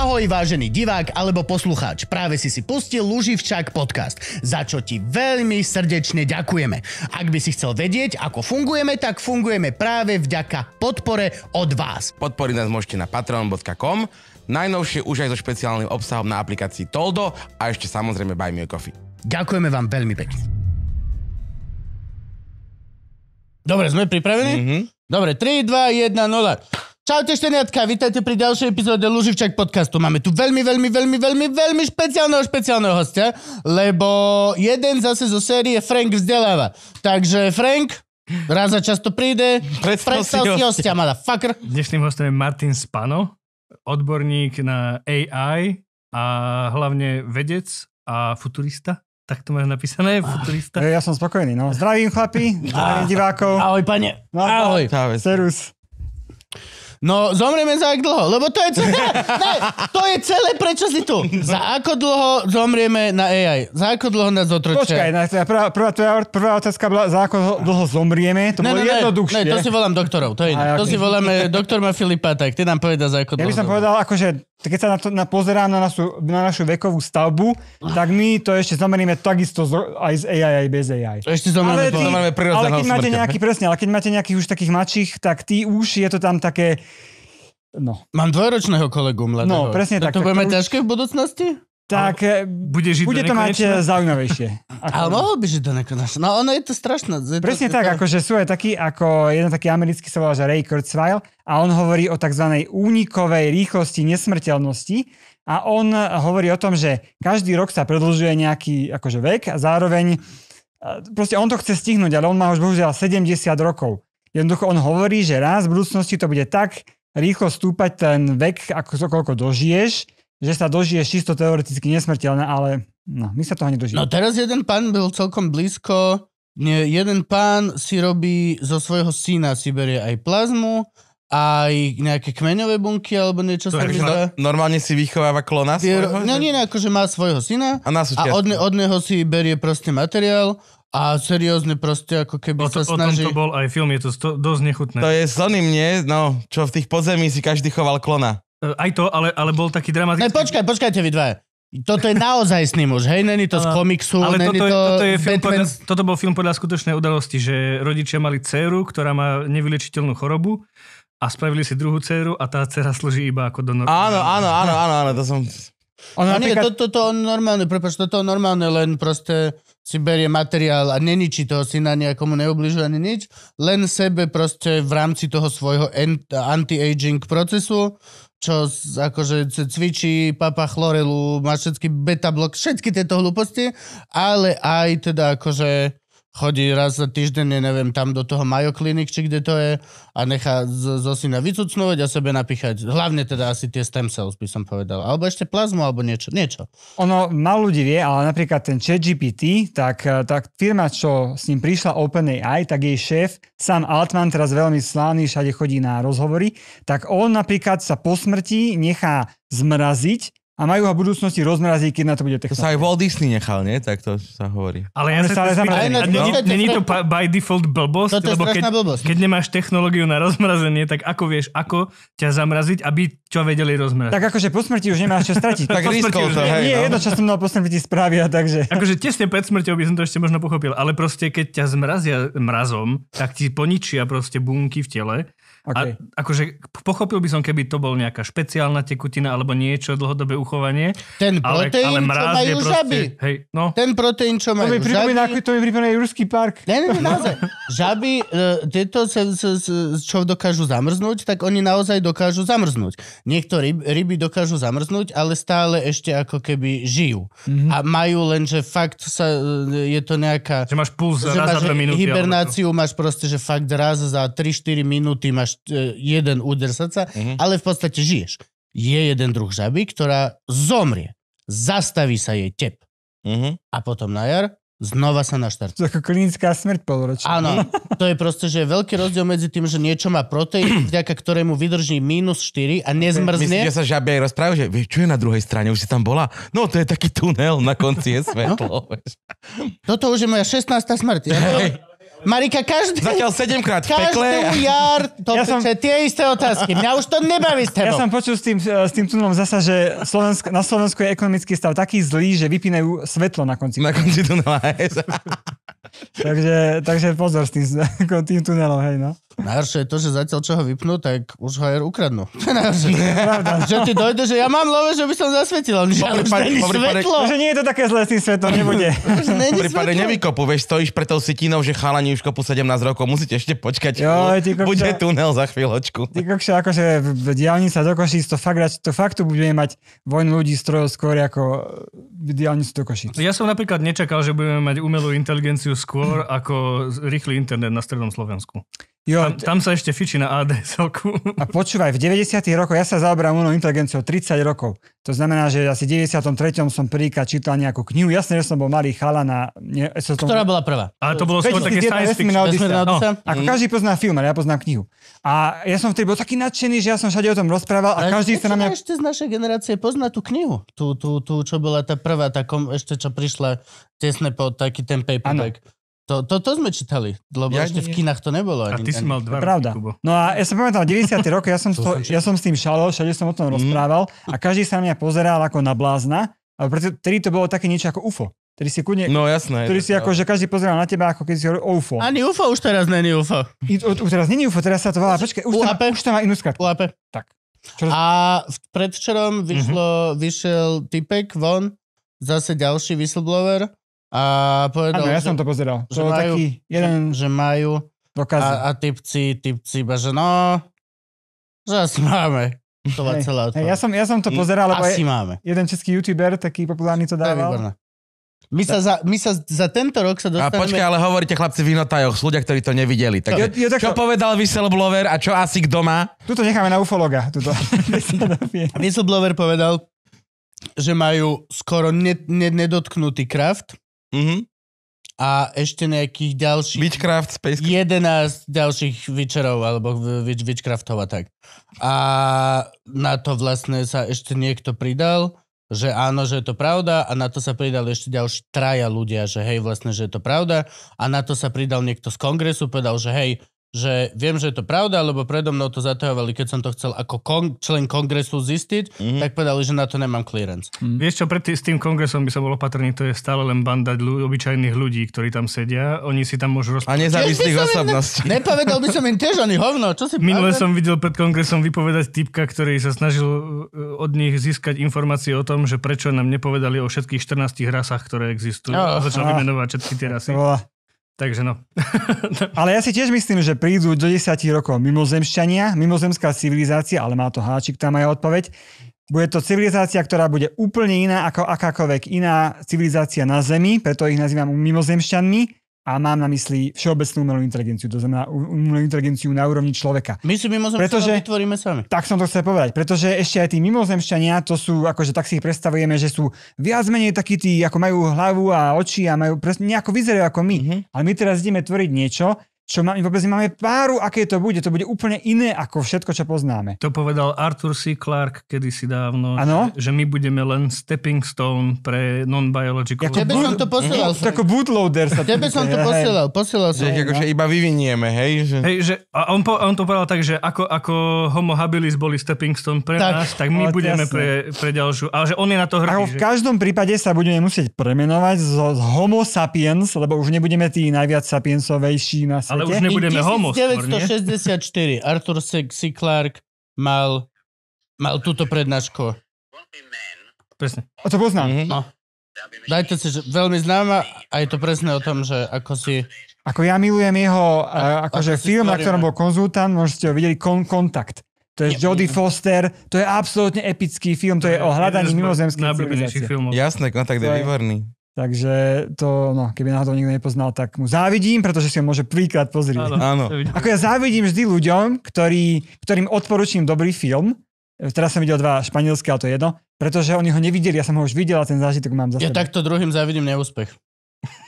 Ahoj vážený divák alebo poslucháč, práve si si pustil Luživčák podcast, za čo ti veľmi srdečne ďakujeme. Ak by si chcel vedieť, ako fungujeme, tak fungujeme práve vďaka podpore od vás. Podporiť nás môžete na patreon.com, najnovšie už aj so špeciálnym obsahom na aplikácii Toldo a ešte samozrejme Buy Me a Coffee. Ďakujeme vám veľmi pekne. Dobre, sme pripravení? Mm-hmm. Dobre, 3, 2, 1, 0. Čaute šteniatka, vítajte pri ďalšej epizóde Luživčak podcastu. Máme tu veľmi, veľmi, veľmi, veľmi, veľmi špeciálneho, špeciálneho hostia, lebo jeden zase zo série Frank vzdeláva. Takže Frank, raz za často príde, predstav, predstav si hostia, motherfucker. Dnešným hostom je Martin Spano, odborník na AI a hlavne vedec a futurista tak to máš napísané, ah. futurista. Ja som spokojný, no. Zdravím chlapi, zdravím ah. divákov. Ahoj, pane. No, ahoj. Serus. No, zomrieme za ak dlho, lebo to je celé, ne, to je celé, prečo si tu. No. Za ako dlho zomrieme na AI? Za ako dlho nás otročia? Počkaj, na, no, prvá, prvá, tvoja, prvá otázka bola, za ako dlho zomrieme? To ne, bolo ne, jednoduchšie. Ne, to si volám doktorov, to je iné. Okay. To si voláme doktor Filipa, tak ty nám povedal, za ako dlho. Ja by som povedal, akože keď sa na to na, pozerám na našu, na našu vekovú stavbu, tak my to ešte zameríme takisto z, aj z AI, aj bez AI. To ešte zameráme, ale, zameráme ale keď máte smrťa. nejaký, presne, ale keď máte nejakých už takých mladších, tak ty už je to tam také... No. Mám dvojročného kolegu mladého. No, presne tak. tak to budeme už... ťažké v budúcnosti? tak eh, bude, žiť bude to mať eh, zaujímavejšie. Ako... Ale mohol by žiť do nekonečna. No ono je to strašné. Je Presne to, tak, to... akože sú aj takí, ako jeden taký americký sa volá, že Ray Kurzweil a on hovorí o tzv. únikovej rýchlosti nesmrteľnosti a on hovorí o tom, že každý rok sa predlžuje nejaký akože vek a zároveň eh, proste on to chce stihnúť, ale on má už bohužiaľ 70 rokov. Jednoducho on hovorí, že raz v budúcnosti to bude tak rýchlo stúpať ten vek, ako koľko dožiješ, že sa dožije čisto teoreticky nesmrteľné, ale no, my sa toho nedožijeme. No teraz jeden pán bol celkom blízko. Jeden pán si robí zo svojho syna, si berie aj plazmu, aj nejaké kmeňové bunky alebo niečo sa mi no, Normálne si vychováva klona svojho? No nie, akože má svojho syna a, na a od, od neho si berie proste materiál a seriózne proste ako keby o to, sa snaží... O tom to bol aj film, je to sto, dosť nechutné. To je oným, nie? no, čo v tých pozemí si každý choval klona. E, aj to, ale, ale bol taký dramatický... Ne, počkaj, počkajte vy dva. Toto je naozaj ním už, hej? Není to z komiksu, ale není toto, je, to toto, je film podľa, toto bol film podľa skutočnej udalosti, že rodičia mali dceru, ktorá má nevylečiteľnú chorobu a spravili si druhú dceru a tá dcera slúži iba ako donor. Áno, áno, áno, áno, áno, to som... On no napríklad... nie, toto to, on normálne, prepáč, toto normálne len proste si berie materiál a neničí toho syna, nejakomu neobližuje ani nič, len sebe proste v rámci toho svojho anti-aging procesu čo akože cvičí papa chlorelu, má všetky beta blok, všetky tieto hlúposti, ale aj teda akože chodí raz za týždeň, neviem, tam do toho Mayo Clinic, či kde to je, a nechá z, zo syna vycucnúvať a sebe napíchať. Hlavne teda asi tie stem cells, by som povedal. Alebo ešte plazmu, alebo niečo. niečo. Ono, malo ľudí vie, ale napríklad ten ChatGPT, tak, e, tak firma, čo s ním prišla OpenAI, tak jej šéf, sám Altman, teraz veľmi slávny, všade chodí na rozhovory, tak on napríklad sa po smrti nechá zmraziť a majú ho v budúcnosti rozmrazí, keď na to bude technológia. To sa aj Walt Disney nechal, nie? Tak to sa hovorí. Ale ja sa no. Není to by default blbosť? To lebo keď, blbosť. keď nemáš technológiu na rozmrazenie, tak ako vieš, ako ťa zamraziť, aby čo vedeli rozmraziť? Tak akože po smrti už nemáš čo stratiť. tak riskol to, hej. Nie, no. jedno, čo som mal po smrti spravia, takže... Akože tesne pred smrťou by som to ešte možno pochopil, ale proste keď ťa zmrazia mrazom, tak ti poničia proste bunky v tele Okay. A, akože pochopil by som, keby to bol nejaká špeciálna tekutina alebo niečo dlhodobé uchovanie. Ten proteín, ale, ale mráz čo majú proste, žaby. Hej, no. Ten proteín, čo majú to žaby. Na, to mi pripomína Jurský park. Ne, ne, naozaj. žaby, e, tieto, čo dokážu zamrznúť, tak oni naozaj dokážu zamrznúť. Niektorí ryby dokážu zamrznúť, ale stále ešte ako keby žijú. Mm-hmm. A majú len, že fakt sa, e, je to nejaká... Že máš puls raz za 2 minúty. Hibernáciu máš proste, že fakt raz za 3-4 minúty máš máš e, jeden úder srdca, uh-huh. ale v podstate žiješ. Je jeden druh žaby, ktorá zomrie. Zastaví sa jej tep. Uh-huh. A potom na jar znova sa naštartuje. To ako klinická smrť poloročná. Áno, to je proste, že je veľký rozdiel medzi tým, že niečo má proteín, vďaka ktorému vydrží minus 4 a nezmrzne. Myslím, že sa žabia aj rozprávajú, že vieš, čo je na druhej strane, už si tam bola? No, to je taký tunel, na konci je svetlo. No. Toto už je moja 16. smrť. Ja to, Marika, každý... Zatiaľ sedemkrát v pekle. Každý jar, to ja som... tie isté otázky. Mňa už to nebaví s tebou. Ja som počul s tým, s tým tunelom zasa, že Slovensk, na Slovensku je ekonomický stav taký zlý, že vypínajú svetlo na konci. Na konci tunela, takže, takže pozor s tým, tým tunelom, hej, no. Najhoršie je to, že zatiaľ čo ho vypnú, tak už ho aj ukradnú. že ti dojde, že ja mám love, že by som zasvetil. Ale už pár, svetlo. Že nie je to také zlé s tým svetom, nebude. V prípade nevykopu, vieš, stojíš pre tou sitinou, že chalani už kopu 17 rokov, musíte ešte počkať. Jo, ty kokša, bude tunel za chvíľočku. Ty kokša, akože diálnica do Košic, to fakt, to fakt tu budeme mať vojnu ľudí strojov skôr ako diálnicu do Košic. Ja som napríklad nečakal, že budeme mať umelú inteligenciu skôr ako rýchly internet na strednom Slovensku. Jo, tam, tam sa ešte fičí na adsl A počúvaj, v 90. rokoch, ja sa zaoberám umelou inteligenciou 30 rokov. To znamená, že asi v 93. som prvýkrát čítal nejakú knihu. Jasne, že som bol malý na... Nie, som Ktorá tomu... bola prvá? Ale to bolo skôr také science fiction. No. Ako mhm. každý pozná film, ale ja poznám knihu. A ja som vtedy bol taký nadšený, že ja som všade o tom rozprával a, a každý sa na mňa... ešte z našej generácie pozná tú knihu. Tú, tú, tú, čo bola tá prvá, tá kom, ešte čo prišla tesne po taký ten paperback. Ano. To, to, to sme čítali, lebo ja ešte nie. v kinách to nebolo. Ani, a ty ani, si mal dva Pravda. Kubo. No a ja sa pamätám, 90. roky, ja som, to, ja som s tým šalol, všade som o tom mm. rozprával a každý sa na mňa pozeral ako na blázna, ale preto, tedy to bolo také niečo ako UFO. Ktorý si kudne, no jasné. Ktorý si ako, že každý pozeral na teba, ako keď si hovoril UFO. Ani UFO už teraz není UFO. I, u, už teraz není UFO, teraz sa to volá, počkaj, už, UAP. Tam, už to má inú skratku. UAP. Tak. Čo... A predvčerom vyšlo, mm-hmm. vyšiel typek von, zase ďalší whistleblower, a povedal, ano, ja že, som to pozeral. Že to majú, taký jeden že, že majú dokazy. a, a typci, typci iba, že no, že asi máme. To hey, celá hey, ja, som, ja som to pozeral, lebo asi je, máme. jeden český youtuber, taký populárny to dával. To my sa, za, my sa za tento rok sa dostaneme... A počkaj, ale hovoríte chlapci v inotajoch, z ľudia, ktorí to nevideli. Tak, jo, jo, tak čo to... povedal whistleblower a čo asi kto má? Tuto necháme na ufologa. Tuto. whistleblower povedal, že majú skoro ne, ne, nedotknutý kraft Mm-hmm. A ešte nejakých ďalších... Witchcraft, Space... 11 ďalších Witcherov, alebo Witchcraftov a tak. A na to vlastne sa ešte niekto pridal, že áno, že je to pravda a na to sa pridali ešte ďalší traja ľudia, že hej, vlastne, že je to pravda a na to sa pridal niekto z kongresu, povedal, že hej, že viem, že je to pravda, lebo predo mnou to zatajovali, keď som to chcel ako kon- člen kongresu zistiť, mm-hmm. tak povedali, že na to nemám clearance. Mm. Vieš čo, pred tý, s tým kongresom by som bol opatrný, to je stále len banda ľu- obyčajných ľudí, ktorí tam sedia, oni si tam môžu rozprávať. A nezávislých osobností. Ne- nepovedal by som im tiež ani hovno, čo si Minule som videl pred kongresom vypovedať typka, ktorý sa snažil e, od nich získať informácie o tom, že prečo nám nepovedali o všetkých 14 rasách, ktoré existujú. Oh, a začal oh. vymenovať všetky tie rasy. Oh. Takže no. ale ja si tiež myslím, že prídu do 10 rokov mimozemšťania, mimozemská civilizácia, ale má to háčik, tam aj odpoveď. Bude to civilizácia, ktorá bude úplne iná ako akákoľvek iná civilizácia na Zemi, preto ich nazývam mimozemšťanmi a mám na mysli všeobecnú umelú inteligenciu, to znamená umelú inteligenciu na úrovni človeka. My si mimozemšťanov vytvoríme sami. Tak som to chcel povedať, pretože ešte aj tí mimozemšťania, to sú, akože tak si ich predstavujeme, že sú viac menej takí tí, ako majú hlavu a oči a majú presne nejako vyzerajú ako my. Mm-hmm. Ale my teraz ideme tvoriť niečo, čo máme vôbec nemáme páru, aké to bude. To bude úplne iné ako všetko, čo poznáme. To povedal Arthur C. Clarke kedysi dávno, Že, že my budeme len stepping stone pre non-biological... Ja, Tebe som to posielal. Mm-hmm. Ako bootloader sa... Tebe som to posielal, posielal som. ako, že no. iba vyvinieme, hej? Že... hej že, a on, po, on to povedal tak, že ako, ako homo habilis boli stepping stone pre tak. nás, tak my o, budeme pre, pre ďalšiu. Ale že on je na to hrdý. Ako že... v každom prípade sa budeme musieť premenovať z, z homo sapiens, lebo už nebudeme tí najviac sapiensovejší na ale už nebudeme homo. 1964 skôr, Arthur C. Clarke mal, mal túto prednášku. Presne. A to poznám. Mm-hmm. No. Dajte si, že veľmi známa a je to presne o tom, že ako si... Ako ja milujem jeho a, eh, akože ako film, na ktorom bol konzultant, môžete ho vidieť, kon, Kontakt. To je Jodie Foster, to je absolútne epický film, to je o hľadaní mimozemských civilizácií. Jasné, kontakt je výborný. Takže to, no, keby náhodou nikto nepoznal, tak mu závidím, pretože si ho môže príklad pozrieť. Áno, áno. Ako ja závidím vždy ľuďom, ktorý, ktorým odporúčam dobrý film, teraz som videl dva španielské, ale to je jedno, pretože oni ho nevideli, ja som ho už videl a ten zážitok mám za Ja sebe. takto druhým závidím neúspech.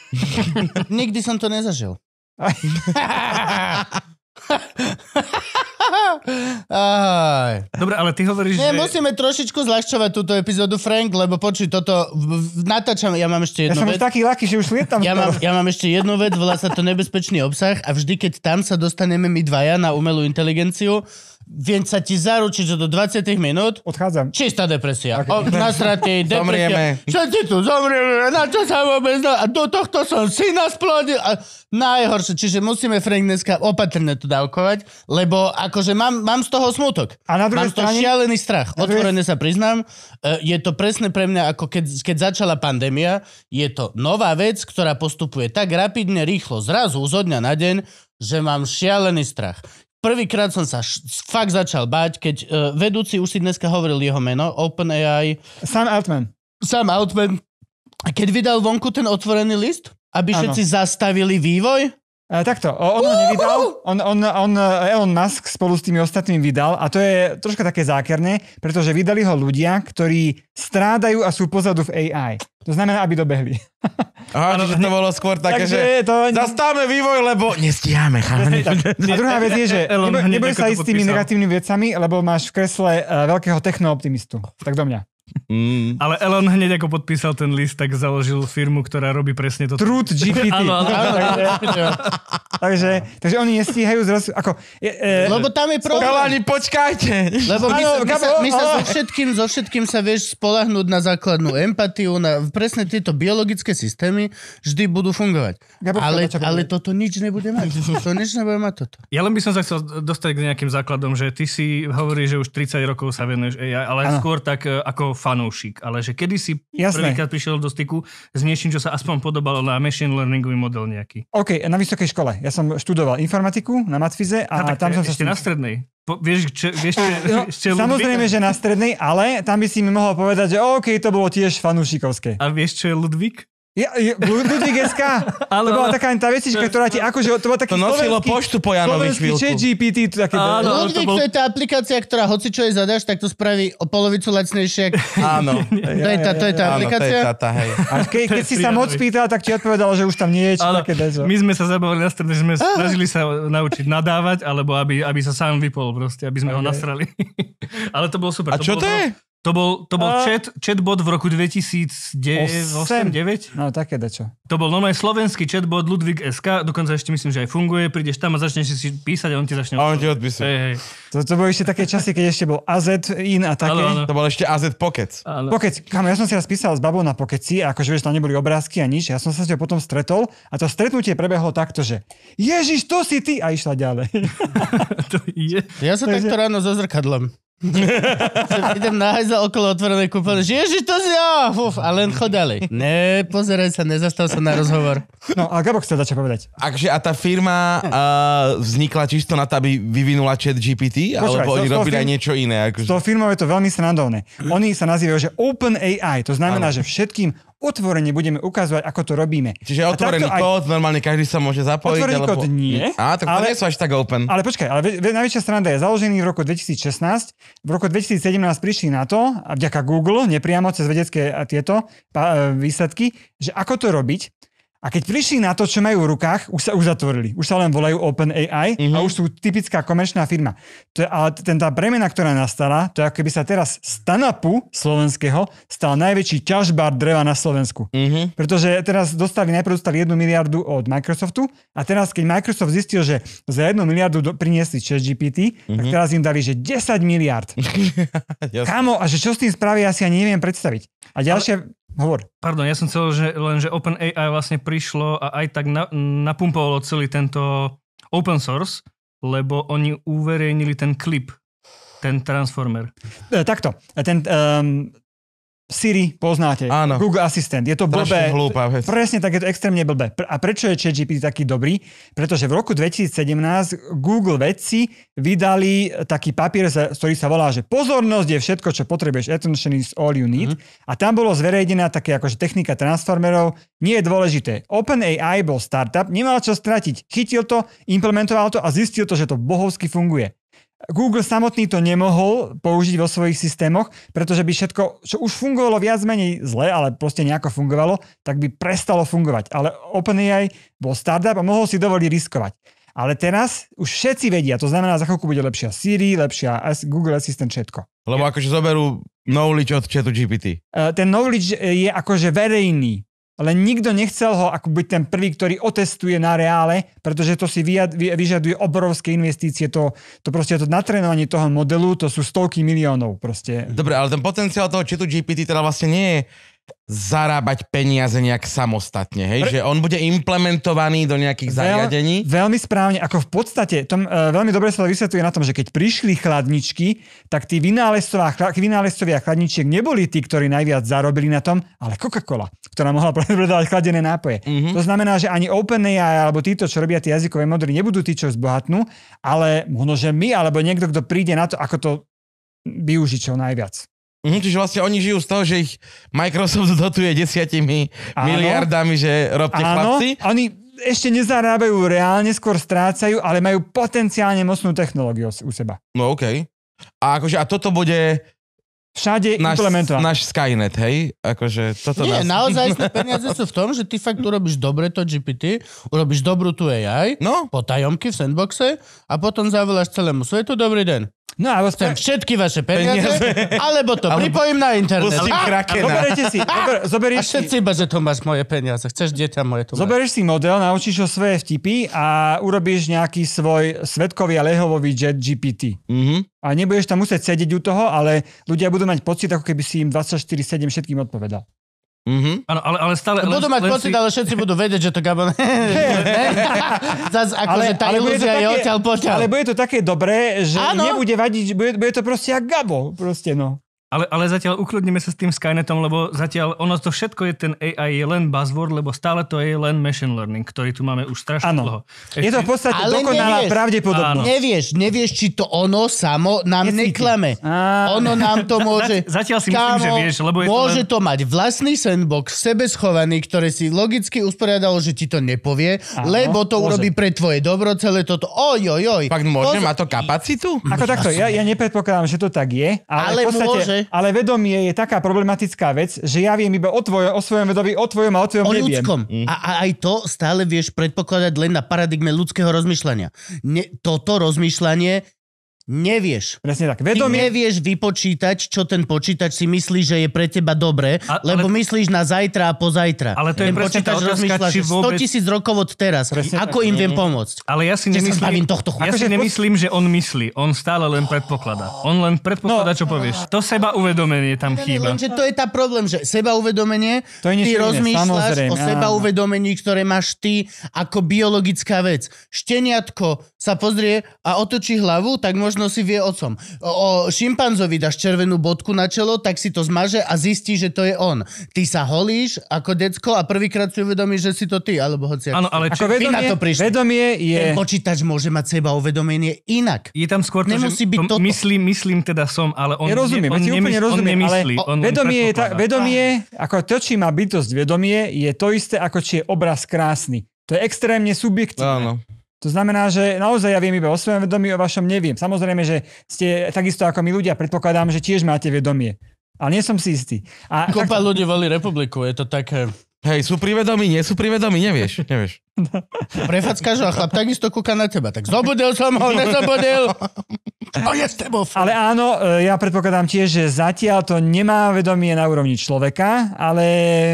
Nikdy som to nezažil. Aj. Dobre, ale ty hovoríš, Nie, že... musíme trošičku zľahčovať túto epizódu, Frank, lebo počuj, toto natáčam, ja mám ešte jednu ja som Ja som taký laký, že už lietam. Ja mám, ja mám ešte jednu vec, volá sa to nebezpečný obsah a vždy, keď tam sa dostaneme my dvaja na umelú inteligenciu, viem sa ti zaručiť, že do 20 minút odchádzam. Čistá depresia. Okay. O, nasratý, depresia. Zomrieme. Čo ti tu zomrieme? Na čo sa vôbec... A do tohto som si nasplodil. A najhoršie. Čiže musíme Frank dneska opatrne to dávkovať, lebo akože mám, mám z toho smutok. A na druhej mám strane... šialený strach. Na Otvorene druhej... sa priznám. E, je to presne pre mňa, ako keď, keď začala pandémia, je to nová vec, ktorá postupuje tak rapidne, rýchlo, zrazu, zo dňa na deň, že mám šialený strach. Prvýkrát som sa š- fakt začal bať, keď uh, vedúci už si dneska hovoril jeho meno, OpenAI. Sam Altman. Sam Altman. Keď vydal vonku ten otvorený list, aby ano. všetci zastavili vývoj, E, takto, on ho nevydal, on, on, on, Elon Musk spolu s tými ostatnými vydal a to je troška také zákerné, pretože vydali ho ľudia, ktorí strádajú a sú pozadu v AI. To znamená, aby dobehli. Aha, ano, to bolo skôr také, že to... zastáme vývoj, lebo nestíhame. A druhá vec je, že neboj, neboj sa ísť s tými negatívnymi vecami, lebo máš v kresle e, veľkého technooptimistu. Tak do mňa. Mm. Ale Elon hneď ako podpísal ten list, tak založil firmu, ktorá robí presne to. Truth GPT. ano, ano, takže, eh, takže, takže oni nestíhajú zrazu, ako... E, e, Lebo tam je problém. Kalani, počkajte. Lebo my, ano, sa, my, sa, my sa so, všetkým, so všetkým sa vieš spolahnúť na základnú empatiu, na presne tieto biologické systémy vždy budú fungovať. Gabo, ale, ale toto nič nebude mať. to nič nebude mať toto. Ja len by som sa chcel dostať k nejakým základom, že ty si hovoríš, že už 30 rokov sa venuješ AI, ale ano. skôr tak eh, ako v fanúšik, ale že kedy si prvýkrát prišiel do styku s niečím, čo sa aspoň podobalo na machine learningový model nejaký. OK, na vysokej škole. Ja som študoval informatiku na Matfize a, a tam som ešte sa... Ešte na strednej. Po, vieš, čo. vieš, čo, no, čo samozrejme, že na strednej, ale tam by si mi mohol povedať, že OK, to bolo tiež fanúšikovské. A vieš, čo je Ludvík? Ja, ja, Ludvík SK, ano, to bola taká tá vecička, ktorá ti akože, to bola taký to nosilo slovenský, poštu po Janovi chvíľku. chat GPT, to také... Áno, Ludvík, to, bol... to je tá aplikácia, ktorá hoci čo jej zadaš, tak to spraví o polovicu lacnejšie. Áno. to je tá, to je tá áno, aplikácia. Áno, to je tá, tá, hej. A ke, keď si sa moc pýtal, tak ti odpovedala, že už tam nie je čo také dezo. My sme sa zabavili na strane, že sme ah. snažili sa naučiť nadávať, alebo aby, aby sa sám vypol proste, aby sme okay. ho nasrali. Ale to bolo super. A čo to je? To bol, to bol uh, chat, chatbot v roku 2008-2009? No, také dačo. To bol normálne slovenský chatbot Ludvík SK, dokonca ešte myslím, že aj funguje. Prídeš tam a začneš si písať a on ti začne... A on ti odpisuje. Hey, hey. To, to boli ešte také časy, keď ešte bol AZ in a také. Ale, ale. To bol ešte AZ Pocket. Ale. Pocket. Kam, ja som si raz písal s babou na Pokeci, a akože vieš, tam neboli obrázky a nič. Ja som sa s ňou potom stretol a to stretnutie prebehlo takto, že Ježiš, to si ty! A išla ďalej. to je. Ja sa takto ráno za zrkadlom sa tam okolo otvorenej kúpeľne, že ježiš, to si ja! Uf, a len chod ďalej. Ne, pozeraj sa, nezastav sa na rozhovor. No a Gabo chce začať povedať. Akže a tá firma uh, vznikla čisto na to, aby vyvinula chat GPT? Počúvaj, alebo oni robili aj niečo iné? Akože... To firmou je to veľmi srandovné. Oni sa nazývajú, že Open AI, to znamená, ano. že všetkým otvorene budeme ukazovať, ako to robíme. Čiže otvorený aj... kód, normálne každý sa môže zapojiť. Otvorený alebo... kód nie. Á, tak ale, nie sú až tak open. Ale počkaj, ale najväčšia strana je založený v roku 2016. V roku 2017 prišli na to, a vďaka Google, nepriamo cez vedecké tieto e, výsledky, že ako to robiť, a keď prišli na to, čo majú v rukách, už sa uzatvorili. Už sa len volajú OpenAI mm-hmm. a mhm. už sú typická komerčná firma. To je, ale ten, tá bremena, ktorá nastala, to je ako keby sa teraz z Tanapu slovenského stal najväčší ťažbár dreva na Slovensku. Mm-hmm. Pretože teraz dostali, najprv dostali jednu miliardu od Microsoftu a teraz, keď Microsoft zistil, že za jednu miliardu do, priniesli 6 GPT, mm-hmm. tak mhm. teraz im dali, že 10 miliard. Kamo, a že čo s tým spravia, ja si neviem predstaviť. A ďalšia... Ale Hovor. Pardon, ja som chcel že, len, že OpenAI vlastne prišlo a aj tak na, napumpovalo celý tento open source, lebo oni uverejnili ten klip, ten Transformer. E, takto. E, ten, um, Siri poznáte. Áno. Google Assistant. Je to blbé. Hlúpa vec. Presne tak, je to extrémne blbé. A prečo je ChatGPT taký dobrý? Pretože v roku 2017 Google vedci vydali eh, taký papier, ktorý sa volá, že pozornosť je všetko, čo potrebuješ. Attention is all you need. mm A tam bolo zverejnená také akože technika transformerov. Nie je dôležité. OpenAI bol startup, nemal čo stratiť. Chytil to, implementoval to a zistil to, že to bohovsky funguje. Google samotný to nemohol použiť vo svojich systémoch, pretože by všetko, čo už fungovalo viac menej zle, ale proste nejako fungovalo, tak by prestalo fungovať. Ale OpenAI bol startup a mohol si dovoliť riskovať. Ale teraz už všetci vedia, to znamená, za chvíľku bude lepšia Siri, lepšia Google Assistant, všetko. Lebo akože zoberú knowledge od chatu GPT. Eh, ten knowledge je akože verejný len nikto nechcel ho ako byť ten prvý, ktorý otestuje na reále, pretože to si vyžaduje obrovské investície, to, to proste to natrénovanie toho modelu, to sú stovky miliónov proste. Dobre, ale ten potenciál toho čitu GPT teda vlastne nie je zarábať peniaze nejak samostatne, hej? Pre... Že on bude implementovaný do nejakých Veľ, zariadení. Veľmi správne, ako v podstate, tom, e, veľmi dobre sa to vysvetľuje na tom, že keď prišli chladničky, tak tí vynálezcovia, vynálezcovia chladničiek neboli tí, ktorí najviac zarobili na tom, ale Coca-Cola, ktorá mohla predávať chladené nápoje. Mm-hmm. To znamená, že ani OpenAI alebo títo, čo robia tie jazykové modely, nebudú tí, čo zbohatnú, ale možno, že my, alebo niekto, kto príde na to, ako to využiť čo najviac. Mm-hmm, čiže vlastne oni žijú z toho, že ich Microsoft dotuje desiatimi áno. miliardami, že robte áno. chlapci. Oni ešte nezarábajú reálne, skôr strácajú, ale majú potenciálne mocnú technológiu u seba. No okej. Okay. A, akože, a toto bude Všade náš, implementovať. Náš Skynet, hej? Akože toto Nie, nás... naozaj peniaze sú v tom, že ty fakt urobíš dobre to GPT, urobíš dobrú tu AI, no? po tajomky v sandboxe a potom zavoláš celému svetu, dobrý deň. No a dostanem tak. všetky vaše peniaze, alebo to pripojím na internet. Pustím krakena. si, zober, a všetci iba, že to máš moje peniaze. Chceš dieťa moje to Zoberieš si model, naučíš ho svoje vtipy a urobíš nejaký svoj svetkový a lehovový jet GPT. Mm-hmm. A nebudeš tam musieť sedieť u toho, ale ľudia budú mať pocit, ako keby si im 24-7 všetkým odpovedal. Mm-hmm. Ano, ale, ale stále... Budú len, mať len pocit, si... ale všetci budú vedieť, že to Gabon... Zas, ako, ale, že tá ale ilúzia je odtiaľ poťaľ. Ale bude to také dobré, že ano? nebude vadiť, bude, bude to proste jak Gabo. Proste, no. Ale, ale zatiaľ ukludnime sa s tým Skynetom, lebo zatiaľ ono to všetko je ten AI je len buzzword, lebo stále to je len machine learning, ktorý tu máme už strašne ano. dlho. Ešte... Je to v podstate ale dokonalá nevieš, pravdepodobnosť. Áno. Nevieš, nevieš, či to ono samo nám Necíti. neklame. Áno. Ono nám to môže... Zatiaľ si myslím, Kámo, že vieš, lebo je Môže to, len... to mať vlastný sandbox, sebe schovaný, ktoré si logicky usporiadalo, že ti to nepovie, áno, lebo to môže. urobí pre tvoje dobro celé toto. Ojojoj. Pak môže, to... má to kapacitu? Ako takto, ja, ja nepredpokladám, že to tak je, ale, ale v podstate... môže ale vedomie je taká problematická vec, že ja viem iba o, tvoje, o svojom vedomí, o tvojom a o tvojom o neviem. ľudskom. Mm. A, a aj to stále vieš predpokladať len na paradigme ľudského rozmýšľania. Ne, toto rozmýšľanie Nevieš. Presne tak. Vedomie... Ty nevieš vypočítať, čo ten počítač si myslí, že je pre teba dobré, a, ale... lebo myslíš na zajtra a pozajtra. Ale to je ten počítač rozmýšľa, vôbec... 100 tisíc rokov od teraz. Presne Ako tak. im viem pomôcť? Ale ja si nemyslím, tohto ja si akože nemyslím že on myslí. On stále len predpokladá. On len predpokladá, no. čo povieš. To seba uvedomenie tam chýba. Lenže to je tá problém, že seba uvedomenie, to je ty rozmýšľaš o seba uvedomení, ktoré máš ty ako biologická vec. Šteniatko sa pozrie a otočí hlavu, tak môže možno si vie o O, o šimpanzovi dáš červenú bodku na čelo, tak si to zmaže a zistí, že to je on. Ty sa holíš ako decko a prvýkrát si uvedomíš, že si to ty, alebo hoci Áno, ale čo vedomie, na to prišli. vedomie je... Ten počítač môže mať seba uvedomenie inak. Je tam skôr to, Nemusí že byť to, myslím, myslím teda som, ale on, ja rozumiem, ne, on, nemysl, rozumiem, on nemyslí. Ale on, vedomie, je ta, vedomie ako to, či má bytosť vedomie, je to isté, ako či je obraz krásny. To je extrémne subjektívne. Áno. To znamená, že naozaj ja viem iba o svojom vedomí, o vašom neviem. Samozrejme, že ste takisto ako my ľudia, predpokladám, že tiež máte vedomie. Ale nie som si istý. A Kopa tak... ľudí volí republiku, je to také... Hej, sú privedomí, nie sú privedomí, nevieš, nevieš. Prefackáš a chlap takisto kúka na teba. Tak zobudil som ho, nezobudil. On je s tebou. Fú. Ale áno, e, ja predpokladám tiež, že zatiaľ to nemá vedomie na úrovni človeka, ale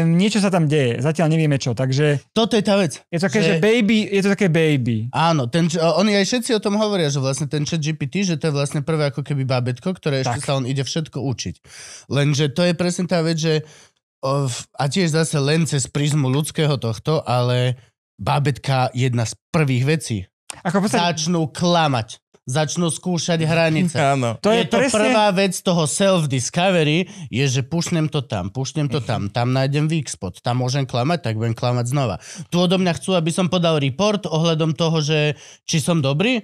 niečo sa tam deje. Zatiaľ nevieme čo, takže... Toto je tá vec. Je to také, že, že baby, je to také baby. Áno, ten, oni aj všetci o tom hovoria, že vlastne ten chat GPT, že to je vlastne prvé ako keby babetko, ktoré ešte tak. sa on ide všetko učiť. Lenže to je presne tá vec, že a tiež zase len cez prízmu ľudského tohto, ale bábetka jedna z prvých vecí. Ako posledný... Začnú klamať. Začnú skúšať hranice. Áno. To je, je to presne... prvá vec toho self-discovery, je, že pušnem to tam, pušnem to tam, mhm. tam nájdem weak spot, tam môžem klamať, tak budem klamať znova. Tu odo mňa chcú, aby som podal report ohľadom toho, že či som dobrý,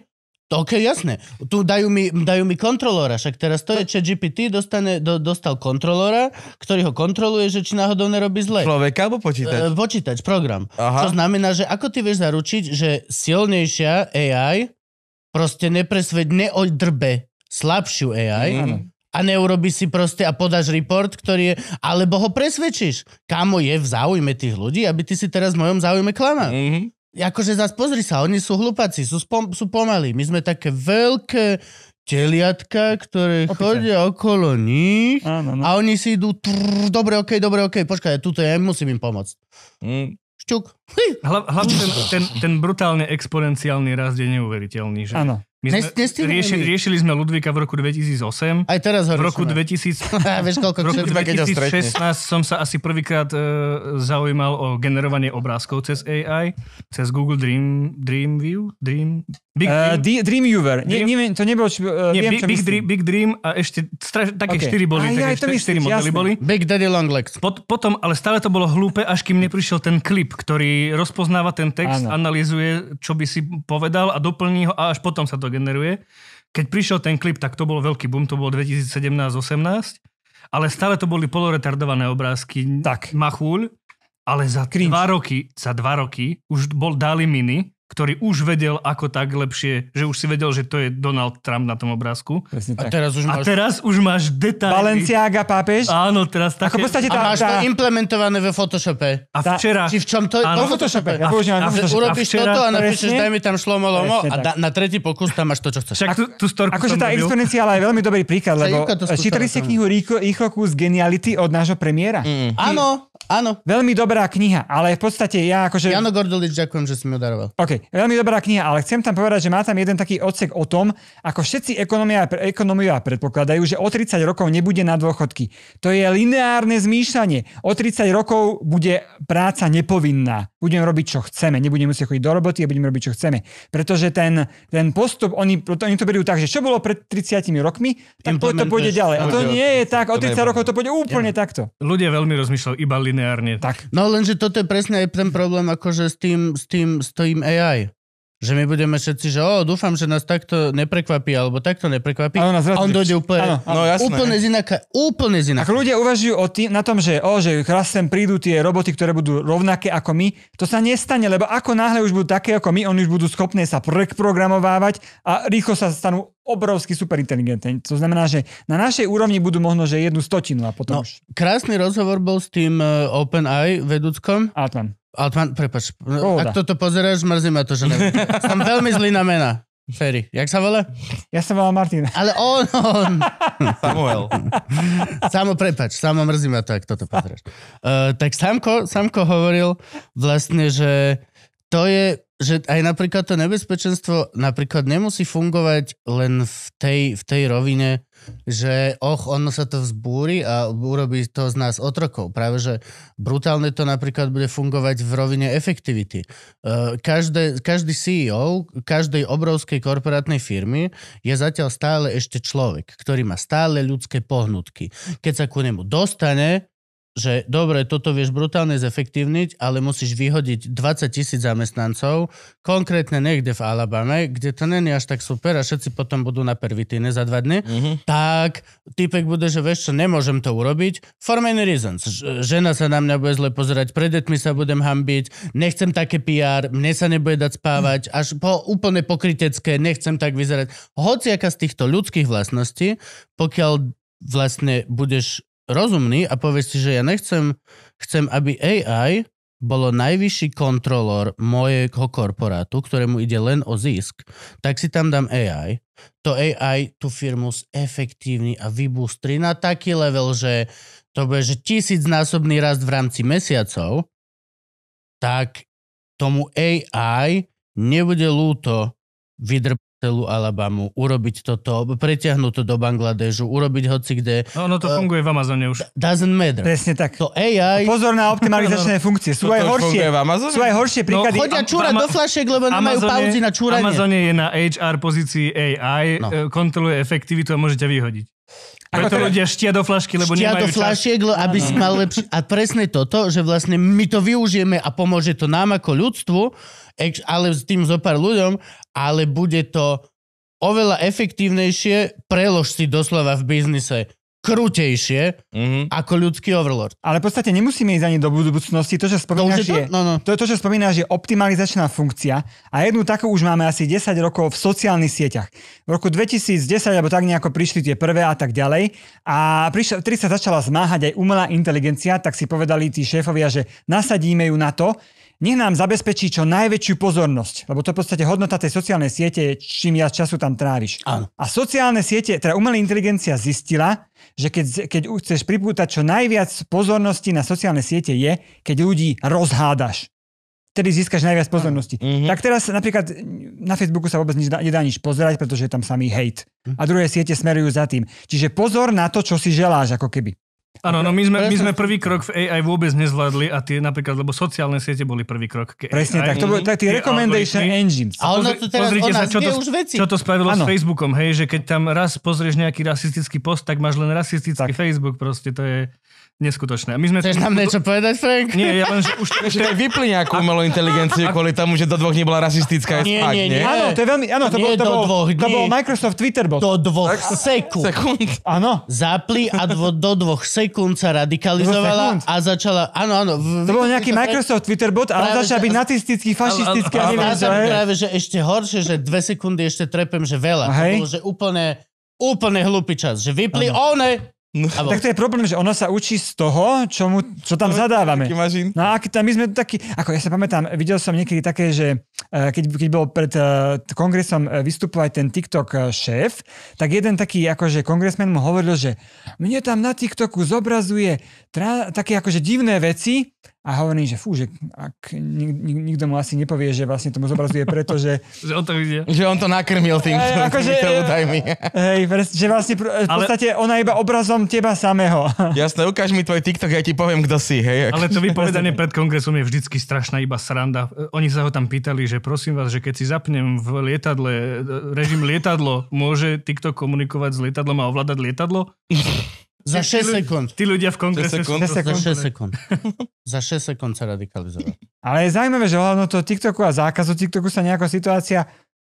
OK, jasné. Tu dajú mi, dajú mi kontrolóra, však teraz to je, čo GPT dostane, do, dostal kontrolóra, ktorý ho kontroluje, že či náhodou nerobí zle. Človeka alebo počítač? E, počítač, program. Aha. Čo znamená, že ako ty vieš zaručiť, že silnejšia AI proste nepresved, neodrbe slabšiu AI mm. a neurobi si proste a podáš report, ktorý je, alebo ho presvedčíš. Kámo je v záujme tých ľudí, aby ty si teraz v mojom záujme klamal. Mm-hmm akože zás pozri sa, oni sú hlupáci, sú, spom, sú pomalí. My sme také veľké teliatka, ktoré Opite. chodia okolo nich Áno, no. a oni si idú trrr, dobre, okej, okay, dobre, okej, okay, počkaj, tuto ja musím im pomôcť. Mm. Šťuk. Hlavne ten, ten, ten brutálne exponenciálny rast je neuveriteľný. Že? Áno. My sme, Nes, riešili, riešili sme Ludvíka v roku 2008. Aj teraz ho V roku 2000, vieš, koľko v roku 2016 som sa asi prvýkrát e, zaujímal o generovanie obrázkov cez AI, cez Google Dream, Dreamview, Dream... Big e, Dream. Uh, Dream? Nie, to nebolo... Či, uh, Nie, viem, Big, Big, Dream, Big Dream a ešte straš, také okay. štyri boli. Aj, také aj, štyri, štyri modely boli. Big Daddy Legs. Pot, potom, ale stále to bolo hlúpe, až kým neprišiel ten klip, ktorý rozpoznáva ten text, ano. analizuje, čo by si povedal a doplní ho a až potom sa to generuje. Keď prišiel ten klip, tak to bol veľký boom, to bolo 2017-18, ale stále to boli poloretardované obrázky. Tak. Machúľ, ale za Cringe. dva roky, za dva roky už bol dali mini, ktorý už vedel ako tak lepšie, že už si vedel, že to je Donald Trump na tom obrázku. tak. A teraz už máš, a teraz už máš detaily. Balenciaga pápež. Áno, teraz také. Ako v podstate tá, a máš tá... to implementované ve Photoshope. A včera... Či v čom to... Áno, Photoshope. A, v, a, v, urobíš a včera, toto a napíšeš, presne, daj mi tam šlomo lomo a da, na tretí pokus tam máš to, čo chceš. Však tú, tú storku Akože tá exponenciála je veľmi dobrý príklad, lebo čítali ste knihu Ichoku z geniality od nášho premiéra? Mm. Áno, áno. Veľmi dobrá kniha, ale v podstate ja akože... Jano Gordolič, ďakujem, že si mi ju daroval. Veľmi dobrá kniha, ale chcem tam povedať, že má tam jeden taký odsek o tom, ako všetci ekonomia, ekonomia predpokladajú, že o 30 rokov nebude na dôchodky. To je lineárne zmýšľanie. O 30 rokov bude práca nepovinná. Budeme robiť, čo chceme. Nebudeme musieť chodiť do roboty a budeme robiť, čo chceme. Pretože ten, ten postup, oni, oni to berú tak, že čo bolo pred 30 rokmi, tak to pôjde ďalej. A to nie je tak. O 30 rokov to pôjde úplne ja. takto. Ľudia veľmi rozmýšľajú iba lineárne. Tak. No lenže toto je presne aj ten problém akože s tým, s tým, s tým AI aj. Že my budeme všetci, že o, dúfam, že nás takto neprekvapí, alebo takto neprekvapí. Ano, nás a on dojde úplne, ano. No, jasné. úplne z úplne z Ak ľudia uvažujú o tý, na tom, že o, že raz sem prídu tie roboty, ktoré budú rovnaké ako my, to sa nestane, lebo ako náhle už budú také ako my, oni už budú schopné sa preprogramovávať a rýchlo sa stanú obrovsky super inteligentní. To znamená, že na našej úrovni budú možno, že jednu stotinu a potom no, už... Krásny rozhovor bol s tým eh, OpenAI vedúckom. Atlan. Ale pán, prepač, Pohoda. ak toto pozeráš, mrzí ma to, že neviem. Som veľmi zlý na mena. Ferry. Jak sa volá? Ja sa volám Martin. Ale on, on. Samuel. Samo, prepač, samo mrzí ma to, ak toto pozeráš. Uh, eh, tak Samko, Samko hovoril vlastne, že to je že aj napríklad to nebezpečenstvo napríklad nemusí fungovať len v tej, v tej rovine, že och, ono sa to vzbúri a urobí to z nás otrokov. Práve, že brutálne to napríklad bude fungovať v rovine efektivity. E, každé, každý CEO každej obrovskej korporátnej firmy je zatiaľ stále ešte človek, ktorý má stále ľudské pohnutky. Keď sa ku nemu dostane, že dobre, toto vieš brutálne zefektívniť, ale musíš vyhodiť 20 tisíc zamestnancov, konkrétne niekde v Alabame, kde to není až tak super a všetci potom budú na pervitíne za dva dny, mm-hmm. tak typek bude, že vieš čo, nemôžem to urobiť. For many reasons. Žena sa na mňa bude zle pozerať, pred detmi sa budem hambiť, nechcem také PR, mne sa nebude dať spávať, mhm. až po úplne pokrytecké, nechcem tak vyzerať. aká z týchto ľudských vlastností, pokiaľ vlastne budeš rozumný a povieš si, že ja nechcem, chcem, aby AI bolo najvyšší kontrolór mojho korporátu, ktorému ide len o zisk, tak si tam dám AI. To AI tú firmu efektívny a vybústri na taký level, že to bude že tisícnásobný rast v rámci mesiacov, tak tomu AI nebude lúto vydrb celú Alabamu, urobiť toto, preťahnuť to do Bangladežu, urobiť hoci kde. No, no to uh, funguje v Amazone už. Doesn't matter. Presne tak. To AI... Pozor na optimalizačné no, no, no. funkcie. Sú aj horšie. Sú aj horšie príklady. No, chodia čúrať Am- do flašek, lebo nemajú pauzy na čúranie. Amazone je na HR pozícii AI, eh, no. kontroluje efektivitu a môžete vyhodiť. A to teda ľudia štia do flašky, lebo štia nemajú do flašiek, čas. aby si mal lepšie. A presne toto, že vlastne my to využijeme a pomôže to nám ako ľudstvu, ale s tým zo pár ľuďom, ale bude to oveľa efektívnejšie, prelož si doslova v biznise krutejšie mm-hmm. ako ľudský overlord. Ale v podstate nemusíme ísť ani do budúcnosti. To, že spomínaš, to, je, to? No, no. To, to, čo spomínaš, je optimalizačná funkcia a jednu takú už máme asi 10 rokov v sociálnych sieťach. V roku 2010 alebo tak nejako prišli tie prvé a tak ďalej a prišla, ktorý sa začala zmáhať aj umelá inteligencia, tak si povedali tí šéfovia, že nasadíme ju na to, nech nám zabezpečí čo najväčšiu pozornosť, lebo to v podstate hodnota tej sociálnej siete čím ja času tam tráviš. Áno. A sociálne siete, teda umelá inteligencia zistila, že keď, keď chceš pripútať čo najviac pozornosti na sociálne siete je, keď ľudí rozhádaš tedy získaš najviac pozornosti. Mm-hmm. Tak teraz napríklad na Facebooku sa vôbec nič nedá nič pozerať, pretože je tam samý hate. Hm. A druhé siete smerujú za tým. Čiže pozor na to, čo si želáš, ako keby. Áno, no my sme, my sme prvý krok v AI vôbec nezvládli a tie napríklad, lebo sociálne siete boli prvý krok k AI. Presne tak, to boli tak tie recommendation engines. A ono to teraz pozrite sa, čo to, už veci. čo to spravilo ano. s Facebookom, hej, že keď tam raz pozrieš nejaký rasistický post, tak máš len rasistický tak. Facebook, proste to je neskutočné. A my sme Chceš nám niečo povedať, Frank? Nie, ja len, že už... Ešte aj vypli nejakú umelú inteligenciu kvôli tomu, že do dvoch nebola rasistická nie, nie, nie? Áno, to je veľmi... Áno, to, nie bol, to, bol, dvoch, to bol Microsoft Twitter bot. Do dvoch sekúnd. sekúnd. Áno. Zapli a dvo, do dvoch sekúnd sa radikalizovala sekúnd. a začala... Áno, áno. to bol nejaký Microsoft Twitter bot, ale začal byť nacistický, fašistický. A, práve, že ešte horšie, že dve sekundy ešte trepem, že veľa. To bolo, že úplne úplne hlupý čas, že vypli, oh, ne, No. Abo... Tak to je problém, že ono sa učí z toho, čo, mu, čo tam no, zadávame. no a tam my sme takí, ako ja sa pamätám, videl som niekedy také, že eh, keď, keď bol pred uh, kongresom eh, vystupovať ten TikTok šéf, tak jeden taký akože kongresmen mu hovoril, že mne tam na TikToku zobrazuje tra, také akože divné veci, a hovorí, že fú, že ak nik, nikto mu asi nepovie, že vlastne tomu zobrazuje preto, že... že on to vidie. Že on to nakrmil tým, e, akože, to údajmi. Hej, že akože- vlastne v podstate ona iba obrazom teba samého. Jasné, ukáž mi tvoj TikTok, ja ti poviem, kto si, hej. Ak... Ale to vypovedanie pred kongresom je vždycky strašná iba sranda. Oni sa ho tam pýtali, že prosím vás, že keď si zapnem v lietadle režim lietadlo, môže TikTok komunikovať s lietadlom a ovládať lietadlo? Za 6 sekúnd. Tí ľudia v kongrese... Za 6 sekúnd. za 6 sekúnd sa radikalizovali. Ale je zaujímavé, že hlavno toho TikToku a zákazu TikToku sa nejaká situácia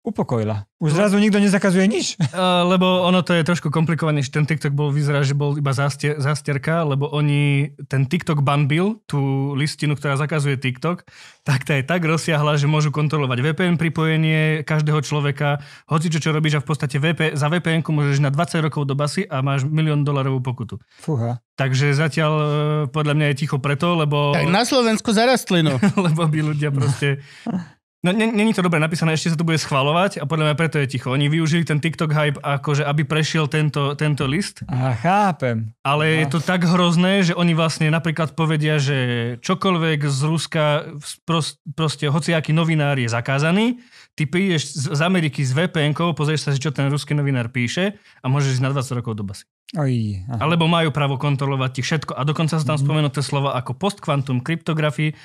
upokojila. Už no. zrazu nikto nezakazuje nič. Lebo ono to je trošku že Ten TikTok bol, vyzerá, že bol iba zastier, zástierka, lebo oni, ten TikTok banbil, tú listinu, ktorá zakazuje TikTok, tak tá je tak rozsiahla, že môžu kontrolovať VPN pripojenie každého človeka, hoci čo, čo robíš a v podstate VP, za VPN môžeš na 20 rokov do basy a máš milión dolarovú pokutu. Fúha. Takže zatiaľ e, podľa mňa je ticho preto, lebo... Tak na Slovensku zarastlino. lebo by ľudia proste No, není to dobre napísané, ešte sa to bude schvalovať a podľa mňa preto je ticho. Oni využili ten TikTok hype, akože aby prešiel tento, tento list. A chápem. Ale no. je to tak hrozné, že oni vlastne napríklad povedia, že čokoľvek z Ruska, prost, proste hociaký novinár je zakázaný, ty prídeš z, z Ameriky s vpn pozrieš sa, čo ten ruský novinár píše a môžeš ísť na 20 rokov do basy. Oj, Alebo majú právo kontrolovať ti všetko. A dokonca sa tam mm. spomenú tie slova ako postkvantum kryptografii,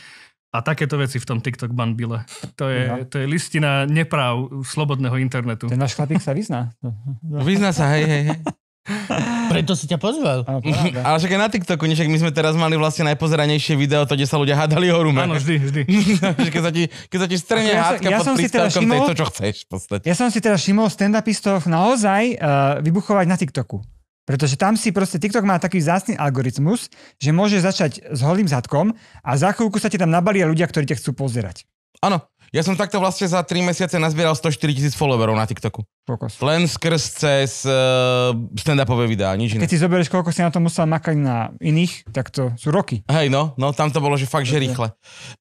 a takéto veci v tom TikTok banbile. To je, no. to je listina nepráv slobodného internetu. Ten náš chlapík sa vyzná. No, vyzná sa, hej, hej, hej. Preto si ťa pozval. Ale však aj na TikToku, nešak my sme teraz mali vlastne najpozeranejšie video, to, kde sa ľudia hádali o rume. Áno, vždy, vždy. keď, sa ti, keď sa ti strene ja hádka ja pod som teda šimol, to je to, čo chceš v podstate. Ja som si teda všimol stand-upistov naozaj uh, vybuchovať na TikToku. Pretože tam si proste TikTok má taký vzácný algoritmus, že môže začať s holým zadkom a za chvíľku sa ti tam nabalia ľudia, ktorí ťa chcú pozerať. Áno. Ja som takto vlastne za 3 mesiace nazbieral 104 tisíc followerov na TikToku. Kokos. Len skrz cez uh, stand-upové videá, nič iné. Keď si zoberieš, koľko si na to musel makať na iných, tak to sú roky. Hej, no, no tam to bolo, že fakt, že rýchle.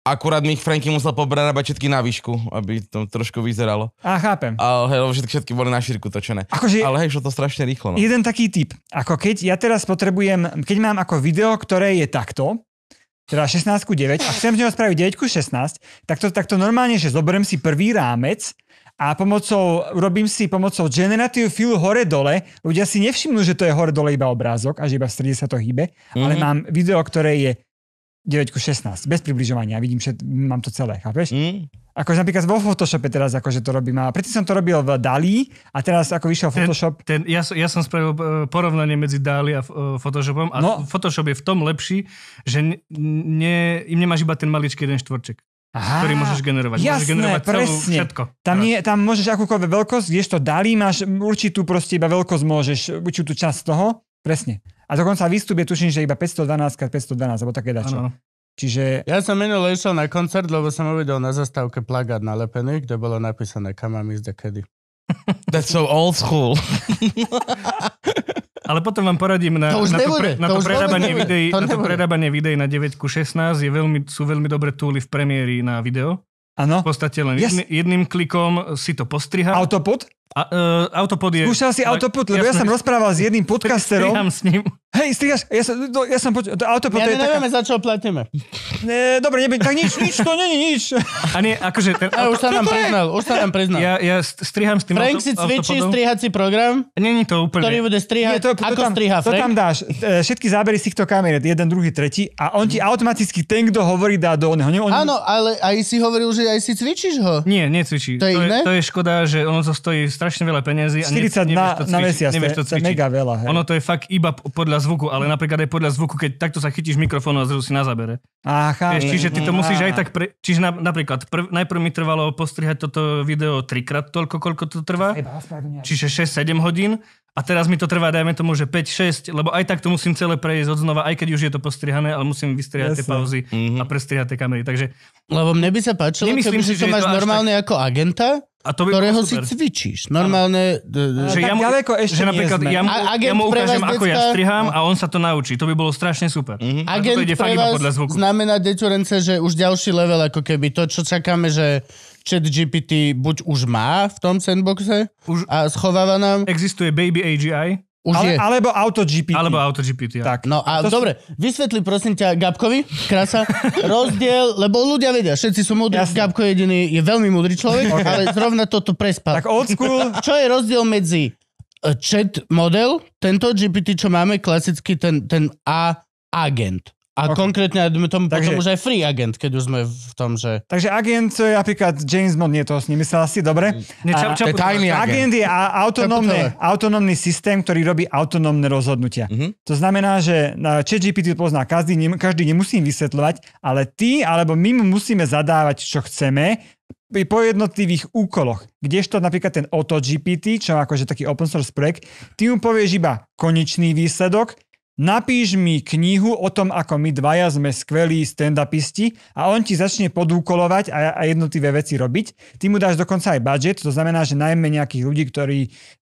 Akurát mi ich Franky musel pobrať všetky na výšku, aby to trošku vyzeralo. A chápem. Ale hej, lebo všetky, všetky boli na šírku točené. Akože Ale hej, šlo to strašne rýchlo. No. Jeden taký typ, ako keď ja teraz potrebujem, keď mám ako video, ktoré je takto, teda 16 ku 9 a chcem z neho spraviť 9 ku 16, tak to, tak to normálne, že zoberiem si prvý rámec a pomocou, robím si pomocou generative fill hore-dole, ľudia si nevšimnú, že to je hore-dole iba obrázok a že iba v strede sa to hýbe, mm-hmm. ale mhm. mám video, ktoré je 9 16, bez približovania, vidím, že mám to celé, chápeš? Mm. Akože napríklad vo Photoshope teraz akože to robím. A predtým som to robil v Dali a teraz ako vyšiel Photoshop. Ten, ten, ja, ja som spravil e, porovnanie medzi Dali a e, Photoshopom a no. Photoshop je v tom lepší, že ne, ne, im nemáš iba ten maličký jeden štvorček. Aha, ktorý môžeš generovať. Jasné, môžeš generovať celú, presne. všetko. Tam, nie, tam môžeš akúkoľvek veľkosť, vieš to dali, máš určitú proste iba veľkosť môžeš, určitú časť toho. Presne. A dokonca výstup je, tuším, že iba 512 512, alebo také dačo. Ano. Čiže... Ja som minule išiel na koncert, lebo som uvidel na zastávke plagát nalepený, kde bolo napísané kam mám ísť a kedy. That's so old school. Ale potom vám poradím na, to na, to, pre, na, to, to prerábanie videí, to na to predábanie videí na 9 ku 16 je veľmi, sú veľmi dobré túly v premiéri na video. Áno. V podstate len yes. jedným, jedným klikom si to postriha. Autopod? A, uh, autopod je... Skúšal si autopod, lebo ja, som rozprával s jedným podcasterom. Striham s ním. Hej, strihaš, no, ja som, to, ja som počul, to autopod ja, je nevieme, taká... za čo platíme. Ne, dobre, nebude, tak nič, nič, to není nič. A nie, akože... Ten, auto... už sa nám priznal, už sa nám priznal. Ja, ja striham s tým Frank auto, si cvičí autopodom. strihací program. Není to úplne. Ktorý bude strihať, nie, to, to, ako tam, striha Frank. To tam dáš, e, všetky zábery z týchto kamer, jeden, druhý, tretí, a on ti automaticky ten, kto hovorí, dá do oného. On... Áno, ale aj si hovoril, že aj si cvičíš ho. Nie, necvičí. To je, to je, to je škoda, že ono zostojí strašne veľa peniazy. 40 a ne, nevieš to na mesiac, nevieš to, to je mega veľa. Hej. Ono to je fakt iba podľa zvuku, ale napríklad aj podľa zvuku, keď takto sa chytíš mikrofónu a zrazu si na zabere. Aha, vieš, čiže ty to musíš aj tak... Pre, čiže na, napríklad, prv, najprv mi trvalo postrihať toto video trikrát toľko, koľko to trvá. Čiže 6-7 hodín. A teraz mi to trvá, dajme tomu, že 5-6, lebo aj tak to musím celé prejsť od znova, aj keď už je to postrihané, ale musím vystrihať Jasne. tie pauzy mm-hmm. a mhm. prestrihať tie kamery. Takže... Lebo mne by sa páčilo, Nemyslím keby si, to máš normálne tak... ako agenta, a to by ktorého si cvičíš. Normálne... Že, ja mu, ďaleko ešte že napríklad ja mu, ja mu ukážem, ako ja strihám no. a on sa to naučí. To by bolo strašne super. Mm-hmm. Agent to ide pre vás podľa zvuku. znamená deťurence, že už ďalší level, ako keby to, čo čakáme, že chat GPT buď už má v tom sandboxe už a schováva nám... Existuje Baby AGI, už Ale, je. Alebo AutoGPT. Alebo AutoGPT, ja. Tak. No a to dobre, sú... vysvetli prosím ťa Gabkovi, krása, rozdiel, lebo ľudia vedia, všetci sú múdri, Jasne. Gabko jediný je veľmi múdry človek, okay. ale zrovna toto prespal. Tak old school. Čo je rozdiel medzi eh, chat model, tento GPT, čo máme, klasicky ten, ten A agent. A okay. konkrétne tomu Takže, potom už aj free agent, keď už sme v tom, že... Takže agent je napríklad James Bond, nie to s nimi asi, dobre? Nie, čo, čau, tajný agent. agent je autonómny, autonómny systém, ktorý robí autonómne rozhodnutia. Mm-hmm. To znamená, že ChatGPT pozná každý, každý nemusím vysvetľovať, ale ty alebo my mu musíme zadávať, čo chceme, po jednotlivých úkoloch. Kdežto napríklad ten Oto GPT, čo je akože taký open source projekt, ty mu povieš iba konečný výsledok, napíš mi knihu o tom, ako my dvaja sme skvelí stand-upisti a on ti začne podúkolovať a, a jednotlivé veci robiť. Ty mu dáš dokonca aj budget, to znamená, že najmä nejakých ľudí, ktorí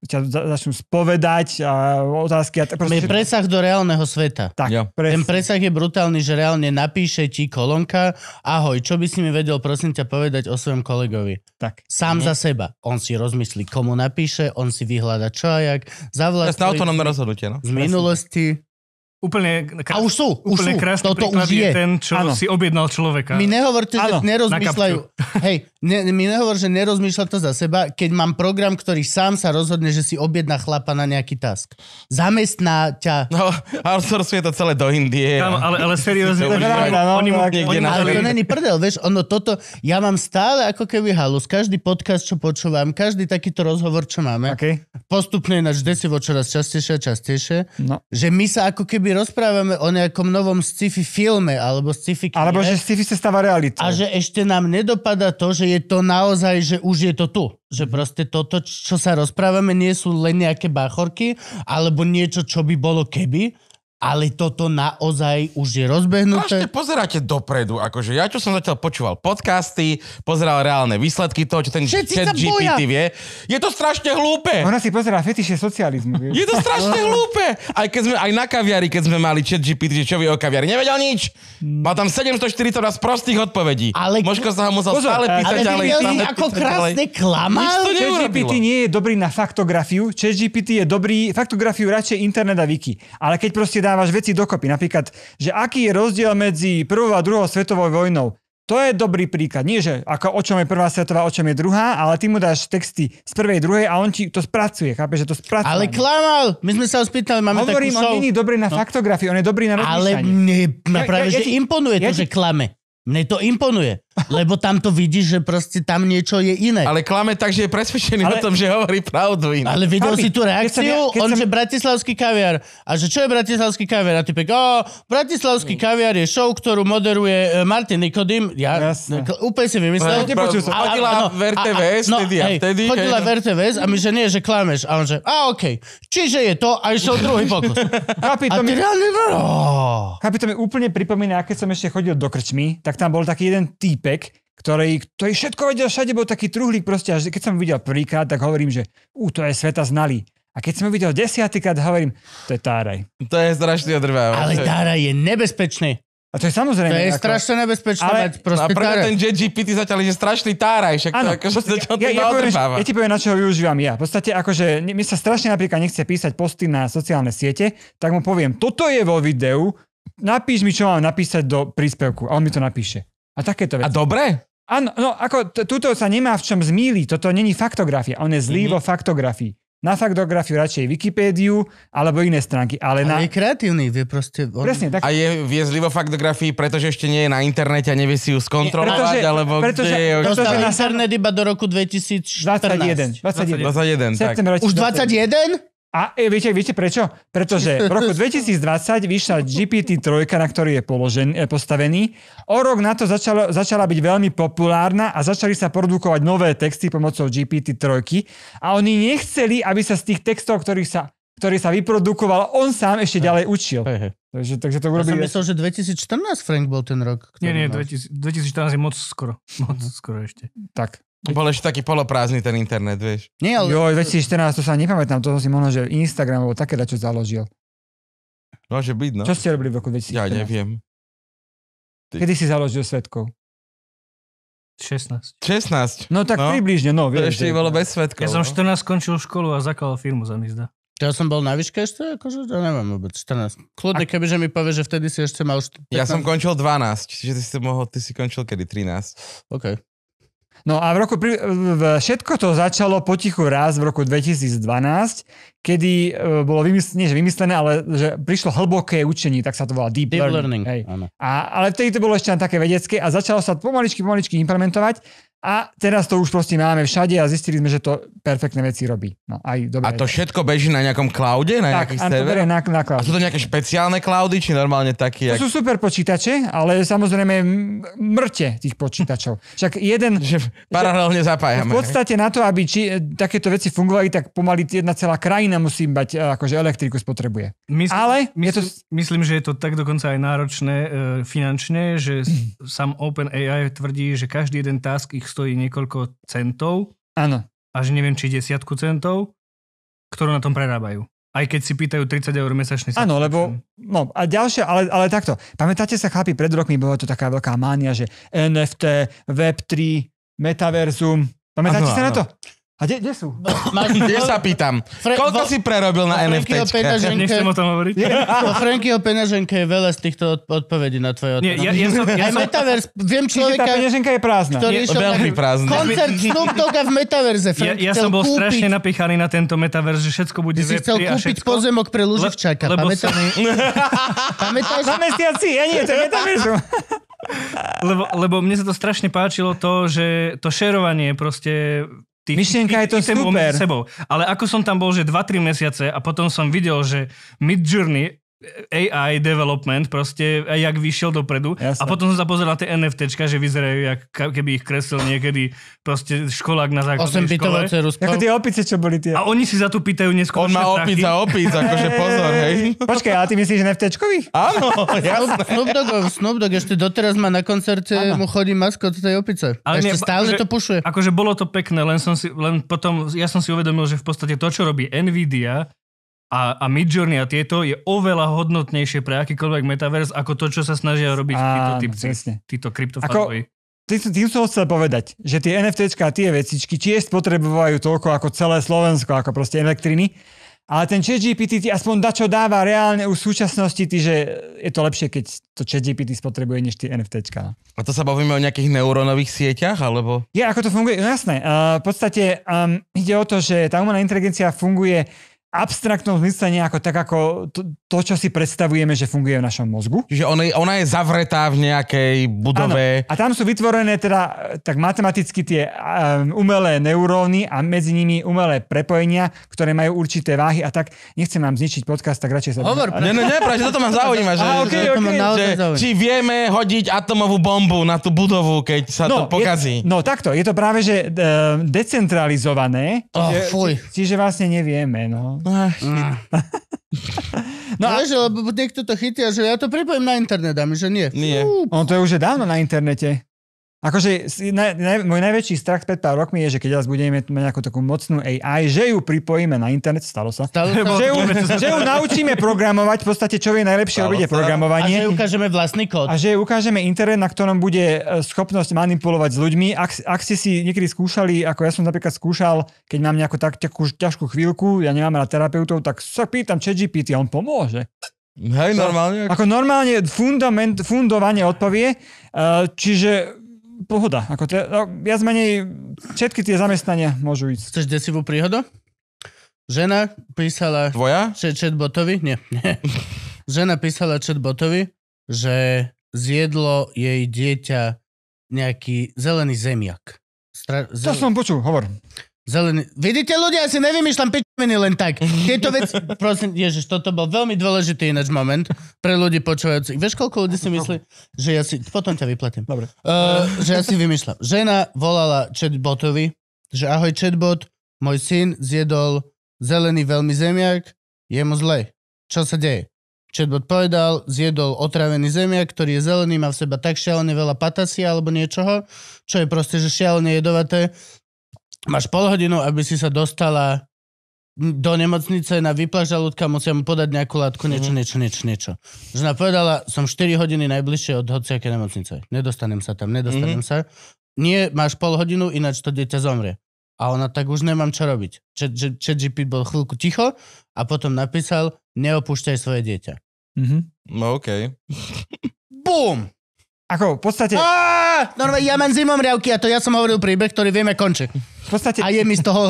ťa začnú spovedať a otázky. A t- proste... Presah do reálneho sveta. Tak, ja. Ten presah je brutálny, že reálne napíše ti kolonka ahoj, čo by si mi vedel prosím ťa povedať o svojom kolegovi. Tak. Sám mhm. za seba. On si rozmyslí, komu napíše, on si vyhľada čo a jak. Zavlastí... Ja autonómne rozhodnutie, no. Z minulosti Úplne, krás, a už sú, už úplne sú. krásny Toto príklad už je. je ten, čo ano. si objednal človeka. My nehovorte, že nerozmýšľajú. Hej, Ne, mi nehovor, že nerozmýšľa to za seba, keď mám program, ktorý sám sa rozhodne, že si objedná chlapa na nejaký task. Zamestná ťa. No, outsourcuje to celé do Indie. Tam, ale, ale seriózne, to pravda, no, oni mu niekde na... Ale to není prdel, vieš, ono toto, ja mám stále ako keby halus, každý podcast, čo počúvam, každý takýto rozhovor, čo máme, okay. postupne ináč desivo čoraz častejšie a častejšie, no. že my sa ako keby rozprávame o nejakom novom sci-fi filme, alebo sci-fi knihe. Alebo že sci-fi sa stáva realitou. A že ešte nám nedopada to, že je to naozaj, že už je to tu. Že proste toto, čo sa rozprávame, nie sú len nejaké báchorky, alebo niečo, čo by bolo keby, ale toto naozaj už je rozbehnuté. Ešte pozeráte dopredu, akože ja čo som zatiaľ počúval podcasty, pozeral reálne výsledky toho, čo ten Všetci chat GPT vie. Je to strašne hlúpe. Ona si pozerá fetiše socializmu. Je to strašne hlúpe. Aj, keď sme, aj na kaviari, keď sme mali chat GPT, že čo vie o kaviari, nevedel nič. Má tam 740 prostých odpovedí. Ale... Možko sa ho musel Pozor, stále písať ale ďalej. Stále ako písať krásne klamal. Chat GPT nie je dobrý na faktografiu. Chat GPT je dobrý, faktografiu radšej internet a wiki. Ale keď proste dávaš veci dokopy. Napríklad, že aký je rozdiel medzi prvou a druhou svetovou vojnou. To je dobrý príklad. Nie, že ako o čom je prvá svetová, o čom je druhá, ale ty mu dáš texty z prvej, druhej a on ti to spracuje. Chápe, že to spracuje. Ale klamal! My sme sa ho spýtali, máme Hovorím, takú show. on nie je dobrý na no. faktografii, on je dobrý na rozmýšľanie. Ale mne práve, ja, ja, ja že ti, imponuje ja, to, ja, že klame. Mne to imponuje. Lebo tam to vidíš, že proste tam niečo je iné. Ale klame tak, že je presvedčený ale, o tom, že hovorí pravdu iné. Ale videl Kami, si tú reakciu, keď sa, keď on sa... že bratislavský kaviar. A že čo je bratislavský kaviar? A ty pek, oh, bratislavský mm. kaviar je show, ktorú moderuje e, Martin Nikodým. Ja Jasne. úplne si vymyslel. Ja, nepočul som. chodila no, v RTVS, a, a, no, vtedy, hej, vtedy, Chodila no. v RTVS a my, že nie, že klameš. A on že, a okej. Okay. Čiže je to a išiel druhý pokus. Chápi, to a mi... reálne, Chápi, to mi úplne pripomína, keď som ešte chodil do krčmy, tak tam bol taký jeden typ typek, ktorý, ktorý všetko vedel všade, bol taký truhlík proste, až keď som ho videl prvýkrát, tak hovorím, že ú, to je sveta znalý. A keď som ho videl desiatýkrát, hovorím, to je Táraj. To je strašne odrvávavé. Ale Táraj je nebezpečný. A to je samozrejme. To je ako... strašne nebezpečná ale... vec. a preto ten JGPT zatiaľ je strašný táraj. Však ano, akože to, ja, ja, poviem, ja ti poviem, na čo ho využívam ja. V podstate, akože mi sa strašne napríklad nechce písať posty na sociálne siete, tak mu poviem, toto je vo videu, napíš mi, čo mám napísať do príspevku. A on mi to napíše a takéto veci. A dobre? Áno, no ako t- tuto sa nemá v čom zmýliť, toto není faktografia, on je zlý mm-hmm. vo faktografii. Na faktografiu radšej Wikipédiu alebo iné stránky, ale, ale na... je kreatívny, vie proste... On... Presne, tak... A je, je zlý vo faktografii, pretože ešte nie je na internete a nevie si ju skontrolovať, nie, pretože, alebo pretože, kde je... Pretože, pretože na internet iba do roku 2014. 21. 21. 21, 21 tak. Už 21? A e, viete, viete prečo? Pretože v roku 2020 vyšla GPT-3, na ktorý je položen, e, postavený. O rok na to začalo, začala byť veľmi populárna a začali sa produkovať nové texty pomocou GPT-3. A oni nechceli, aby sa z tých textov, ktorých sa ktorý sa vyprodukoval, on sám ešte ďalej učil. He, he. Takže, takže to urobili... Ja som myslel, že 2014 Frank bol ten rok. Nie, nie, 2000, 2014 je moc skoro. Moc mhm. skoro ešte. Tak. Bol ešte taký poloprázdny ten internet, vieš. Nie, ale... Jo, 2014, to sa nepamätám, to si možno, že Instagram alebo také čo založil. Môže no, byť, no. Čo ste robili v roku 2014? Ja neviem. Ty... Kedy si založil svetkov? 16. 16? No tak no. približne, no. Vieš, to ešte bolo bez svetkov. Ja som 14 no. skončil školu a zakal firmu za mizda. Ja som bol na výške ešte, akože, ja neviem vôbec, 14. Kľudne, a... kebyže mi povie, že vtedy si ešte mal... 15. Ja som končil 12, čiže ty si, mohol, ty si končil kedy 13. OK. No a v roku, všetko to začalo potichu raz v roku 2012, kedy e, bolo vymyslené, nie že vymyslené, ale že prišlo hlboké učenie, tak sa to volá deep, deep learning. learning. Hej. A, ale vtedy to bolo ešte na také vedecké a začalo sa pomaličky, pomaličky implementovať a teraz to už proste máme všade a zistili sme, že to perfektné veci robí. No, aj dobre. A to všetko beží na nejakom cloude? Na tak, server? Na, na cloud. A sú to nejaké špeciálne cloudy, či normálne také? To jak... sú super počítače, ale samozrejme mŕte tých počítačov. Však jeden... Že paralelne zapájame. V podstate na to, aby či, takéto veci fungovali, tak pomaly jedna celá krajina musí mať, e, akože elektriku spotrebuje. Mysl, ale mysl, to... Myslím, že je to tak dokonca aj náročné e, finančne, že mm. sám OpenAI tvrdí, že každý jeden task ich stojí niekoľko centov. Áno. Až neviem, či desiatku centov, ktorú na tom prerábajú. Aj keď si pýtajú 30 eur mesačný. Áno, lebo... No a ďalšie, ale, ale takto. Pamätáte sa, chápi, pred rokmi bola to taká veľká mánia, že NFT, Web3, Metaverzum. Pamätáte ano, sa ano. na to? A kde, sú? Kde no, sa pýtam? Fre- Koľko vo, si prerobil na NFT? Nechcem o tom hovoriť. Nie, o Frankyho peňaženke je veľa z týchto odpovedí na tvoje otázky. Ja, ja som, ja som... Metaverse, viem človeka, Čiže tá peňaženka je prázdna. Ktorý je, veľmi prázdna. Koncert Snoop Dogga v Metaverse. Frank ja, ja som bol kúpiť, strašne napýchaný na tento Metaverse, že všetko bude Ty si chcel kúpiť pozemok pre Luživčáka. lebo pamätáš? Som... pamätáš? Na mesiaci, ja nie, to je Metaverse. lebo, lebo mne sa to strašne páčilo to, že to šerovanie proste Ty, Myšlienka ty, je to super. Sebou. Ale ako som tam bol, že 2-3 mesiace a potom som videl, že Mid Journey AI development proste, jak vyšiel dopredu. Jasne. A potom som sa pozeral na tie NFTčka, že vyzerajú, jak, keby ich kreslil niekedy proste školák na základnej škole. 8 škole. Ako tie opice, čo boli tie. A oni si za to pýtajú neskôr. On má opic a opic, akože pozor, hej. Počkaj, a ty myslíš NFTčkových? Áno, jasné. Snoop Dogg, Snoop Dogg ešte doteraz má na koncerte, Áno. mu chodí maskot tej opice. Ale ešte nie, stále akože, to pušuje. Akože bolo to pekné, len, som si, len potom ja som si uvedomil, že v podstate to, čo robí Nvidia, a, a Midjourney a tieto je oveľa hodnotnejšie pre akýkoľvek metaverse ako to, čo sa snažia robiť a, títo typci, títo Tým, tým som chcel povedať, že tie NFT a tie vecičky tiež spotrebovajú toľko ako celé Slovensko, ako proste elektriny. Ale ten ChatGPT ti aspoň dačo dáva reálne už v súčasnosti, ty, že je to lepšie, keď to ChatGPT spotrebuje než tie NFT. A to sa bavíme o nejakých neurónových sieťach, alebo? Je, ako to funguje? No jasné. Uh, v podstate um, ide o to, že tá umelá inteligencia funguje abstraktnom zmysle nejako tak ako to, to, čo si predstavujeme, že funguje v našom mozgu. Čiže ona, ona je zavretá v nejakej budove. Ano. A tam sú vytvorené teda eh, tak matematicky tie um, umelé neuróny a medzi nimi umelé prepojenia, ktoré majú určité váhy a tak. Nechcem nám zničiť podcast, tak radšej sa... Hovor, ne, ne, ne, práve, toto ma zaujíma. Že, a, okay, okay, že, či vieme hodiť atomovú bombu na tú budovu, keď sa no, to pokazí. Je, no takto, je to práve, že uh, decentralizované. Oh, čiže, fuj. čiže vlastne nevieme. No. Mm. No, no a... že, lebo niekto to chytia, že ja to pripojím na internet a my, že nie. nie. Ú, On to je už je dávno na internete. Akože na, na, môj najväčší strach pred pár rokmi je, že keď raz budeme mať nejakú takú mocnú AI, že ju pripojíme na internet, stalo sa, stalo že, Ju, že ju naučíme programovať, v podstate čo je najlepšie robiť programovanie. A že ukážeme vlastný kód. A že ukážeme internet, na ktorom bude e, schopnosť manipulovať s ľuďmi. Ak, ak ste si niekedy skúšali, ako ja som napríklad skúšal, keď mám nejakú tak, takú ťažkú chvíľku, ja nemám rád terapeutov, tak sa pýtam ChatGPT, on pomôže. Hej, normálne. Ako normálne fundament, fundovanie odpovie. E, čiže pohoda. Ako te, no, viac menej všetky tie zamestnania môžu ísť. Chceš desivú príhodu? Žena písala... Tvoja? Chatbotovi? Nie. nie. Žena písala chatbotovi, že zjedlo jej dieťa nejaký zelený zemiak. Stra- zel... To som počul, hovor. Zelený. Vidíte ľudia, ja si nevymýšľam pičoviny len tak. Tieto veci, prosím, ježiš, toto bol veľmi dôležitý ináč moment pre ľudí počúvajúcich. Vieš, koľko ľudí si myslí, že ja si, potom ťa vyplatím. Dobre. Uh, že ja si vymýšľam. Žena volala chatbotovi, že ahoj chatbot, môj syn zjedol zelený veľmi zemiak, je mu zle. Čo sa deje? Chatbot povedal, zjedol otravený zemiak, ktorý je zelený, má v seba tak šialene veľa patasia alebo niečoho, čo je proste, že šialene jedovaté, Máš pol hodinu, aby si sa dostala do nemocnice na výplach žalúdka, musia mu podať nejakú látku, mhm. niečo, mm-hmm. niečo, niečo, niečo. Žena povedala, som 4 hodiny najbližšie od hociakej nemocnice. Nedostanem sa tam, nedostanem mm-hmm. sa. Nie, máš pol hodinu, ináč to dieťa zomrie. A ona tak už nemám čo robiť. ChatGP bol chvíľku ticho a potom napísal, neopúšťaj svoje dieťa. Mm-hmm. No okej. Okay. Bum! Ako, v podstate... Aaaa! normálne, ja mám zimom riavky a to ja som hovoril príbeh, ktorý vieme konče. V podstate, a je mi z toho...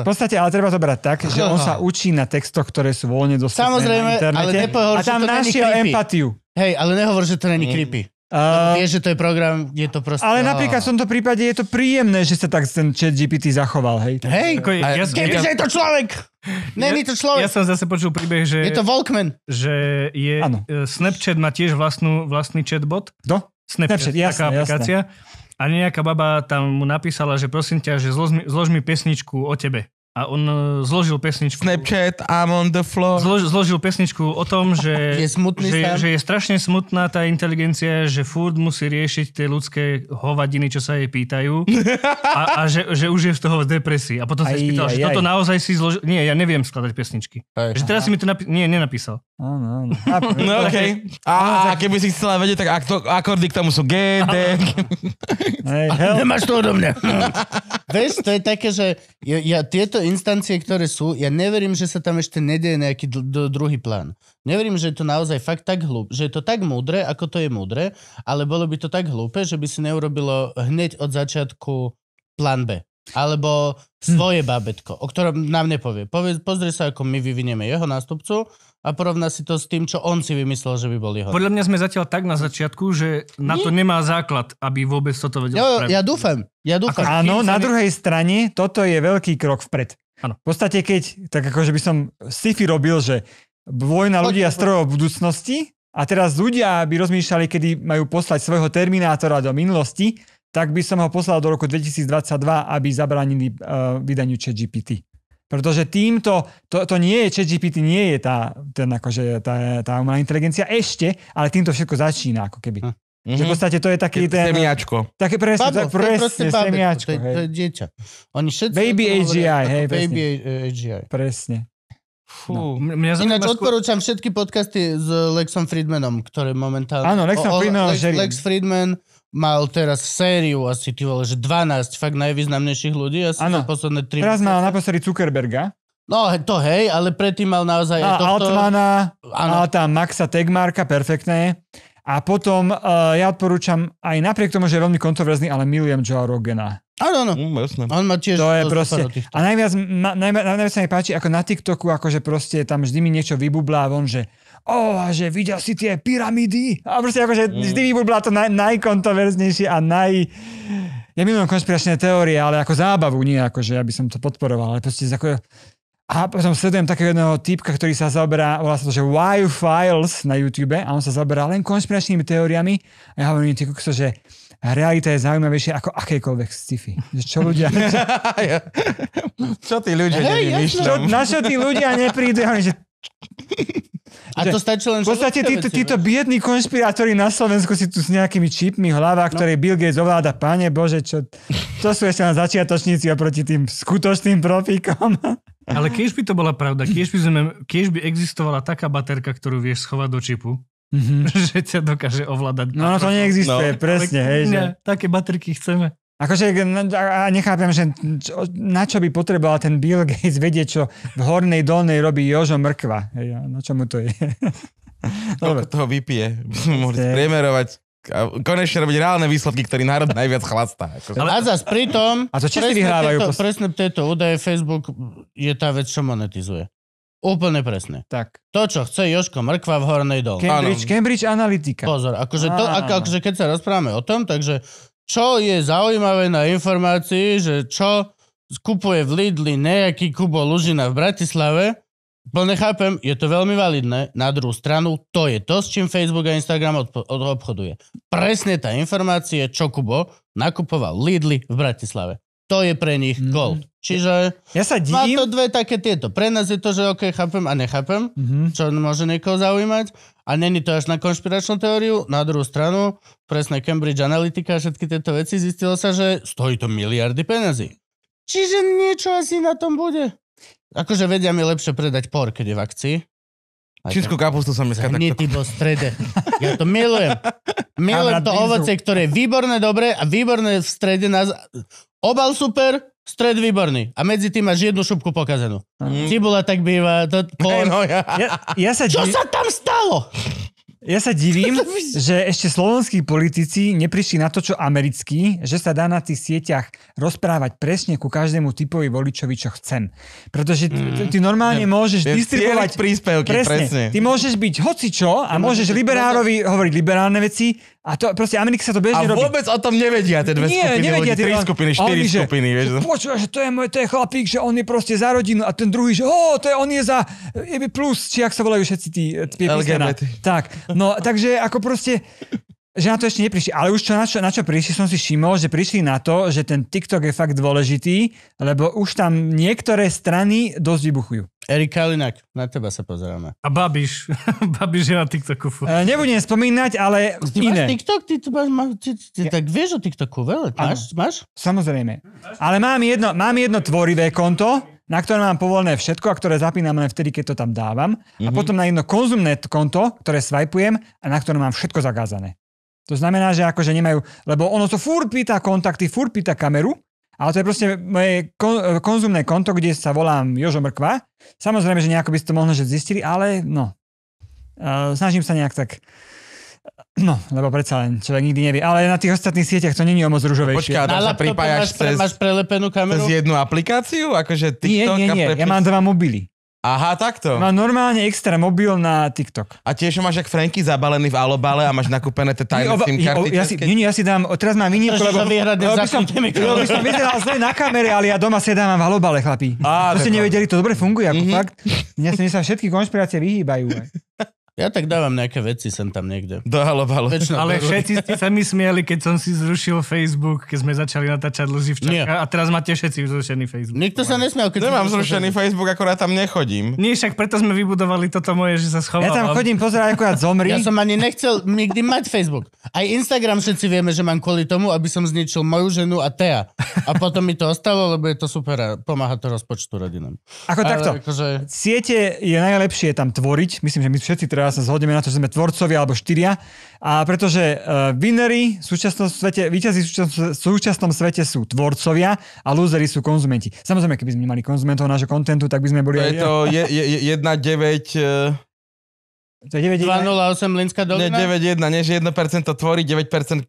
V podstate, ale treba to tak, že on sa učí na textoch, ktoré sú voľne dostupné Samozrejme, na internete. ale nepohor, a tam našiel empatiu. Hej, ale nehovor, že to není creepy. Uh, vieš, že to je program, je to proste... Ale napríklad v tomto prípade je to príjemné, že sa tak ten chat GPT zachoval, hej? Hej, Ako, ja, ja, keby, ja, že je to človek! Není to človek. Ja, som zase počul príbeh, že... Je to Volkman. Že je... Ano. Snapchat má tiež vlastnú, vlastný chatbot. No? Snapchat, Snapchat jasné, taká aplikácia. Jasné. A nejaká baba tam mu napísala, že prosím ťa, že zlož mi, zlož mi pesničku o tebe a on e, zložil pesničku... Snapchat, I'm on the floor. Zlož, zložil pesničku o tom, že, je smutný že, že je strašne smutná tá inteligencia, že furt musí riešiť tie ľudské hovadiny, čo sa jej pýtajú a, a že, že už je z toho v depresii. A potom sa jej spýtal, aj, že aj. toto naozaj si zložil... Nie, ja neviem skladať pesničky. Aj. Že teraz Aha. si mi to napi- Nie, nenapísal. Áno, no, No okay. A, a keby si chcela vedieť, tak to, akordy k tomu sú G, D. Nemáš to odo mňa. Vieš, to je také, že ja, ja tieto tieto instancie, ktoré sú, ja neverím, že sa tam ešte nedie nejaký d- d- druhý plán. Neverím, že je to naozaj fakt tak hlúpe, že je to tak múdre, ako to je múdre, ale bolo by to tak hlúpe, že by si neurobilo hneď od začiatku plán B. Alebo hm. svoje hm. babetko, o ktorom nám nepovie. Povie, pozri sa, ako my vyvinieme jeho nástupcu a porovná si to s tým, čo on si vymyslel, že by boli hodné. Podľa mňa sme zatiaľ tak na začiatku, že na to nemá základ, aby vôbec toto vedel. Jo, jo, ja dúfam. Ja dúfam. Ako, áno, na druhej strane toto je veľký krok vpred. Áno. V podstate, keď tak akože by som sci-fi robil, že vojna ľudí a strojov budúcnosti a teraz ľudia by rozmýšľali, kedy majú poslať svojho Terminátora do minulosti, tak by som ho poslal do roku 2022, aby zabránili uh, eh, vydaniu ChatGPT. Pretože týmto, to, to nie je, ChatGPT nie je tá, ten akože, tá, tá umelá inteligencia ešte, ale týmto všetko začína ako keby. Mm-hmm. Že v mhm. podstate to je taký ten... Semiačko. Také presne, Pablo, tak presne, to semiačko. To je, to je dieťa. Oni všetci... Baby AGI, hovorí, hej, Baby AGI. Presne. Fú. No. Ináč skôr... odporúčam všetky podcasty s Lexom Friedmanom, ktoré momentálne... Áno, Lex Friedman. Lex, Lex Friedman mal teraz sériu asi, ty vole, že 12 fakt najvýznamnejších ľudí asi ano. za posledné 3 Teraz mal naposledy Zuckerberga. No, to hej, ale predtým mal naozaj... A tohto... Altmana, ano. a tá Maxa Tegmarka, perfektné. A potom uh, ja odporúčam, aj napriek tomu, že je veľmi kontroverzný, ale milujem Joe Rogana. Áno, áno. Mm, jasné. On ma tiež to je proste, A najviac, ma, najviac, najviac sa mi páči, ako na TikToku, akože proste tam vždy mi niečo vybublá von, že oh, že videl si tie pyramídy. A proste akože mm. vždy by bola to naj, najkontroverznejšie a naj... Ja milujem konšpiračné teórie, ale ako zábavu, nie ako, že ja by som to podporoval. Ale proste ako... A potom sledujem takého jedného typka, ktorý sa zaoberá, volá sa to, že Why Files na YouTube a on sa zaoberá len konšpiračnými teóriami a ja hovorím ty kukso, že realita je zaujímavejšia ako akékoľvek sci-fi. Čo ľudia... čo tí ľudia hey, nemyslíš? Na čo tí ľudia neprídu? Ja hovorím, že A to stačí len... V podstate títo, títo no. biední konšpirátori na Slovensku si tu s nejakými čipmi hlava, no. ktoré Bill Gates ovláda. Pane Bože, čo... To sú ešte na začiatočníci oproti tým skutočným profíkom. Ale keď by to bola pravda, keď by, by existovala taká baterka, ktorú vieš schovať do čipu, mm-hmm. že ťa dokáže ovládať. No, no to neexistuje, no. presne. Hej, že... Také baterky chceme. Akože no, nechápem, že čo, na čo by potreboval ten Bill Gates vedieť, čo v hornej dolnej robí Jožo Mrkva. Hej, na čo mu to je? Koľko toho vypije? Môžete priemerovať a konečne robiť reálne výsledky, ktorý národ najviac chlastá. Ale... A zase pritom... A to Česi vyhrávajú. Tieto, post... Presne tieto údaje Facebook je tá vec, čo monetizuje. Úplne presne. Tak. To, čo chce Joško Mrkva v Hornej dole. Cambridge, Cambridge Analytica. Pozor, akože, to, ako, akože keď sa rozprávame o tom, takže čo je zaujímavé na informácii, že čo kupuje v Lidli nejaký Kubo Lužina v Bratislave, bo chápem, je to veľmi validné. Na druhú stranu, to je to, s čím Facebook a Instagram od, od obchoduje. Presne tá informácia, čo Kubo nakupoval Lidli v Bratislave. To je pre nich mm-hmm. gold. Čiže ja sa divím. má to dve také tieto. Pre nás je to, že OK, chápem a nechápem, mm-hmm. čo môže niekoho zaujímať. A není to až na konšpiračnú teóriu. Na druhú stranu, presne Cambridge Analytica a všetky tieto veci, zistilo sa, že stojí to miliardy peniazy. Čiže niečo asi na tom bude. Akože vedia mi lepšie predať por, keď je v akcii. Čínsku kapustu som dneska takto... ty po strede. Ja to milujem. Milujem to ovoce, ktoré je výborné dobre a výborné v strede na... Obal super, stred výborný. A medzi tým máš jednu šupku pokazenú. Mm. Cibula tak býva, to por. Hey, no, ja. Ja, ja sa Čo di... sa tam stalo? Ja sa divím, že ešte slovenskí politici neprišli na to, čo americkí, že sa dá na tých sieťach rozprávať presne ku každému typovi voličovi, čo chcem. Pretože ty, mm. ty normálne ja, môžeš distribuovať príspevky, presne. presne. Ty môžeš byť hocičo a môžeš liberálovi hovoriť liberálne veci a to proste Amerika sa to bežne robí. A vôbec robí. o tom nevedia tie dve Nie, skupiny nevedia ľudí, tri tým, skupiny, štyri oni, skupiny. vieš. Že no. počúva, že to je môj, to je chlapík, že on je proste za rodinu a ten druhý, že ho, to je, on je za je plus, či ak sa volajú všetci tí, tí, tí Tak, no, takže ako proste že na to ešte neprišli. Ale už čo, na, čo, na čo prišli, som si všimol, že prišli na to, že ten TikTok je fakt dôležitý, lebo už tam niektoré strany dosť vybuchujú. Erik Kalinak, na teba sa pozeráme. A Babiš. Babiš je na TikToku. Uh, nebudem spomínať, ale ty iné. Máš TikTok? Ty, tu máš, má, ty, ty, ja. tak vieš o TikToku veľa. Máš, máš? Samozrejme. Ale mám jedno, mám jedno tvorivé konto, na ktoré mám povolené všetko a ktoré zapínam len vtedy, keď to tam dávam. Mm-hmm. A mhm. potom na jedno konzumné konto, ktoré svajpujem a na ktoré mám všetko zakázané. To znamená, že akože nemajú, lebo ono to furt pýta kontakty, furt pýta kameru, ale to je proste moje e, konzumné konto, kde sa volám Jožo Mrkva. Samozrejme, že nejako by ste to možno že zistili, ale no. Uh, snažím sa nejak tak No, lebo predsa len človek nikdy nevie. Ale na tých ostatných sieťach to není o moc ružovejšie. No počkaj, tam sa pripájaš máš, cez, máš prelepenú kameru? cez jednu aplikáciu? Akože TikTok nie, nie, nie. Ja mám dva mobily. Aha, takto. Má normálne extra mobil na TikTok. A tiež máš jak Franky zabalený v alobale a máš nakúpené tie tajné oba, SIM karty. Ja si, nie, nie, ja si dám, teraz mám iný, lebo, by som, by som vyzeral zle na kamere, ale ja doma sedám v alobale, chlapí. to ste nevedeli, to dobre funguje, ako mm-hmm. fakt. Mňa sa, mňa sa všetky konšpirácie vyhýbajú. Aj. Ja tak dávam nejaké veci sem tam niekde. Dohalovalo. Väčšinou, Ale všetci ste sa mi smiali, keď som si zrušil Facebook, keď sme začali natáčať Lživčaka a teraz máte všetci zrušený Facebook. Nikto sa nesmial, keď Nemám zrušený Facebook, akorát tam nechodím. Nie, však preto sme vybudovali toto moje, že sa schovávam. Ja tam chodím pozerať, ako ja zomri. Ja som ani nechcel nikdy mať Facebook. Aj Instagram všetci vieme, že mám kvôli tomu, aby som zničil moju ženu a Tea. A potom mi to ostalo, lebo je to super a pomáha to rozpočtu rodinám. Ako Ale takto. Akože... Siete je najlepšie tam tvoriť. Myslím, že my všetci teraz teraz sa zhodneme na to, že sme tvorcovia alebo štyria. A pretože uh, e, vinery v súčasnom svete, víťazi v súčasnom, súčasnom svete sú tvorcovia a lúzery sú konzumenti. Samozrejme, keby sme nemali konzumentov nášho kontentu, tak by sme boli... To je aj... to 1,9... To je 9, 208 e, Linská dolina? Nie, 9,1, nie, že 1% tvorí, 9% e,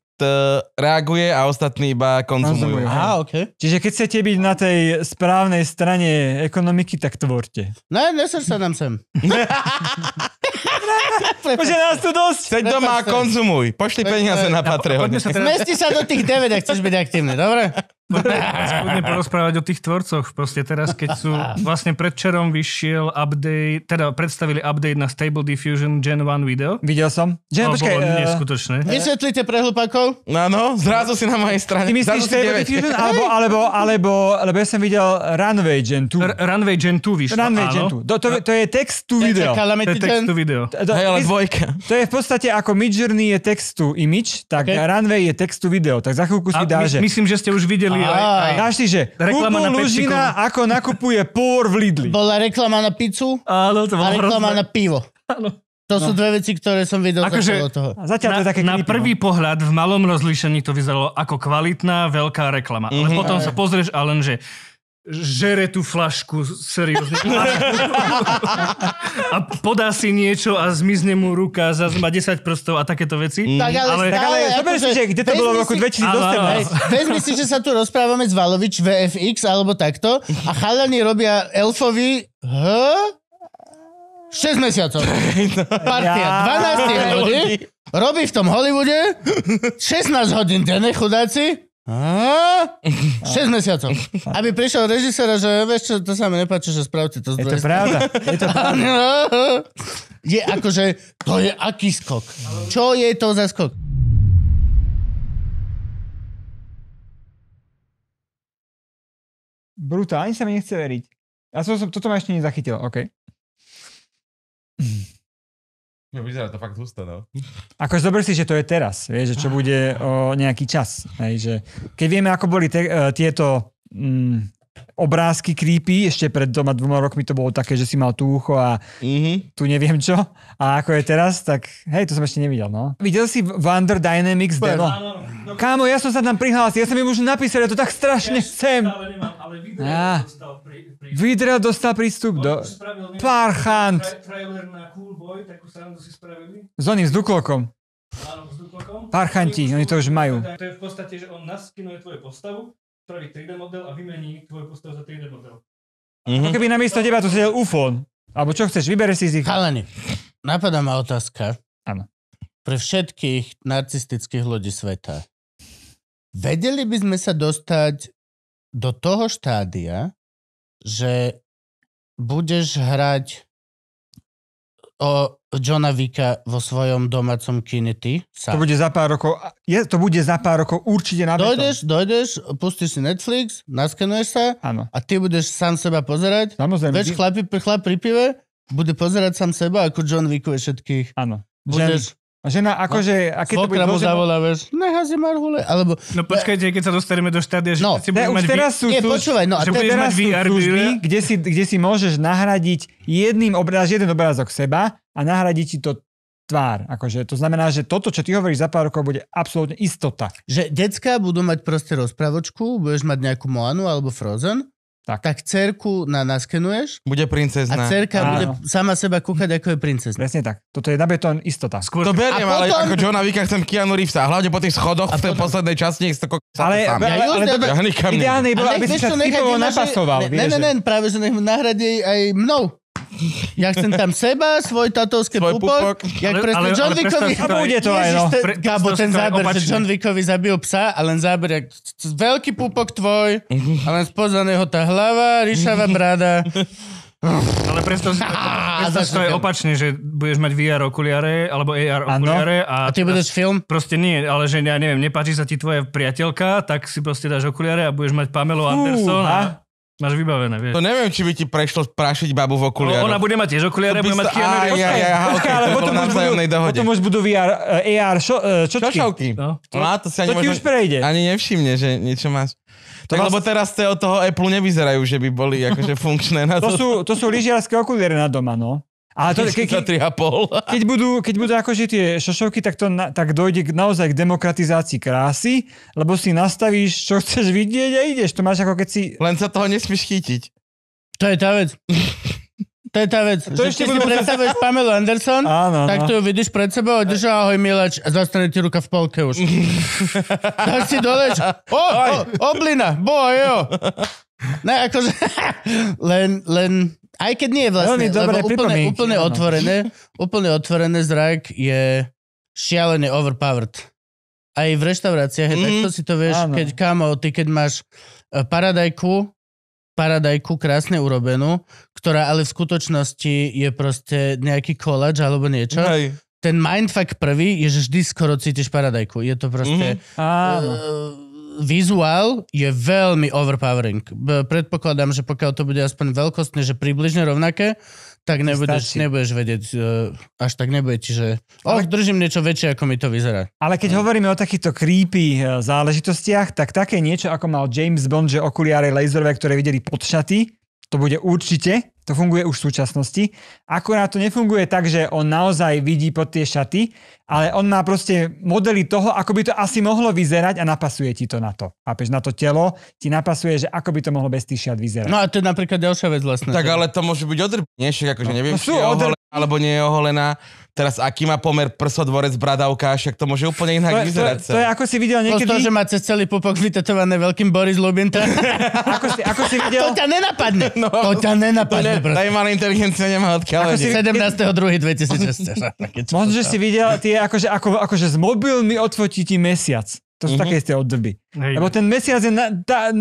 reaguje a ostatní iba konzumujú. Aha, okay. Čiže keď chcete byť na tej správnej strane ekonomiky, tak tvorte. Ne, nesem sa nám sem. Akože nás tu dosť. Seď doma a konzumuj. Pošli peniaze eh, na Patreon. Zmesti sa do tých ak chceš byť aktívny, dobre? Spôjme porozprávať o tých tvorcoch. Proste teraz, keď sú... Vlastne predčerom vyšiel update, teda predstavili update na Stable Diffusion Gen 1 video. Videl som. Gen, no, počkaj, bolo e, neskutočné. Vysvetlite pre hlupákov. Áno, no, zrazu si na mojej strane. Ty myslíš Stable Diffusion? Alebo, alebo, alebo, alebo ja som videl Runway Gen 2. R- Runway Gen 2 vyšlo, Runway áno. Gen 2. To, to, to je text to video. To je text to video. To, Hej, ale dvojka. To je v podstate ako Midjourney je text to image, tak okay. Runway je text to video. Tak za chvíľku si dá, že... Myslím, že ste už videli aj, aj... Každý, že reklama na Lužina, ako nakupuje pôr v Lidli. Bola reklama na pizzu Áno, to a reklama hrozné. na pivo. Áno. To no. sú dve veci, ktoré som videl akože, toho. Zatiaľ na, to je také na prvý pohľad v malom rozlíšení to vyzeralo ako kvalitná veľká reklama. Mm-hmm. Ale mhm. potom aj. sa pozrieš a len, že žere tú flašku, seriózne. a podá si niečo a zmizne mu ruka, zase má 10 prstov a takéto veci. Mm. Tak ale, ale, stále, ale si, že kde to bolo v roku 2008? Vezmi si, že sa tu rozprávame z Valovič VFX alebo takto a chalani robia elfovi H? 6 mesiacov. Partia, 12 ľudí. Robí v tom Hollywoode 16 hodín denne, chudáci. 6 mesiacov. Aby prišiel režisér že e, vieš čo, to sa mi nepáči, že spravte to z Je to pravda. Je to pravda. Je akože, to je aký skok. Čo je to za skok? Brutálne sa mi nechce veriť. Ja som, som toto ma ešte nezachytil, OK. No, vyzerá to fakt husto, no. Akože zober si, že to je teraz, vieš, že čo bude o nejaký čas. Hej, že keď vieme, ako boli te, e, tieto um, obrázky creepy, ešte pred doma dvoma rokmi to bolo také, že si mal tú ucho a mm-hmm. tu neviem čo. A ako je teraz, tak hej, to som ešte nevidel, no. Videl si Wonder Dynamics demo? No, Kámo, ja som sa tam prihlásil, ja som im už napísal, ja to tak strašne ja chcem. Stále ale ja. dostal, pri, pri... dostal prístup do... Parchant. Tra- na cool boj, takú srandu si spravili. S oným, s Duklokom. Áno, s Duklokom. Parchanti, oni to už majú. To je v podstate, že on naskinuje tvoju postavu, spraví 3D model a vymení tvoju postavu za 3D model. Mm-hmm. Keby na miesto teba tu sedel UFON. Alebo čo chceš, vybere si z ich... Chalani, napadá ma otázka. Áno. Pre všetkých narcistických ľudí sveta. Vedeli by sme sa dostať do toho štádia, že budeš hrať o Johna Vika vo svojom domácom kine Sám. To bude za pár rokov, je, to bude za pár rokov určite na Dojdeš, dojdeš, pustíš si Netflix, naskenuješ sa ano. a ty budeš sám seba pozerať. Samozrejme. Veď chlap, chlap pri pive bude pozerať sám seba, ako John Wickuje všetkých. Áno. Budeš žena, akože... no, keď to bude mu dôžem... zavolávaš, marhule, alebo... No počkajte, keď sa dostaneme do štádia, že no. si budeme mať... Teraz sú, nie, počúvaj, no, že teraz mať VR, služby, kde si, kde si môžeš nahradiť jedným obráz, jeden obrázok seba a nahradiť ti to tvár. Akože, to znamená, že toto, čo ty hovoríš za pár rokov, bude absolútne istota. Že decka budú mať proste rozprávočku, budeš mať nejakú Moanu alebo Frozen tak. tak cerku na, naskenuješ. Bude princezná. A cerka Áno. bude sama seba kúkať, ako je princezná. Presne tak. Toto je na betón istota. Skôr... To beriem, a ale potom... ako Johna Vika chcem Keanu Reevesa. Hlavne po tých schodoch a v tej potom... poslednej časti, nech to ko... ale, sám. Ja, ale, ale, ale, ja, ideálne bolo, aby si sa typovo napasoval. Ne, ne, ne, práve, že nech nahradí aj mnou. Ja chcem tam seba, svoj tatovský svoj pupok, pupok, jak ale, presne ale, John Wickovi. A bude to aj, no. Te, Gabo, ten záber, opačne. že John Wickovi zabil psa a len záber, jak veľký pupok tvoj a len spoza neho tá hlava, ríšava brada. Ale predstav si, predstav si to je opačne, že budeš mať VR okuliare alebo AR okuliare. A, a ty budeš film? Proste nie, ale že ja neviem, nepáči sa ti tvoja priateľka, tak si proste dáš okuliare a budeš mať Pamelu Anderson. a... Máš vybavené, vieš. To neviem, či by ti prešlo prašiť babu v okuliároch. No, ona bude mať tiež okuliare, bude mať Keanu Reeves. Ja, ja, ja, okay, ale potom už budú, potom už budú VR, uh, e, AR šo, uh, čočky. Čošovky. No. no to si ani to možno, ti už prejde. Ani nevšimne, že niečo máš. To tak, vás... lebo vlastne- teraz tie od toho Apple nevyzerajú, že by boli akože funkčné. Na to, to, sú, to sú lyžiarské okuliare na doma, no. Ale to, keď, keď, keď, budú, keď budú akože tie šošovky, tak, to na, tak dojde k, naozaj k demokratizácii krásy, lebo si nastavíš, čo chceš vidieť a ideš. To máš ako keď si... Len sa toho nesmieš chytiť. To je tá vec. To je tá vec. To ešte si predstavuješ Pamela Anderson, Áno, tak no. to ju vidíš pred sebou a držíš ahoj miláč a zastane ti ruka v polke už. Dáš si doleč. O, o, oblina, jo. Ne, akože... len, len aj keď nie je vlastne, Veľmi dobré lebo úplne, úplne otvorené, úplne otvorené zrak je šialene overpowered. Aj v reštauráciách, mm. takto mhm. si to vieš, ano. keď kámo, ty keď máš e, paradajku, paradajku krásne urobenú, ktorá ale v skutočnosti je proste nejaký koláč alebo niečo, Hej ten mindfuck prvý je, že vždy skoro cítiš paradajku. Je to proste... Mm-hmm. Uh, vizuál je veľmi overpowering. Predpokladám, že pokiaľ to bude aspoň veľkostne, že približne rovnaké, tak nebudeš, nebudeš vedieť, e, až tak nebude ti, že oh, ale... držím niečo väčšie, ako mi to vyzerá. Ale keď no. hovoríme o takýchto creepy e, záležitostiach, tak také niečo, ako mal James Bond, že okuliare laserové, ktoré videli pod šaty, to bude určite to funguje už v súčasnosti. Akorát to nefunguje tak, že on naozaj vidí pod tie šaty, ale on má proste modely toho, ako by to asi mohlo vyzerať a napasuje ti to na to. Chápeš, na to telo ti napasuje, že ako by to mohlo bez tých šat vyzerať. No a to je napríklad ďalšia vec vlastne. Tak ale to môže byť odrbnejšie, akože no, neviem, no, či je oholená, alebo nie je oholená. Teraz aký má pomer prsodvorec, bradavka, však to môže úplne inak to, vyzerať. To, to, je ako si videl niekedy... To, že má cez celý pupok vytetované veľkým Boris Lubin. ako, si, ako si videl... To ťa nenapadne. No, to ťa nenapadne vidieť, tá umelá inteligencia nemá odkiaľ. Ako si 2006. Možno, že si videl, tie akože, ako, akože z mobilmi odfotí ti mesiac. To sú mhm. také isté oddoby. Lebo ten mesiac je na, tá,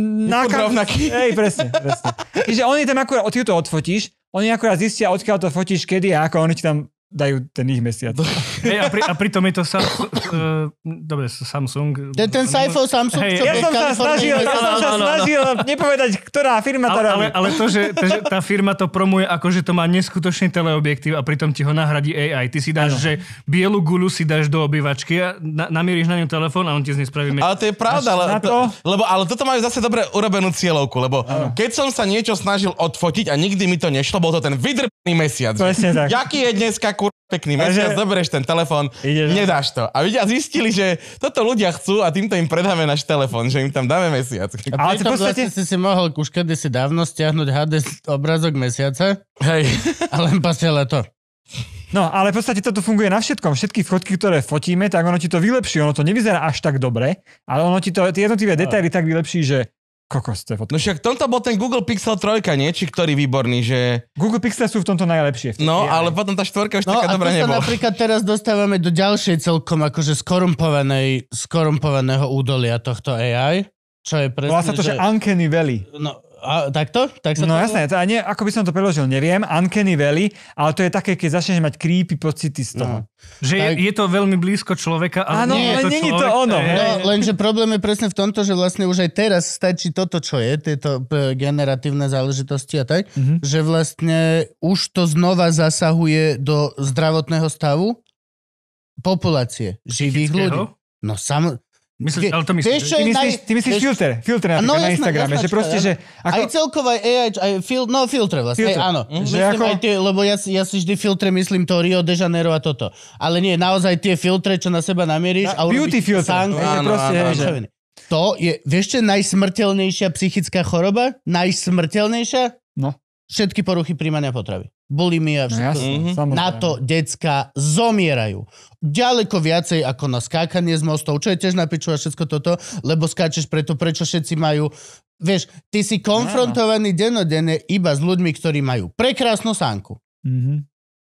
rovnaký. Hej, presne, presne. Čiže oni tam akurát, ty to odfotíš, oni akurát zistia, odkiaľ to fotíš, kedy a ako oni ti tam dajú ten ich mesiac. Hey, a, pri, a pritom je to sa, uh, e, dobre, Samsung. Ten, ten Saifo Samsung, hey, čo ja som sa snažil, ja som sa snažil nepovedať, ktorá firma to robí. Ale, ale to, že, to, že tá firma to promuje ako, že to má neskutočný teleobjektív a pritom ti ho nahradí AI. Ty si dáš, ano. že bielu guľu si dáš do obývačky a na, namieríš na ňu telefón a on ti z nej spraví mesiac. Ale to je pravda, ale, to? lebo, ale toto majú zase dobre urobenú cieľovku, lebo ano. keď som sa niečo snažil odfotiť a nikdy mi to nešlo, bol to ten vydrbený mesiac. Jaký je dneska kur... pekný mesiac, že... zoberieš ten telefón, nedáš to. A vidia, zistili, že toto ľudia chcú a týmto im predáme náš telefón, že im tam dáme mesiac. A ale ty podstate... vlastne si si mohol už si dávno stiahnuť HD obrázok mesiaca. Hej. A len pasiela No, ale v podstate toto funguje na všetkom. Všetky fotky, ktoré fotíme, tak ono ti to vylepší. Ono to nevyzerá až tak dobre, ale ono ti to, tie jednotlivé detaily tak vylepší, že Kokos, to je fotka. No však v tomto bol ten Google Pixel 3, nie? Či ktorý výborný, že... Google Pixel sú v tomto najlepšie. V no, ale potom tá štvorka už no, taká dobrá nebola. napríklad teraz dostávame do ďalšej celkom akože skorumpovanej, skorumpovaného údolia tohto AI, čo je presne, Vlá sa to, že, že Uncanny Valley. No, a, takto? Tak sa no to... jasné, a nie, ako by som to preložil, neviem, Uncanny Valley, ale to je také, keď začneš mať creepy pocity z toho. No. Že tak... je, je to veľmi blízko človeka, ale Áno, nie je to, nie človek, to ono. No, lenže problém je presne v tomto, že vlastne už aj teraz stačí toto, čo je, tieto generatívne záležitosti a tak, mm-hmm. že vlastne už to znova zasahuje do zdravotného stavu populácie, živých ľudí. No sam, Myslíš, ale to myslíš, vieš, čo ty, myslíš, naj... ty myslíš vieš... filter, filter na, no, na Instagrame, že proste, že... Ako... Aj celkovo aj AI, aj fil... no filter vlastne, filter. Aj, áno. Mm-hmm. Myslím ako... aj tie, lebo ja, ja si vždy filtre myslím to Rio de Janeiro a toto. Ale nie, naozaj tie filtre, čo na seba namieríš na, a Beauty filter. Sang, áno, proste, áno, áno. To je, vieš čo, najsmrteľnejšia psychická choroba? Najsmrteľnejšia? No všetky poruchy príjmania potravy. a no, všetko. No, jasne, mm-hmm. Na to decka zomierajú. Ďaleko viacej ako na skákanie z mostov, čo je tiež a všetko toto, lebo skáčeš preto, prečo všetci majú Vieš, ty si konfrontovaný denodene iba s ľuďmi, ktorí majú prekrásnu sánku. Mm-hmm.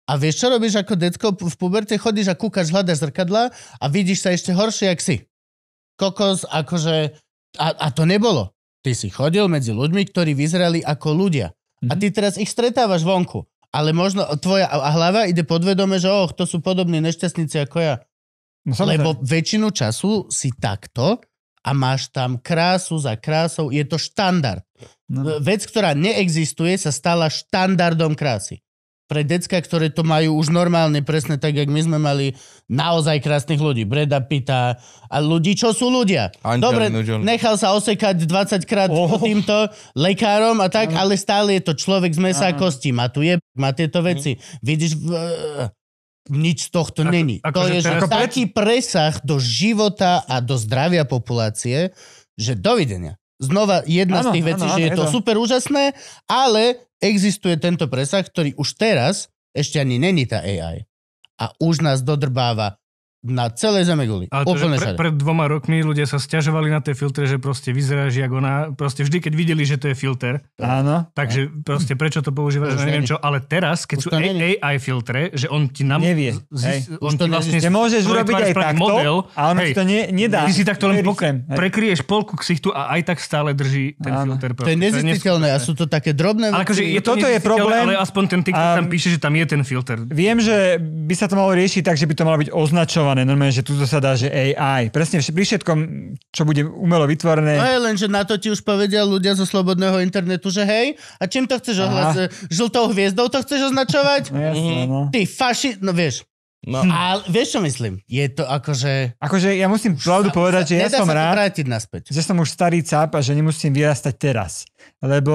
A vieš, čo robíš ako detko v puberte? Chodíš a kúkaš, hľadaš zrkadla a vidíš sa ešte horšie, jak si. Kokos, akože... A, a to nebolo. Ty si chodil medzi ľuďmi, ktorí vyzerali ako ľudia. Mm-hmm. A ty mhm. teraz ich stretávaš vonku. Ale možno tvoja a hlava ide podvedome, že oh, to sú podobní nešťastníci ako ja. No, Lebo tak. väčšinu času si takto a máš tam krásu za krásou. Je to štandard. No. no. Vec, ktorá neexistuje, sa stala štandardom krásy pre decka, ktoré to majú už normálne, presne tak, jak my sme mali naozaj krásnych ľudí. Breda Pita a ľudí, čo sú ľudia. Angel, Dobre, angel. nechal sa osekať 20 krát oh. týmto lekárom a tak, ale stále je to človek z mesa a kosti. Má tu je, má tieto mhm. veci. Mm. Vidíš, v nič z tohto ako, není. Ako, to je že taký presah do života a do zdravia populácie, že dovidenia. Znova jedna ano, z tých vecí, ano, že ano, je to super úžasné, ale existuje tento presah, ktorý už teraz ešte ani není tá AI. A už nás dodrbáva na celej zeme guli. Ale to, Úplne pre, pred dvoma rokmi ľudia sa stiažovali na tie filtre, že proste vyzerá, že ona, proste vždy, keď videli, že to je filter. Áno. Takže áno. proste prečo to používaš, neviem neviem čo, ale teraz, keď už sú neni. AI filtre, že on ti nám... Nevie. Z, hej. On ti vlastne... Že môžeš urobiť aj takto, model, a on hej, to ne, nedá. Ty si takto len pokrem, prekrieš polku ksichtu a aj tak stále drží ten áno. filter. Proste. To je nezistiteľné a sú to také drobné... Ale akože je to toto je problém. Ale aspoň ten TikTok tam píše, že tam je ten filter. Viem, že by sa to malo riešiť tak, že by to malo byť označované naplánované, normálne, že tu sa dá, že AI. Presne pri všetkom, čo bude umelo vytvorené. No je len, že na to ti už povedia ľudia zo slobodného internetu, že hej, a čím to chceš ohlasiť? Žltou hviezdou to chceš označovať? No, jasne, mm-hmm. no. Ty faši... No vieš, No. A vieš, čo myslím? Je to akože... Akože ja musím pravdu povedať, že ja som rád, naspäť. že som už starý cap a že nemusím vyrastať teraz. Lebo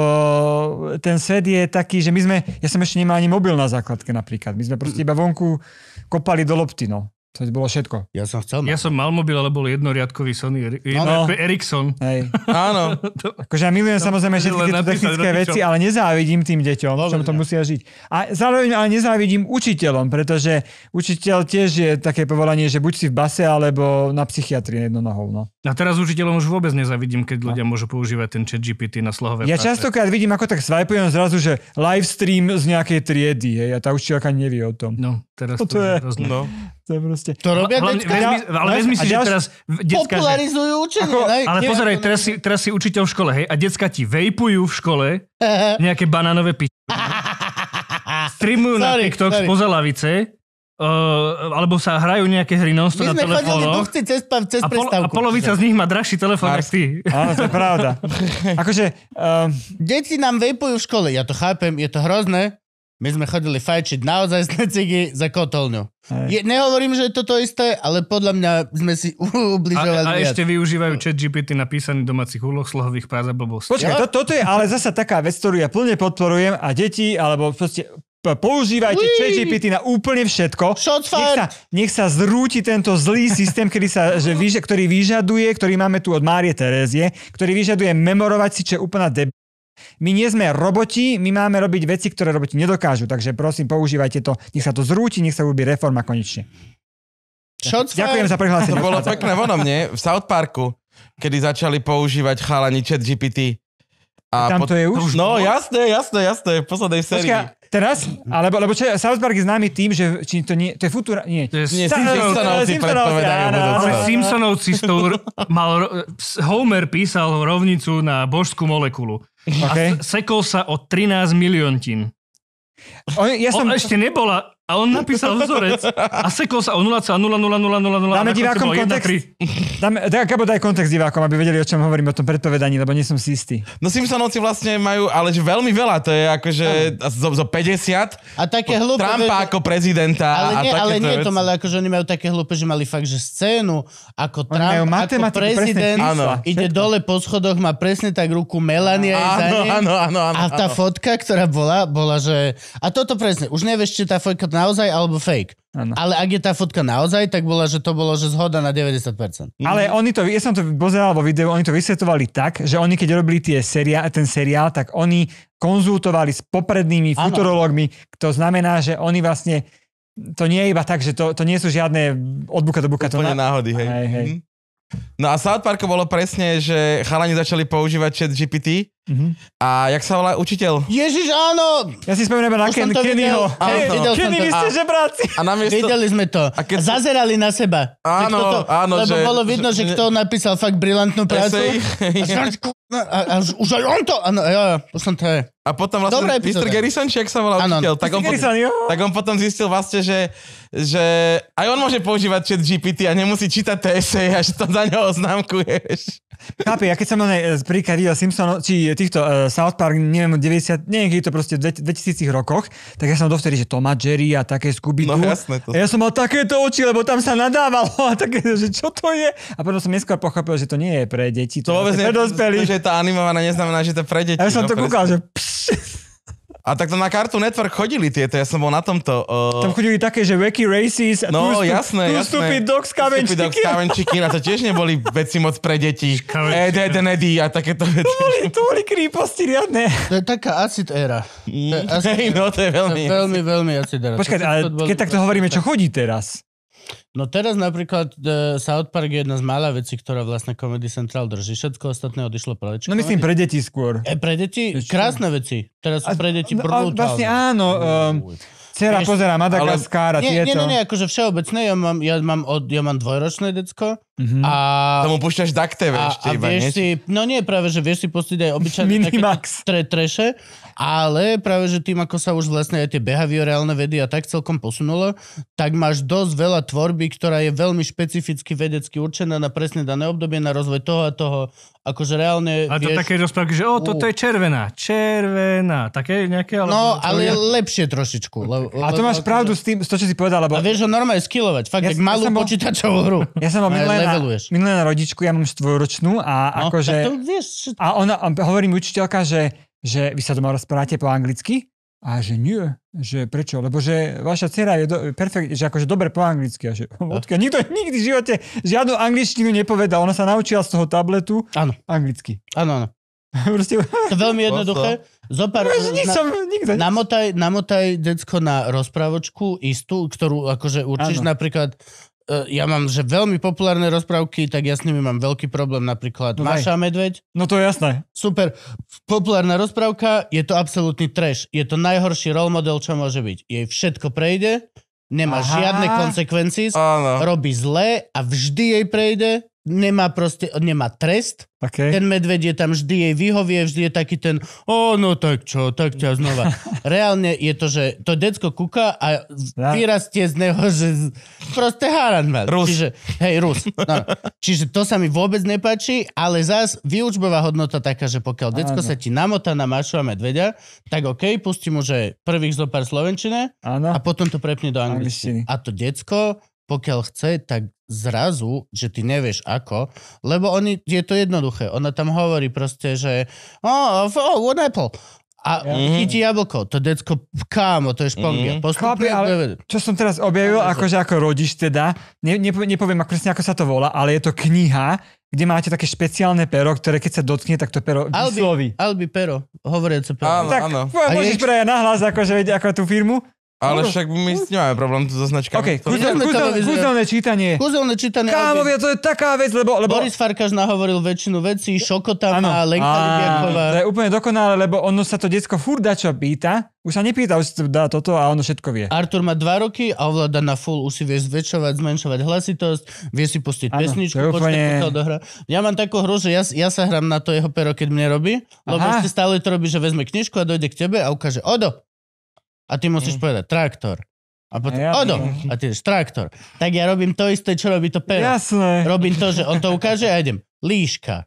ten svet je taký, že my sme... Ja som ešte nemal ani mobil na základke napríklad. My sme proste iba vonku kopali do lopty, no. To bolo všetko. Ja som chcel mať. Ja som mal mobil, ale bol jednoriadkový Sony no, no. Ericsson. Hej. Áno. to, akože ja milujem to, samozrejme všetky tieto technické veci, ale nezávidím tým deťom, no, čo to musia žiť. A zároveň ale nezávidím učiteľom, pretože učiteľ tiež je také povolanie, že buď si v base, alebo na psychiatrii jedno nohou. No. A teraz učiteľom už vôbec nezávidím, keď no. ľudia môžu používať ten chat GPT na slohové Ja práce. častokrát vidím, ako tak swipujem zrazu, že live stream z nejakej triedy, hej, a tá učiteľka nevie o tom. No. Teraz no to, to, je, hrozné. no. to je proste... To robia ale, detská. Vezmi, ale vezmi si, že teraz... Detka, Popularizujú učenie. Ako, no, ne, ale pozeraj, teraz si, teraz si učiteľ v škole, hej, a decka ti vejpujú v škole nejaké banánové piči. Streamujú na TikTok sorry. spoza lavice, Uh, alebo sa hrajú nejaké hry non na telefónoch. My sme cez, cez a, pol, a polovica že? z nich má drahší telefón ako ty. Áno, to je pravda. akože... uh... Deti nám vejpujú v škole, ja to chápem, je to hrozné, my sme chodili fajčiť naozaj na cigy za kotolňu. Je, nehovorím, že je toto isté, ale podľa mňa sme si ubližovali. A, a ešte využívajú chat GPT na písaní domácich úloh, slohových práz a blbosti. Počkaj, to, toto je ale zasa taká vec, ktorú ja plne podporujem a deti, alebo proste používajte ChatGPT na úplne všetko. Nech sa, nech sa zrúti tento zlý systém, ktorý, sa, že vyža, ktorý vyžaduje, ktorý máme tu od Márie Terezie, ktorý vyžaduje memorovať si, čo je úplná deb my nie sme roboti, my máme robiť veci, ktoré roboti nedokážu, takže prosím, používajte to, nech sa to zrúti, nech sa urobí reforma konečne. Shots Ďakujem za prihlásenie. To bolo pekné vonom, nie? V South Parku, kedy začali používať chalani chat GPT. A Tam to je už? No, jasné, jasné, jasné, v poslednej sérii. Počka, teraz? Alebo, lebo čo, South Park je známy tým, že či to nie, to je futura, nie. To je Simpsonovci predpovedajú Ale Simpsonovci mal, Homer písal rovnicu na božskú molekulu. Okay. A sekol sa o 13 miliontín. O, ja som... o, ešte nebola a on napísal vzorec a sekol sa o 0,00000. Dáme divákom kontext. Dáme, tak ako daj kontext divákom, aby vedeli, o čom hovorím o tom predpovedaní, lebo nie som si istý. No Simpsonovci vlastne majú, ale že veľmi veľa, to je akože zo, zo 50. A také hlúpe. Trumpa ako prezidenta. Ale nie, a ale nie to mali, akože oni majú také hlúpe, že mali fakt, že scénu ako Trump, ako prezident, áno, ide všetko. dole po schodoch, má presne tak ruku Melania áno, za ním, áno, áno, áno, A tá áno. fotka, ktorá bola, bola, že... A toto presne, už nevieš, či tá fotka naozaj alebo fake. Ano. Ale ak je tá fotka naozaj, tak bola, že to bolo, že zhoda na 90%. Mm. Ale oni to, ja som to pozeral vo videu, oni to vysvetovali tak, že oni keď robili tie seriá, ten seriál, tak oni konzultovali s poprednými ano. futurologmi, to znamená, že oni vlastne, to nie je iba tak, že to, to nie sú žiadne od buka do buka. Úplne to na... náhody, hej. hej, hej. Mhm. No a South Parku bolo presne, že chalani začali používať chat GPT Uh-huh. A jak sa volá učiteľ? Ježiš, áno! Ja si spomínam na Ken, Kennyho. Hey, Kenny, vy ste žebráci. A, a namiesto... Videli sme to. A keď... Zazerali na seba. Áno, že to, áno. Lebo že, bolo vidno, že, že kto napísal fakt brilantnú prácu. Esej. No, a, a, a už aj on to. Áno, jo, som to je. A potom vlastne Dobre, Mr. Garrison, či ak sa volá ano. No. učiteľ, tak on, Garrison, potom, tak on potom zistil vlastne, že, že aj on môže používať chat GPT a nemusí čítať tie eseje a že to za neho oznámkuješ. Chápi, ja keď som na eh, príklad videl Simpsonov, či eh, týchto uh, South Park, neviem, 90, neviem, keď to proste v 2000 rokoch, tak ja som dovtedy, že Toma Jerry a také scooby No jasné to. A ja som mal takéto oči, lebo tam sa nadávalo a také, že čo to je? A potom som neskôr pochopil, že to nie je pre deti, to, to je pre dospelých. Že tá animovaná neznamená, že to je pre deti. A ja som no, to kúkal, že pš. A tak to na kartu Network chodili tieto, ja som bol na tomto. Uh... Tam chodili také, že Wacky Races a no, tu, jasné, jasné. Stupid Dogs Kavenčiky. Dog Kavenčiky, a to tiež neboli veci moc pre deti. Ed, Ed, Ed, a takéto veci. To boli, to boli kríposti riadne. To je taká acid era. Mm. To je Acid... Hey, no, to je veľmi... To je veľmi, veľmi acid era. Počkaj, ale keď takto hovoríme, čo chodí teraz? No teraz napríklad uh, South Park je jedna z mála vecí, ktorá vlastne Comedy Central drží. Všetko ostatné odišlo pre No myslím pre deti skôr. E, pre deti, Ešte. krásne veci. Teraz sú pre deti no, Vlastne áno. Um, ehm, Cera pozerá Madagaskára, nie, tieto. Nie, nie, nie, akože všeobecné. Ja mám, ja mám, od, ja mám dvojročné decko Mm-hmm. A, to mu púšťaš dakte, vieš, a, a iba, vieš nie? si, No nie, práve, že vieš si pustiť aj obyčajné Minimax. také tre, treše, ale práve, že tým, ako sa už vlastne aj tie behaviorálne vedy a tak celkom posunulo, tak máš dosť veľa tvorby, ktorá je veľmi špecificky vedecky určená na presne dané obdobie, na rozvoj toho a toho. Akože reálne... A to vieš, také rozprávky, že o, toto je červená, červená, také nejaké... Ale no, ale je... lepšie trošičku. Le, le, a to máš akože... pravdu s tým, s to, čo si povedal, lebo... A vieš ho normálne skillovať, fakt, ja, tak malú ja počítačovú hru. Ja som mal leveluješ. Minulé na rodičku, ja mám štvoročnú a no, akože... A ona, hovorí mi učiteľka, že, že vy sa doma rozprávate po anglicky a že nie, že prečo? Lebo že vaša dcera je do, perfekt, že akože dobre po anglicky. A že, no. odkiaľ, nikto nikdy v živote žiadnu angličtinu nepovedal. Ona sa naučila z toho tabletu ano. anglicky. Áno, áno. Proste... To veľmi jednoduché. Zopár, no, na, som, nikto. Namotaj, namotaj decko na rozprávočku istú, ktorú akože určíš ano. napríklad E, ja mám, že veľmi populárne rozprávky, tak ja s nimi mám veľký problém, napríklad no Maša Medveď. No to je jasné. Super. Populárna rozprávka, je to absolútny trash. Je to najhorší role model, čo môže byť. Jej všetko prejde, nemá Aha. žiadne konsekvencie, robí zlé a vždy jej prejde nemá proste, nemá trest. Okay. Ten medveď je tam vždy jej vyhovie, vždy je taký ten, o no tak čo, tak ťa znova. Reálne je to, že to decko kuka a ja. vyrastie z neho, že proste háran má. Rus. Čiže, hej, Rus. No, čiže to sa mi vôbec nepáči, ale zás vyučbová hodnota taká, že pokiaľ decko ano. sa ti namotá na mašu a medveďa, tak OK, pustí mu, že prvých zopár slovenčine ano. a potom to prepne do angličtiny. A to decko pokiaľ chce, tak zrazu, že ty nevieš ako, lebo oni, je to jednoduché. Ona tam hovorí proste, že oh, oh one apple. A mm-hmm. chytí jablko, to decko, kámo, to je špongia. Mm-hmm. Postupne... Chlapi, ale čo som teraz objavil, no, akože ako rodič teda, ne, nepoviem, nepoviem ako presne ako sa to volá, ale je to kniha, kde máte také špeciálne pero, ktoré keď sa dotkne, tak to pero vysloví. Albi pero, hovoriace pero. Áno, tak, áno. Môžeš je... prejať nahlas, akože vedieť, ako tú firmu. Ale však my s nemáme problém so značkami. Okay, kúzelné, kúzelné, kúzelné čítanie. Kúzelné čítanie. Kámovia, to je taká vec, lebo... lebo... Boris Farkáš nahovoril väčšinu vecí, Šokota a Lenka To je úplne dokonalé, lebo ono sa to decko furt čo pýta, už sa nepýta, už dá toto a ono všetko vie. Artur má dva roky a ovláda na full, už si vie zväčšovať, zmenšovať hlasitosť, vie si pustiť ano, pesničku, úplne... hra. Ja mám takú hru, že ja, ja sa hrám na to jeho pero, keď mne robí, lebo Aha. ešte stále to robí, že vezme knižku a dojde k tebe a ukáže, Odo, a ty musíš mm. povedať traktor. A potom, ja, odo, a ty ješ, traktor. Tak ja robím to isté, čo robí to pero. Jasné. Robím to, že on to ukáže a idem, líška.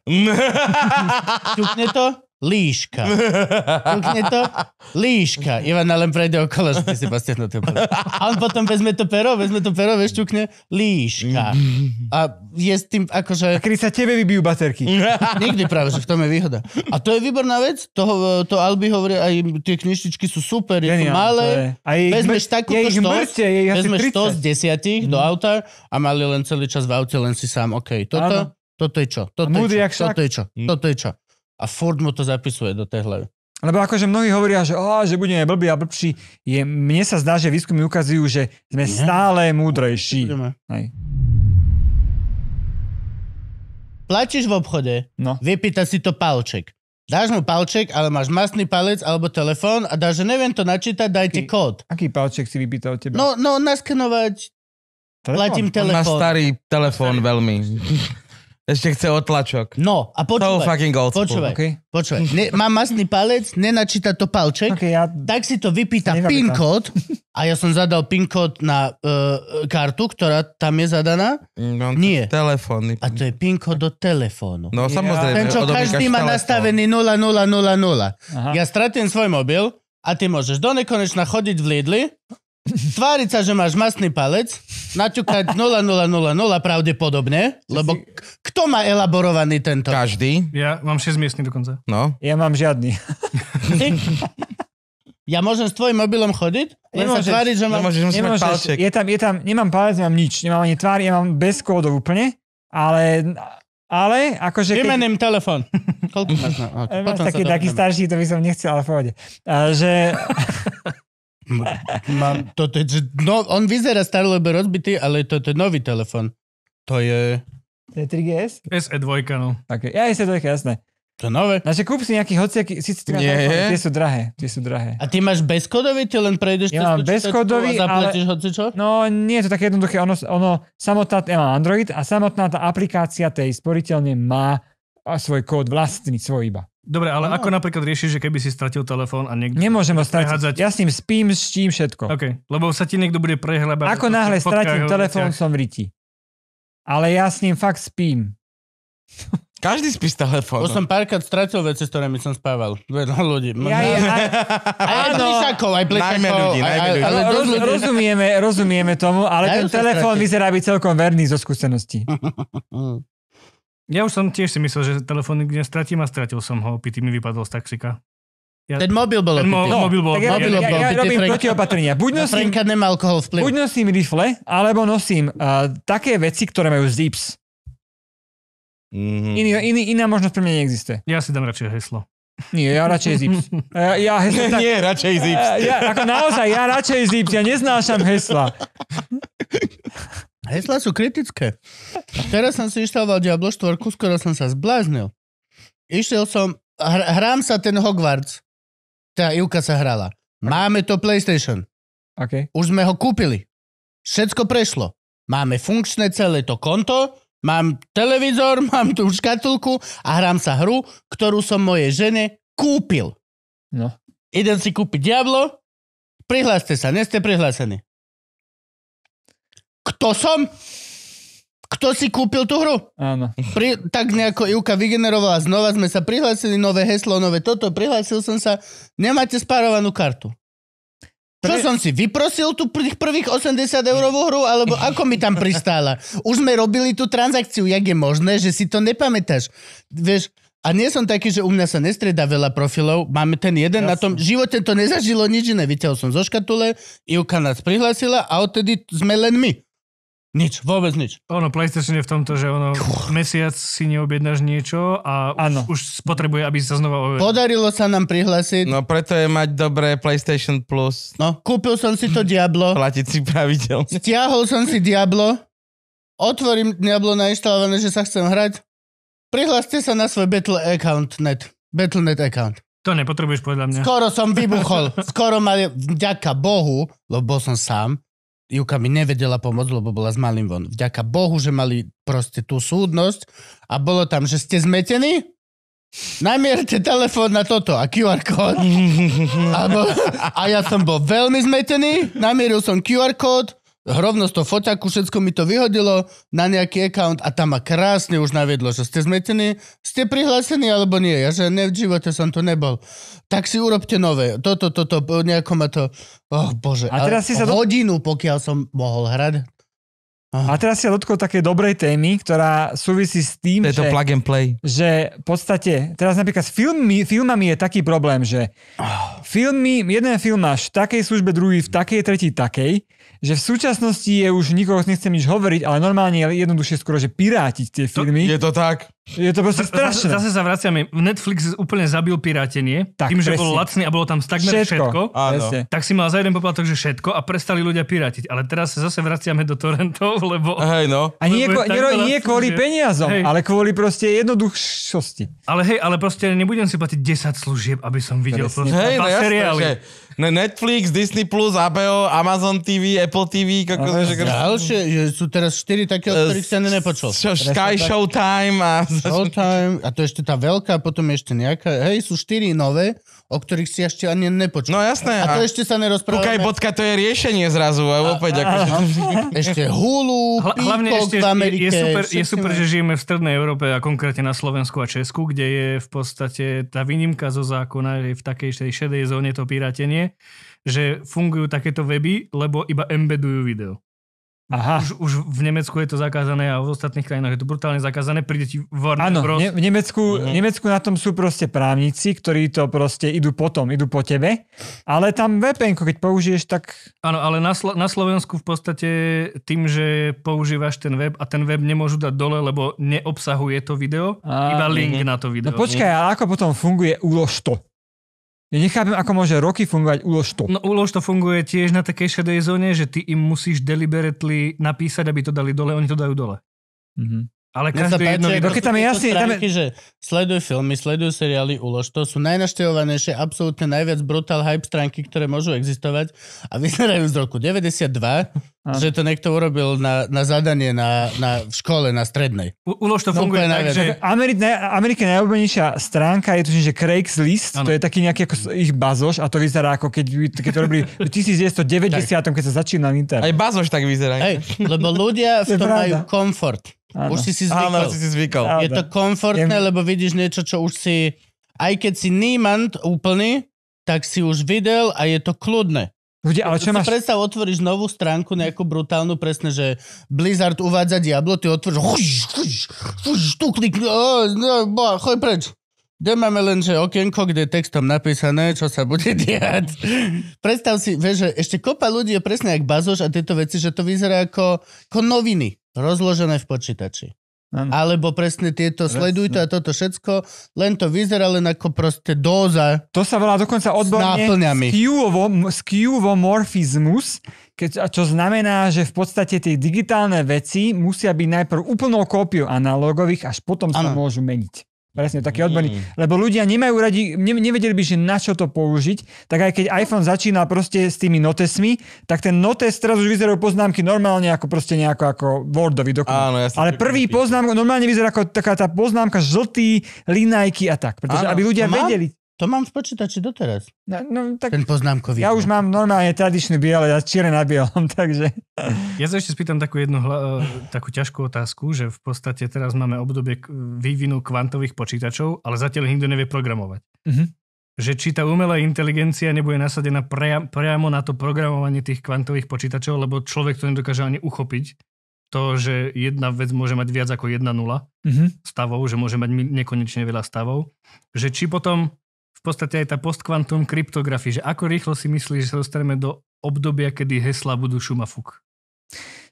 Čukne to, Líška. Kúkne to? Líška. Ivana len prejde okolo, že ty si postihnutý. A on potom vezme to pero, vezme to pero, vieš, čukne líška. A je s tým akože... A kedy sa tebe vybijú baterky. Nikdy práve, že v tom je výhoda. A to je výborná vec, to, to Albi hovorí, aj tie knižničky sú super, je to malé. A je vezmeš mŕ... takúto je štos, je vezmeš 30. štos z desiatich mm. do mhm. auta a mali len celý čas v aute, len si sám, OK, toto, toto Toto je je čo? čo? toto je čo, toto je čo, toto je čo, mhm. toto je čo a furt mu to zapisuje do tej hlavy. Lebo akože mnohí hovoria, že, oh, že budeme blbí a blbší. Je, mne sa zdá, že výskumy ukazujú, že sme Nie. stále múdrejší. Hej. Platíš v obchode, no. vypýta si to palček. Dáš mu palček, ale máš masný palec alebo telefón a dáš, že neviem to načítať, dajte aký, kód. Aký palček si vypýta od teba? No, no, naskenovať. Telefón? Platím telefón. Má starý telefón veľmi. Ešte chce otlačok. No, a počúvaj. So fucking old school, počúvaj, okay? počúvaj. Ne, mám masný palec, nenačíta to palček, okay, ja... tak si to vypýta Nechápem. PIN kód a ja som zadal PIN kód na uh, kartu, ktorá tam je zadaná. No, Nie. Telefóny. A to je PIN kód do telefónu. No samozrejme. Ten, čo každý má telefón. nastavený 0000. Ja stratím svoj mobil a ty môžeš do nekonečna chodiť v Lidli tváriť sa, že máš masný palec, naťukať 0, 0, 0, 0 pravdepodobne, lebo k- kto má elaborovaný tento? Každý. Ja mám 6 miestný dokonca. No. Ja mám žiadny. Ja môžem s tvojim mobilom chodiť? Len sa tváriť, že mám... Nemôžeš, musím nemôžeš, mať palček. je tam, je tam, nemám palec, nemám nič, nemám ani tvár, ja mám bez kódov úplne, ale, ale akože... Vymením keď- telefón. Koľko máš na... ok, Máš potom sa taký, taký starší, to by som nechcel, ale v pohode. že, Mám, no, on vyzerá lebo rozbitý, ale to je nový telefon. To je... To je 3GS? SE2, e no. Okay. Ja SE2, e jasné. To nové. Naše kúp si nejaký hociaký, síce ty teda tie sú drahé, tie sú drahé. A ty máš bezkodový, ty len prejdeš ja mám bezkodový, a zaplatíš ale... hocičo? No nie, je to také jednoduché, ono, ono samotná, ja mám Android a samotná tá aplikácia tej sporiteľne má svoj kód vlastný, svoj iba. Dobre, ale no. ako napríklad riešiš, že keby si stratil telefón a niekto... Nemôžem ho stratiť. Prehádzať... Ja s ním spím, s čím všetko. OK, lebo sa ti niekto bude prehľabať. Ako náhle stratím telefón, som v riti. Ale ja s ním fakt spím. Každý spí s telefónom. Už som párkrát stratil veci, s ktorými som spával. Vedľa ľudí. Ja, ja, aj, aj aj plišakov. aj, aj, ale roz, Rozumieme, rozumieme tomu, ale Dajú ten telefón vyzerá byť celkom verný zo skúseností. Ja už som tiež si myslel, že telefón nikde nestratím a stratil som ho, opitý mi vypadol z taxika. Ja... Ten mobil bol opitý. Mo- no, mobil bol Ja, mobil ja, bol ja, ja, ja robím Frank... protiopatrenia. Buď nosím, nemá alkohol vplyv. Buď nosím rifle, alebo nosím uh, také veci, ktoré majú zips. Mm-hmm. Iný, iný, iná možnosť pre mňa neexistuje. Ja si dám radšej heslo. Nie, ja radšej zips. Ja, e, ja heslo, tak, Nie, radšej zips. E, ja, ako naozaj, ja radšej zips. Ja neznášam hesla. Hesla sú kritické. Teraz som si inštaloval Diablo 4, skoro som sa zbláznil. Išiel som, hr, hrám sa ten Hogwarts. Tá Ivka sa hrala. Máme to PlayStation. Okay. Už sme ho kúpili. Všetko prešlo. Máme funkčné celé to konto, mám televízor, mám tú škatulku a hrám sa hru, ktorú som mojej žene kúpil. No. Idem si kúpiť Diablo, prihláste sa, neste prihlásení kto som? Kto si kúpil tú hru? Áno. Pri, tak nejako Ivka vygenerovala, znova sme sa prihlásili, nové heslo, nové toto, prihlásil som sa, nemáte spárovanú kartu. Čo som si vyprosil tú pr- prvých 80 eurovú hru, alebo ako mi tam pristála? Už sme robili tú transakciu, jak je možné, že si to nepamätáš. Vieš, a nie som taký, že u mňa sa nestrieda veľa profilov, máme ten jeden Jasne. na tom, živote to nezažilo nič iné. Vyťahol som zo škatule, Ivka nás prihlásila a odtedy sme len my. Nič, vôbec nič. Ono, PlayStation je v tomto, že ono mesiac si neobjednáš niečo a už, už potrebuje, aby sa znova objednal. Podarilo sa nám prihlásiť. No preto je mať dobré PlayStation Plus. No, kúpil som si to Diablo. Platiť si pravidel. Stiahol som si Diablo. Otvorím Diablo nainštalované, že sa chcem hrať. Prihláste sa na svoj Battle account net. net account. To nepotrebuješ podľa mňa. Skoro som vybuchol. Skoro mali, ďaká Bohu, lebo bol som sám, Juka mi nevedela pomôcť, lebo bola s malým von. Vďaka Bohu, že mali proste tú súdnosť a bolo tam, že ste zmetení? Namierte telefón na toto a QR kód. a ja som bol veľmi zmetený, namieril som QR kód, Hrovno z toho foťaku všetko mi to vyhodilo na nejaký account a tam ma krásne už naviedlo, že ste zmetení, ste prihlásení alebo nie. Ja že ne, v živote som to nebol. Tak si urobte nové. Toto, toto, to, nejako ma to... Oh bože. A teraz si sa... Do... Hodinu, pokiaľ som mohol hrať. Oh. A teraz ja dotkol takej dobrej témy, ktorá súvisí s tým, to je že, to plug and play. že v podstate, teraz napríklad s filmmi, filmami je taký problém, že oh. filmy, jeden film máš v takej službe, druhý v takej, tretí takej že v súčasnosti je už nikoho nechcem nič hovoriť, ale normálne je jednoduchšie skoro, že pirátiť tie filmy. To, je to tak. Je to proste strašné. Zase, sa vraciame. Netflix úplne zabil pirátenie. Tak, tým, že presne. bolo lacný a bolo tam takmer všetko. všetko áno. Tak si mal za jeden poplatok, že všetko a prestali ľudia pirátiť. Ale teraz sa zase vraciame do torrentov, lebo... Hej, no. A nie, lebo nie, nie, nie kvôli že... peniazom, hej. ale kvôli proste jednoduchšosti. Ale hej, ale proste nebudem si platiť 10 služieb, aby som videl presne. proste hej, no, jasné, seriály. Že... Netflix, Disney+, ABO, Amazon TV, Apple TV, kako sa... Ďalšie, že sú teraz štyri také, od ktorých sa nepočul. Sky Showtime a... Showtime, a to ešte tá veľká, potom ešte nejaká, hej, sú štyri nové, o ktorých si ešte ani nepočul. No jasné. A to a ešte sa nerozprávame. Kukaj bodka, to je riešenie zrazu, a opäť. Ako... ešte Hulu, Hla, Hlavne ešte v Amerike. Je super, je super že žijeme v Strednej Európe a konkrétne na Slovensku a Česku, kde je v podstate tá výnimka zo zákona, je v takej šedej zóne to piratenie, že fungujú takéto weby, lebo iba embedujú video. Aha. Už, už v Nemecku je to zakázané a v ostatných krajinách je to brutálne zakázané. Príde ti Warner Áno, Bros. Ne, v, Nemecku, uh-huh. v Nemecku na tom sú proste právnici, ktorí to proste idú potom, idú po tebe. Ale tam vpn keď použiješ, tak... Áno, ale na, Slo- na Slovensku v podstate tým, že používaš ten web a ten web nemôžu dať dole, lebo neobsahuje to video, a, iba link uh-huh. na to video. No počkaj, ale ako potom funguje úlož to? Ja nechápem, ako môže roky fungovať úlož to. No úlož to funguje tiež na takej šedej zóne, že ty im musíš deliberately napísať, aby to dali dole, oni to dajú dole. Mm-hmm. Ale každý páči, jedno video... Keď tam je jasne, tam je... že sleduj filmy, sleduj seriály, ulož. To sú najnaštevovanejšie, absolútne najviac brutál hype stránky, ktoré môžu existovať a vyzerajú z roku 92, a. že to niekto urobil na, na zadanie na, na, v škole na strednej. U, ulož to no, funguje no, tak, že... Ameri- ne, Amerike najobľúbenejšia stránka je to, že Craigslist, ano. to je taký nejaký ako ich bazoš a to vyzerá ako keď, keď to robili v 1990, keď sa začínal internet. Aj bazoš tak vyzerá. Hej, lebo ľudia v tom majú komfort. Áno. Už si si zvykol. Áno, si si zvykol. Áno. Je to komfortné, lebo vidíš niečo, čo už si... Aj keď si niemand úplný, tak si už videl a je to kľudné. Ľudia, ale čo máš... Predstav, otvoríš novú stránku, nejakú brutálnu, presne, že Blizzard uvádza Diablo, ty otvoríš, huš, huš, huš, tu klikni, no, choj preč. Kde máme len, že okienko, kde je textom napísané, čo sa bude diať. Predstav si, vieš, že ešte kopa ľudí je presne jak bazoš a tieto veci, že to vyzerá ako, ako noviny rozložené v počítači. Ano. Alebo presne tieto, presne. sleduj to a toto všetko, len to vyzerá len ako proste dóza. To sa volá dokonca odborne skeuomorfizmus, keď, čo znamená, že v podstate tie digitálne veci musia byť najprv úplnou kópiou analogových, až potom ano. sa môžu meniť. Presne, taký odborník. Mm. Lebo ľudia nemajú radi, ne, nevedeli by, že na čo to použiť, tak aj keď iPhone začína proste s tými notesmi, tak ten notes teraz už vyzerajú poznámky normálne ako proste nejako ako Wordový dokument. Áno, ja Ale prvý poznámka normálne vyzerá ako taká tá poznámka žltý, linajky a tak. Pretože Áno, aby ľudia vedeli. To mám v počítači doteraz. No, no, tak, Ten poznámkový. Ja už mám normálne tradičný biele, ja čire na bielom, takže... Ja sa ešte spýtam takú jednu hla, e, takú ťažkú otázku, že v podstate teraz máme obdobie vývinu kvantových počítačov, ale zatiaľ nikto nevie programovať. Mm-hmm. Že či tá umelá inteligencia nebude nasadená priam, priamo na to programovanie tých kvantových počítačov, lebo človek to nedokáže ani uchopiť, to, že jedna vec môže mať viac ako jedna nula mm-hmm. stavov, že môže mať nekonečne veľa stavov, že či potom podstate aj tá postkvantum kryptografia, že ako rýchlo si myslíš, že sa dostaneme do obdobia, kedy hesla budú šumafuk?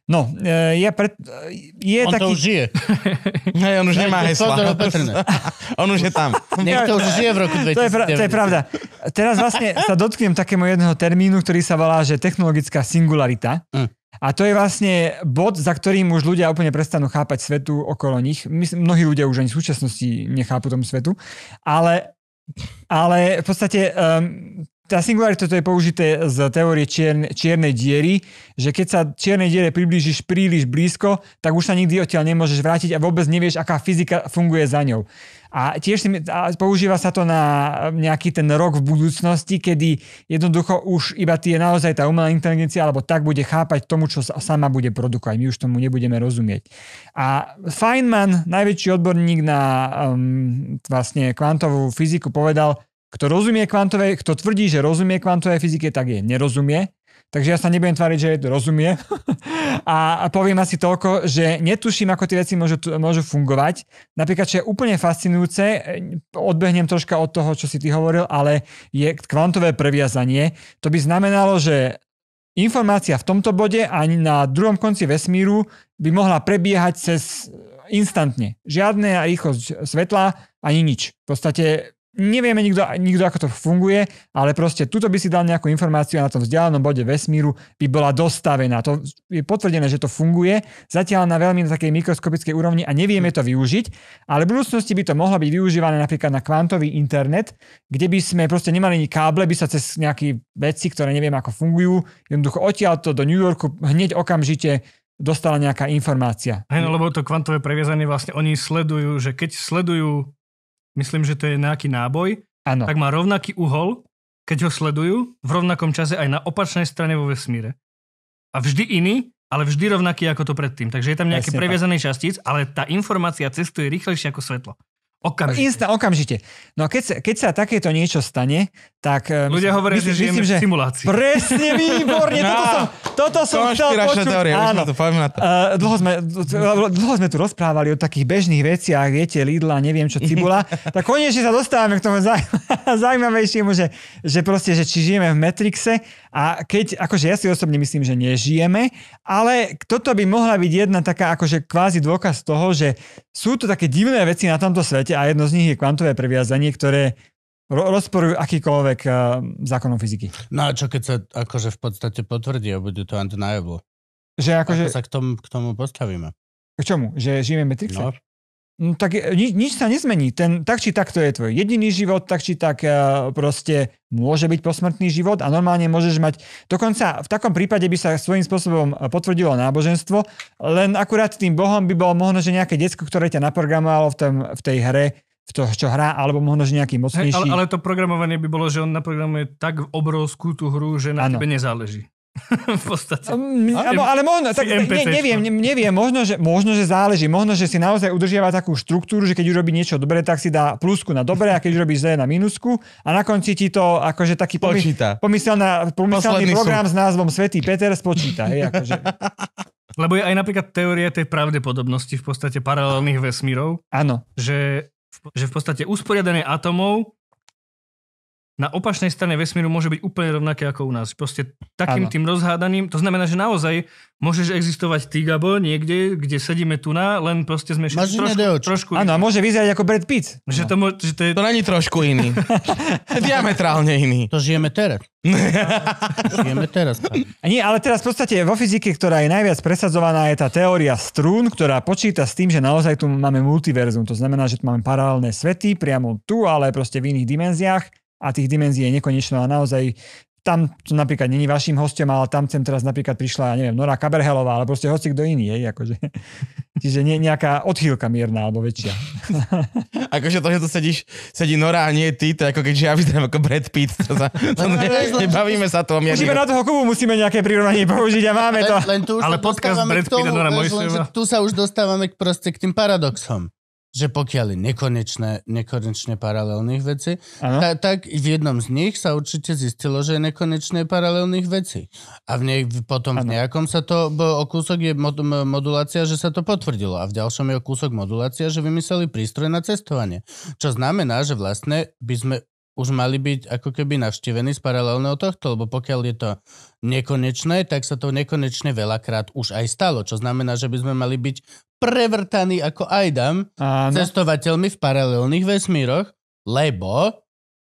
No, je, pred, e, je on taký... to už žije. ne, on už nemá hesla. on už je tam. Niekto už žije v roku 2009. To je, pra, to je pravda. Teraz vlastne sa dotknem takému jedného termínu, ktorý sa volá, že technologická singularita. Mm. A to je vlastne bod, za ktorým už ľudia úplne prestanú chápať svetu okolo nich. mnohí ľudia už ani v súčasnosti nechápu tomu svetu. Ale ale v podstate um, tá singularita to je použité z teórie čier, čiernej diery, že keď sa čiernej diere priblížiš príliš blízko, tak už sa nikdy odtiaľ nemôžeš vrátiť a vôbec nevieš, aká fyzika funguje za ňou. A tiež si, a používa sa to na um, nejaký ten rok v budúcnosti, kedy jednoducho už iba tie naozaj tá umelá inteligencia alebo tak bude chápať tomu, čo sama bude produkovať. My už tomu nebudeme rozumieť. A Feynman, najväčší odborník na um, vlastne kvantovú fyziku, povedal, kto rozumie kvantovej, kto tvrdí, že rozumie kvantovej fyzike, tak je nerozumie takže ja sa nebudem tváriť, že to rozumie. a, a poviem asi toľko, že netuším, ako tie veci môžu, môžu fungovať. Napríklad, čo je úplne fascinujúce, e, odbehnem troška od toho, čo si ty hovoril, ale je kvantové previazanie. To by znamenalo, že informácia v tomto bode ani na druhom konci vesmíru by mohla prebiehať cez instantne. Žiadna rýchlosť svetla ani nič. V podstate nevieme nikto, nikto, ako to funguje, ale proste tuto by si dal nejakú informáciu a na tom vzdialenom bode vesmíru by bola dostavená. To je potvrdené, že to funguje, zatiaľ na veľmi na takej mikroskopickej úrovni a nevieme to využiť, ale v budúcnosti by to mohlo byť využívané napríklad na kvantový internet, kde by sme proste nemali ani káble, by sa cez nejaké veci, ktoré neviem ako fungujú, jednoducho odtiaľ to do New Yorku hneď okamžite dostala nejaká informácia. Hej, no lebo to kvantové previazanie vlastne oni sledujú, že keď sledujú myslím, že to je nejaký náboj, ano. tak má rovnaký uhol, keď ho sledujú, v rovnakom čase aj na opačnej strane vo vesmíre. A vždy iný, ale vždy rovnaký ako to predtým. Takže je tam nejaké Jasne častíc, ale tá informácia cestuje rýchlejšie ako svetlo. Okamžite. Insta, okamžite. No a keď sa, keď sa takéto niečo stane, tak... E, Ľudia hovoria, že žijeme myslím, v simulácii. Presne, výborne, no, toto som, toto som to chcel počuť. Teória, áno. To, na to. Uh, dlho, sme, dlho sme tu rozprávali o takých bežných veciach, viete, Lidla, neviem čo, cibula. tak konečne sa dostávame k tomu zaujímavejšiemu, že, že proste, že či žijeme v Matrixe a keď, akože ja si osobne myslím, že nežijeme, ale toto by mohla byť jedna taká akože kvázi dôkaz toho, že sú to také divné veci na tomto svete, a jedno z nich je kvantové previazanie, ktoré rozporujú akýkoľvek eh, zákonom fyziky. No a čo keď sa akože v podstate potvrdí a bude to undeniable? Že akože... Ako sa k tomu, k tomu postavíme? K čomu? Že žijeme Matrixe? No no, tak e, nič, nič sa nezmení. Ten, tak či tak to je tvoj jediný život, tak či tak e, proste môže byť posmrtný život a normálne môžeš mať... Dokonca v takom prípade by sa svojím spôsobom e, potvrdilo náboženstvo, len akurát tým bohom by bolo možno, že nejaké decko, ktoré ťa naprogramovalo v, tom, v tej hre, v to, čo hrá, alebo možno, že nejaký mocnejší. Hey, ale, ale to programovanie by bolo, že on naprogramuje tak obrovskú tú hru, že na ano. tebe nezáleží v podstate. Ano, ale možno, tak, ne, neviem, neviem, možno že, možno, že záleží. Možno, že si naozaj udržiava takú štruktúru, že keď urobí niečo dobre, tak si dá plusku na dobre a keď urobí zle na minusku a na konci ti to akože taký pomyselná, pomyselný program sú. s názvom Svetý Peter spočíta. Hej, akože. Lebo je aj napríklad teória tej pravdepodobnosti v podstate paralelných vesmírov. Áno. Že, že v podstate usporiadanie atomov na opačnej strane vesmíru môže byť úplne rovnaké ako u nás. Proste takým ano. tým rozhádaným. to znamená, že naozaj môžeš existovať ty, Gabo, niekde, kde sedíme tu na, len proste sme trošku, trošku Áno, a môže vyzerať ako Brad Pitt. Že to, mo- že to, je... to není trošku iný. Diametrálne iný. To žijeme teraz. žijeme teraz. A nie, ale teraz v podstate vo fyzike, ktorá je najviac presadzovaná, je tá teória strún, ktorá počíta s tým, že naozaj tu máme multiverzum. To znamená, že tu máme paralelné svety priamo tu, ale proste v iných dimenziách a tých dimenzií je nekonečno a naozaj tam to napríklad není vašim hostom, ale tam sem teraz napríklad prišla, ja neviem, Nora Kaberhelová, ale proste hoci kto iný, hej, akože. Čiže nie, nejaká odchýlka mierna alebo väčšia. akože to, že tu sedíš, sedí Nora a nie ty, to ako keď ja vyzerám ako Brad Pitt. To sa, to no, no, ne, no, nebavíme sa to. Musíme na toho Kubu musíme nejaké prirovnanie použiť a máme to. Len, len tu ale podcast Brad Pitt a Nora Tu sa už dostávame k proste k tým paradoxom že pokiaľ je nekonečné, nekonečne paralelných veci, ta, tak v jednom z nich sa určite zistilo, že je nekonečné paralelných veci. A v nej, potom ano. v nejakom sa to, o kúsok je mod, modulácia, že sa to potvrdilo. A v ďalšom je o kúsok modulácia, že vymysleli prístroj na cestovanie. Čo znamená, že vlastne by sme už mali byť ako keby navštívení z paralelného tohto, lebo pokiaľ je to nekonečné, tak sa to nekonečne veľakrát už aj stalo, čo znamená, že by sme mali byť prevrtaní ako Ajdam cestovateľmi v paralelných vesmíroch, lebo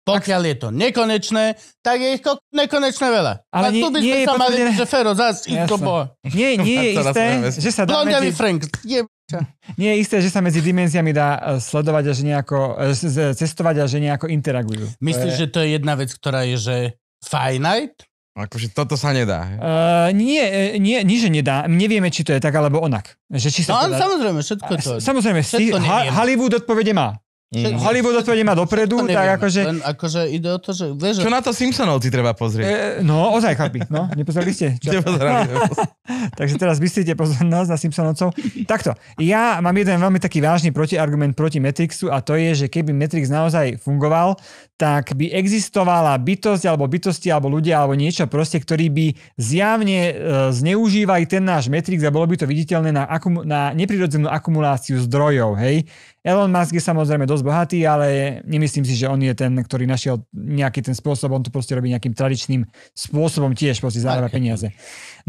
pokiaľ je to nekonečné, tak je ich ko- nekonečné veľa. Ale a nie, tu by sme sa mali, že Fero, zás, to bolo. Nie, nie je isté, že sa dáme... Blondiavý Frank, je čo? Nie je isté, že sa medzi dimenziami dá e, sledovať a že nejako, e, cestovať a že nejako interagujú. Myslíš, to je... že to je jedna vec, ktorá je, že finite? Akože toto sa nedá. Uh, nie, nie, nie, že nedá. Nevieme, či to je tak alebo onak. Že či sa no, teda... samozrejme, všetko to. Samozrejme, všetko si, ha- Hollywood odpovede má. Mm. Hollywood odpovede má dopredu, to tak akože... Len akože ide o to, že... Vieš, čo na to Simpsonovci treba pozrieť? E, e no, ozaj, chlapi. No, nepozerali ste? Čo? Nepozerali. Takže teraz vystrite pozornosť na Simpsonovcov. Takto, ja mám jeden veľmi taký vážny protiargument proti Matrixu a to je, že keby Matrix naozaj fungoval, tak by existovala bytosť alebo bytosti alebo ľudia alebo niečo proste, ktorí by zjavne e, zneužívali ten náš Matrix a bolo by to viditeľné na, akum- na neprirodzenú akumuláciu zdrojov, hej? Elon Musk je samozrejme dosť bohatý, ale nemyslím si, že on je ten, ktorý našiel nejaký ten spôsob, on to proste robí nejakým tradičným spôsobom tiež, proste zarába okay. peniaze.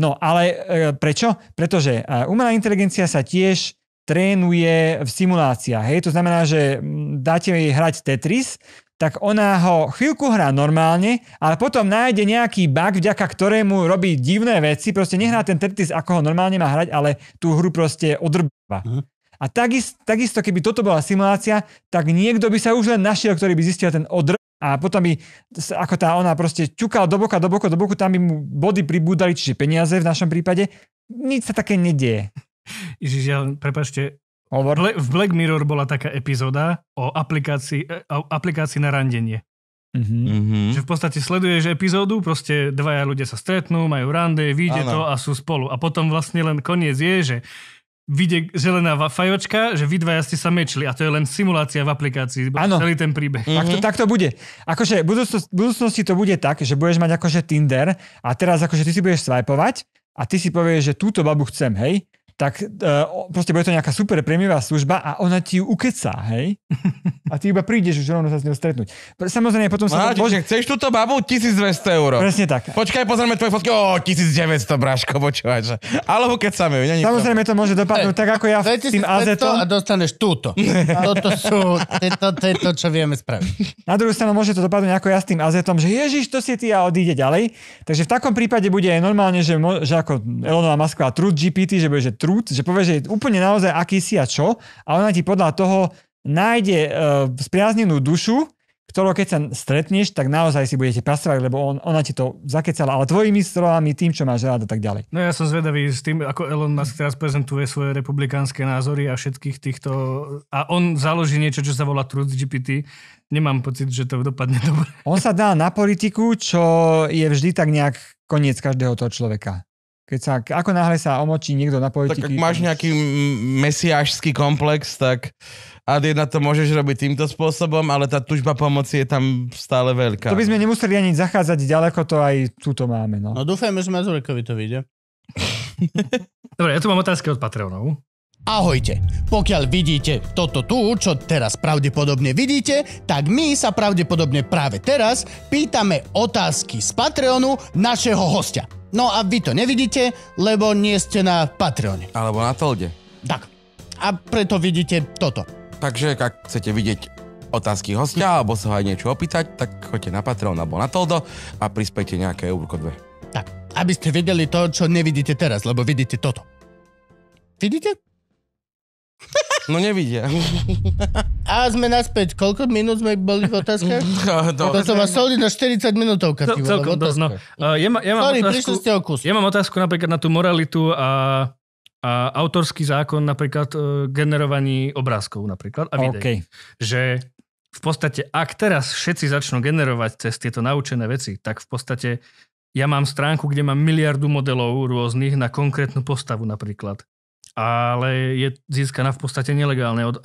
No ale e, prečo? Pretože e, umelá inteligencia sa tiež trénuje v simuláciách. Hej? To znamená, že dáte jej hrať Tetris, tak ona ho chvíľku hrá normálne, ale potom nájde nejaký bug, vďaka ktorému robí divné veci, proste nehrá ten Tetris, ako ho normálne má hrať, ale tú hru proste odrbáva. Uh-huh. A takisto, takisto, keby toto bola simulácia, tak niekto by sa už len našiel, ktorý by zistil ten odr a potom by, ako tá ona proste ťukala do boka, do boku, do boku, tam by mu body pribúdali, čiže peniaze v našom prípade. Nič sa také nedieje. Ježiš, ja, prepačte, Hovor. v Black Mirror bola taká epizóda o aplikácii, e, o aplikácii na randenie. Mm-hmm. Že v podstate sleduješ epizódu, proste dvaja ľudia sa stretnú, majú rande, vyjde to a sú spolu. A potom vlastne len koniec je, že vidie zelená fajočka, že vy dvaja ste sa mečili a to je len simulácia v aplikácii. Áno. Celý ten príbeh. Mm-hmm. Tak, to, mhm. tak to bude. Akože v budúcnosti, budúcnosti to bude tak, že budeš mať akože Tinder a teraz akože ty si budeš swipovať a ty si povieš, že túto babu chcem, hej? tak uh, proste bude to nejaká super prémiová služba a ona ti ju ukecá, hej? A ty iba prídeš už rovno sa s ňou stretnúť. Samozrejme, potom sa... Máte, môže... chceš túto babu? 1200 eur. Presne tak. Počkaj, pozrieme tvoje fotky. O, 1900, bráško, počúvaš. Alebo keď sa Samozrejme, to môže dopadnúť tak, ako ja s tým azetom. A dostaneš túto. Toto sú, to, je to, čo vieme spraviť. Na druhú stranu môže to dopadnúť ako ja s tým azetom, že ježiš, to si ty a odíde ďalej. Takže v takom prípade bude aj normálne, že, mo, že ako Elonová Maskva a Trud GPT, že bude, že trút, že povie, že úplne naozaj aký si a čo a ona ti podľa toho nájde uh, spriaznenú dušu, ktorú keď sa stretneš, tak naozaj si budete pasovať, lebo on, ona ti to zakecala, ale tvojimi slovami, tým, čo máš rád a tak ďalej. No ja som zvedavý s tým, ako Elon Musk teraz prezentuje svoje republikánske názory a všetkých týchto... A on založí niečo, čo sa volá Truth GPT. Nemám pocit, že to dopadne dobre. On sa dá na politiku, čo je vždy tak nejak koniec každého toho človeka keď sa, ako náhle sa omočí niekto na politiky... Tak ak máš nejaký mesiášský komplex, tak a jedna to môžeš robiť týmto spôsobom, ale tá tužba pomoci je tam stále veľká. To by sme nemuseli ani zachádzať ďaleko, to aj túto máme. No, no dúfajme, že Mazurikovi to vyjde. Dobre, ja tu mám otázky od Patreonov. Ahojte, pokiaľ vidíte toto tu, čo teraz pravdepodobne vidíte, tak my sa pravdepodobne práve teraz pýtame otázky z Patreonu našeho hostia. No a vy to nevidíte, lebo nie ste na Patreone. Alebo na Tolde. Tak. A preto vidíte toto. Takže ak chcete vidieť otázky hostia alebo sa ho aj niečo opýtať, tak choďte na Patreon alebo na Toldo a prispejte nejaké eurko dve. Tak, aby ste videli to, čo nevidíte teraz, lebo vidíte toto. Vidíte? No nevidia. A sme naspäť. Koľko minút sme boli v otázkach? No, to no. som má na 40 minútovka. Cel, celkom dosť, no. Uh, ja, ja, mám Sorry, otázku, ste o kus. ja mám otázku napríklad na tú moralitu a, a autorský zákon napríklad uh, e, generovaní obrázkov napríklad a videí. Okay. Že v podstate, ak teraz všetci začnú generovať cez tieto naučené veci, tak v podstate ja mám stránku, kde mám miliardu modelov rôznych na konkrétnu postavu napríklad ale je získaná v podstate nelegálne od,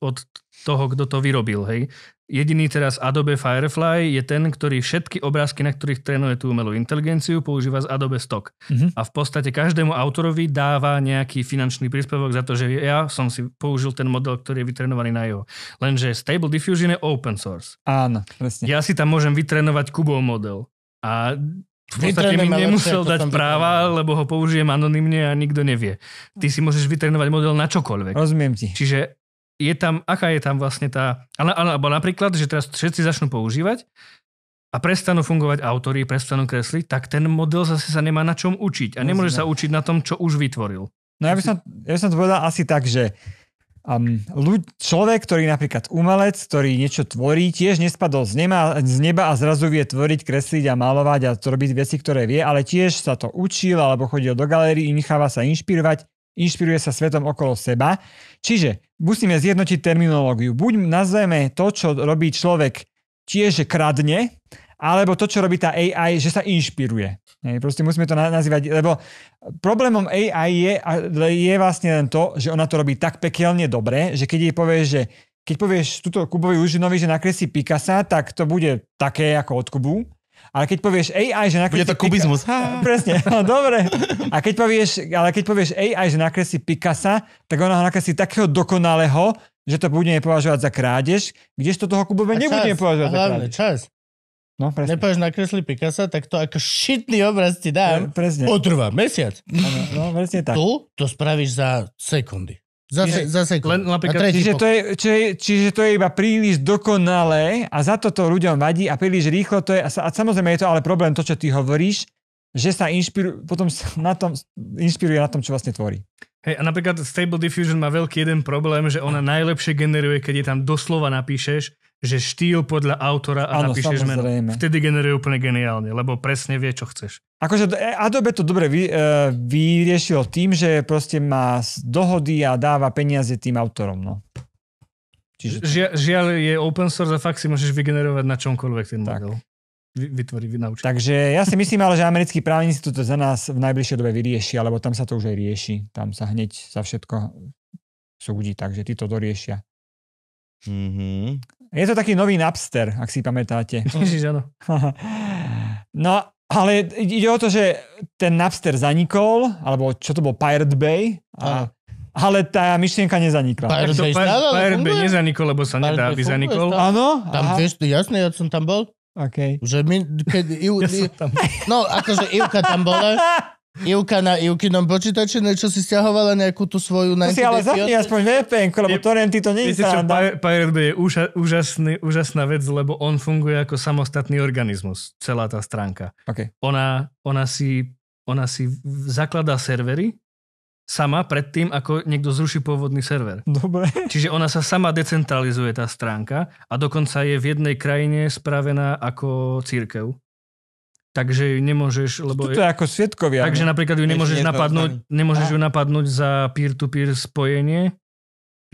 od toho, kto to vyrobil. Hej. Jediný teraz Adobe Firefly je ten, ktorý všetky obrázky, na ktorých trénuje tú umelú inteligenciu, používa z Adobe Stock. Mm-hmm. A v podstate každému autorovi dáva nejaký finančný príspevok za to, že ja som si použil ten model, ktorý je vytrenovaný na jeho. Lenže Stable Diffusion je open source. Áno, presne. Ja si tam môžem vytrenovať Kubov model. A v podstate mi nemusel dať práva, vytrenujem. lebo ho použijem anonymne a nikto nevie. Ty si môžeš vytrénovať model na čokoľvek. Rozumiem ti. Čiže je tam, aká je tam vlastne tá... Alebo napríklad, že teraz všetci začnú používať a prestanú fungovať autory, prestanú kresliť, tak ten model zase sa nemá na čom učiť a nemôže sa učiť na tom, čo už vytvoril. No ja by som, ja by som to povedal asi tak, že um, ľud, človek, ktorý napríklad umelec, ktorý niečo tvorí, tiež nespadol z, nema, z neba a zrazu vie tvoriť, kresliť a malovať a to robiť veci, ktoré vie, ale tiež sa to učil alebo chodil do galérií, necháva sa inšpirovať, inšpiruje sa svetom okolo seba. Čiže musíme zjednotiť terminológiu. Buď nazveme to, čo robí človek tiež kradne, alebo to, čo robí tá AI, že sa inšpiruje. proste musíme to nazývať, lebo problémom AI je, je vlastne len to, že ona to robí tak pekelne dobre, že keď jej povieš, že keď povieš túto Kubovi Užinovi, že nakreslí Picasa, tak to bude také ako od Kubu. Ale keď povieš AI, že nakreslí... Bude to kubizmus. Pika- presne, no, dobre. A keď povieš, ale keď povieš AI, že nakreslí Picasa, tak ona ho nakreslí takého dokonalého, že to bude považovať za krádež, kdežto toho Kubove nebude považovať za krádež. čas. No, presne. Nepovieš nakresli Picasso, tak to ako šitný obraz ti dám. Pre, presne. Potrvá mesiac. No, no, presne tak. Tu to spravíš za sekundy. Za, čiže, se, za sekundy. Len, napríklad, čiže, to je, čiže, čiže to je iba príliš dokonalé a za to to ľuďom vadí a príliš rýchlo to je. A, a samozrejme je to ale problém to, čo ty hovoríš, že sa inšpiru, potom sa na tom, inšpiruje na tom, čo vlastne tvorí. Hej, a napríklad Stable Diffusion má veľký jeden problém, že ona najlepšie generuje, keď je tam doslova napíšeš, že štýl podľa autora a ano, napíšeš samozrejme. meno. Vtedy generuje úplne geniálne, lebo presne vie, čo chceš. Akože e, Adobe to dobre vy, uh, vyriešilo tým, že proste má dohody a dáva peniaze tým autorom. No. Čiže... Žia, žiaľ je open source a fakt si môžeš vygenerovať na čomkoľvek ten tak. model. Vytvorí, vynaučí. Takže ja si myslím ale, že americkí právnici to za nás v najbližšej dobe vyrieši, alebo tam sa to už aj rieši. Tam sa hneď za všetko súdi, takže tí to doriešia. Mm-hmm. Je to taký nový Napster, ak si pamätáte. Ježiš, áno. no, ale ide o to, že ten Napster zanikol, alebo čo to bol, Pirate Bay. A, ale tá myšlienka nezanikla. Pirate, Bay, stále, Pirate Bay nezanikol, lebo sa nedá, aby zanikol. Áno. Tam tiež, jasné, ja som tam bol. Okay. Že my, keď, ja i, som tam. No, akože Ivka tam bola Ivka na Ivkinom počítače niečo no si stiahovala nejakú tú svoju... To si ale zapni aspoň vpn lebo Torrenty to nie je sranda. Pirate je úža, úžasný, úžasná vec, lebo on funguje ako samostatný organizmus, celá tá stránka. Okay. Ona, ona, si, ona si zakladá servery sama predtým, ako niekto zruší pôvodný server. Dobre. Čiže ona sa sama decentralizuje, tá stránka, a dokonca je v jednej krajine spravená ako církev takže ju nemôžeš... Lebo Tuto je ako svetkovia. Takže napríklad ju nemôžeš napadnúť, nemôžeš ju napadnúť za peer-to-peer spojenie,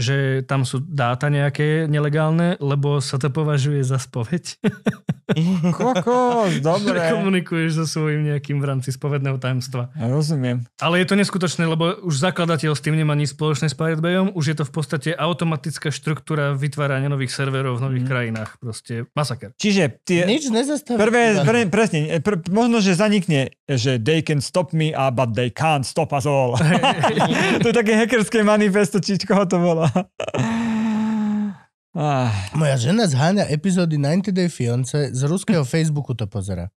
že tam sú dáta nejaké nelegálne, lebo sa to považuje za spoveď. Kokos, dobre. Komunikuješ so svojím nejakým v rámci spovedného tajomstva. Ja rozumiem. Ale je to neskutočné, lebo už zakladateľ s tým nemá nič spoločné s Pirate Bayom, už je to v podstate automatická štruktúra vytvárania nových serverov v nových mm. krajinách. Proste masaker. Čiže tie... Nič nezastaví. Prvé, prvé, presne, pr- možno, že zanikne, že they can stop me, but they can't stop us all. to je také hackerské manifesto, či koho to bolo. Moja žena zháňa epizódy 90 Day Fiance z ruského Facebooku to pozera.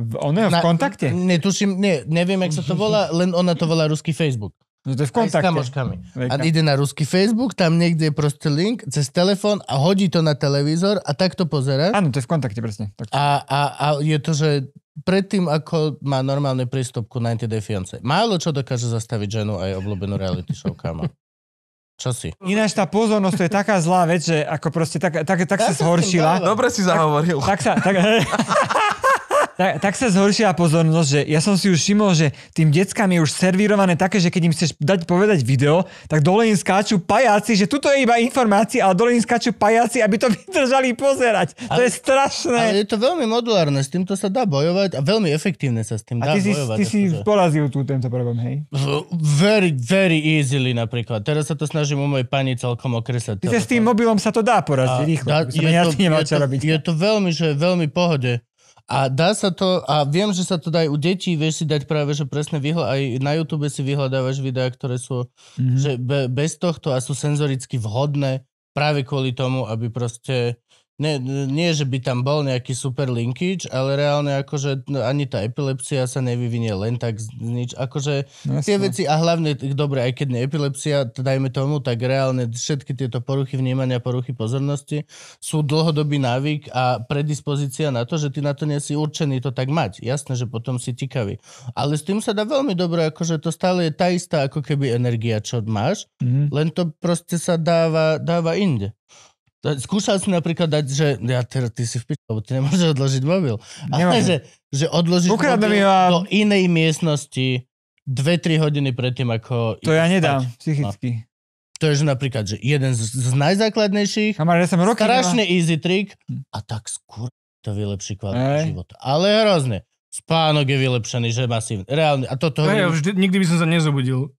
Ona je v Na, kontakte? Netuším, nie, neviem, jak sa to volá, len ona to volá ruský Facebook. No to je v kontakte. s kamoškami. A ide na ruský Facebook, tam niekde je proste link cez telefón a hodí to na televízor a tak to pozera. Áno, to je v kontakte, presne. Tak. A, a, a je to, že predtým, ako má normálny prístup ku 90 Day Fiance. Málo čo dokáže zastaviť ženu aj obľúbenú reality show, kama. Čo si? Ináč tá pozornosť to je taká zlá vec, že ako proste tak, tak, tak ja sa zhoršila. Dobre si zahovoril. Tak, tak sa... Tak, tak, tak sa zhoršila pozornosť, že ja som si už všimol, že tým deckám je už servírované také, že keď im chceš dať povedať video, tak dole im skáču pajáci, že tuto je iba informácia, ale dole im skáču pajáci, aby to vydržali pozerať. Ale, to je strašné. Ale je to veľmi modulárne, s týmto sa dá bojovať a veľmi efektívne sa s tým a ty si, bojovať. ty si akože. porazil tu tento problém, hej? Very, very easily napríklad. Teraz sa to snažím u mojej pani celkom okresať. Ty s tým mobilom sa to dá poraziť rýchlo. je, to, veľmi, že je, veľmi, veľmi pohode a dá sa to, a viem, že sa to dá aj u detí, vieš si dať práve, že presne vyhľa, aj na YouTube si vyhľadávaš videá, ktoré sú mm-hmm. že be, bez tohto a sú senzoricky vhodné práve kvôli tomu, aby proste nie, nie, že by tam bol nejaký super linkage, ale reálne akože no, ani tá epilepsia sa nevyvinie len tak nič. Akože Jasne. No tie veci a hlavne, dobre, aj keď nie epilepsia, dajme tomu, tak reálne všetky tieto poruchy vnímania, poruchy pozornosti sú dlhodobý návyk a predispozícia na to, že ty na to nie si určený to tak mať. Jasné, že potom si tikavý. Ale s tým sa dá veľmi dobre, akože to stále je tá istá ako keby energia, čo máš, mm-hmm. len to proste sa dáva, dáva inde. Skúšal si napríklad dať, že ja teraz ty si v piči, lebo ty nemôžeš odložiť mobil. Ale že, že odložiť Ukradne mobil mi do inej miestnosti 2-3 hodiny predtým, ako... To ja nedám psychicky. No. To je že napríklad, že jeden z, z najzákladnejších, Kamar, ja som roky strašne easy trik hm. a tak skôr to vylepší kvalitu Hej. života. Ale hrozne. Spánok je vylepšený, že masívny. Reálne. A toto... Hey, ja vždy, nikdy by som sa nezobudil.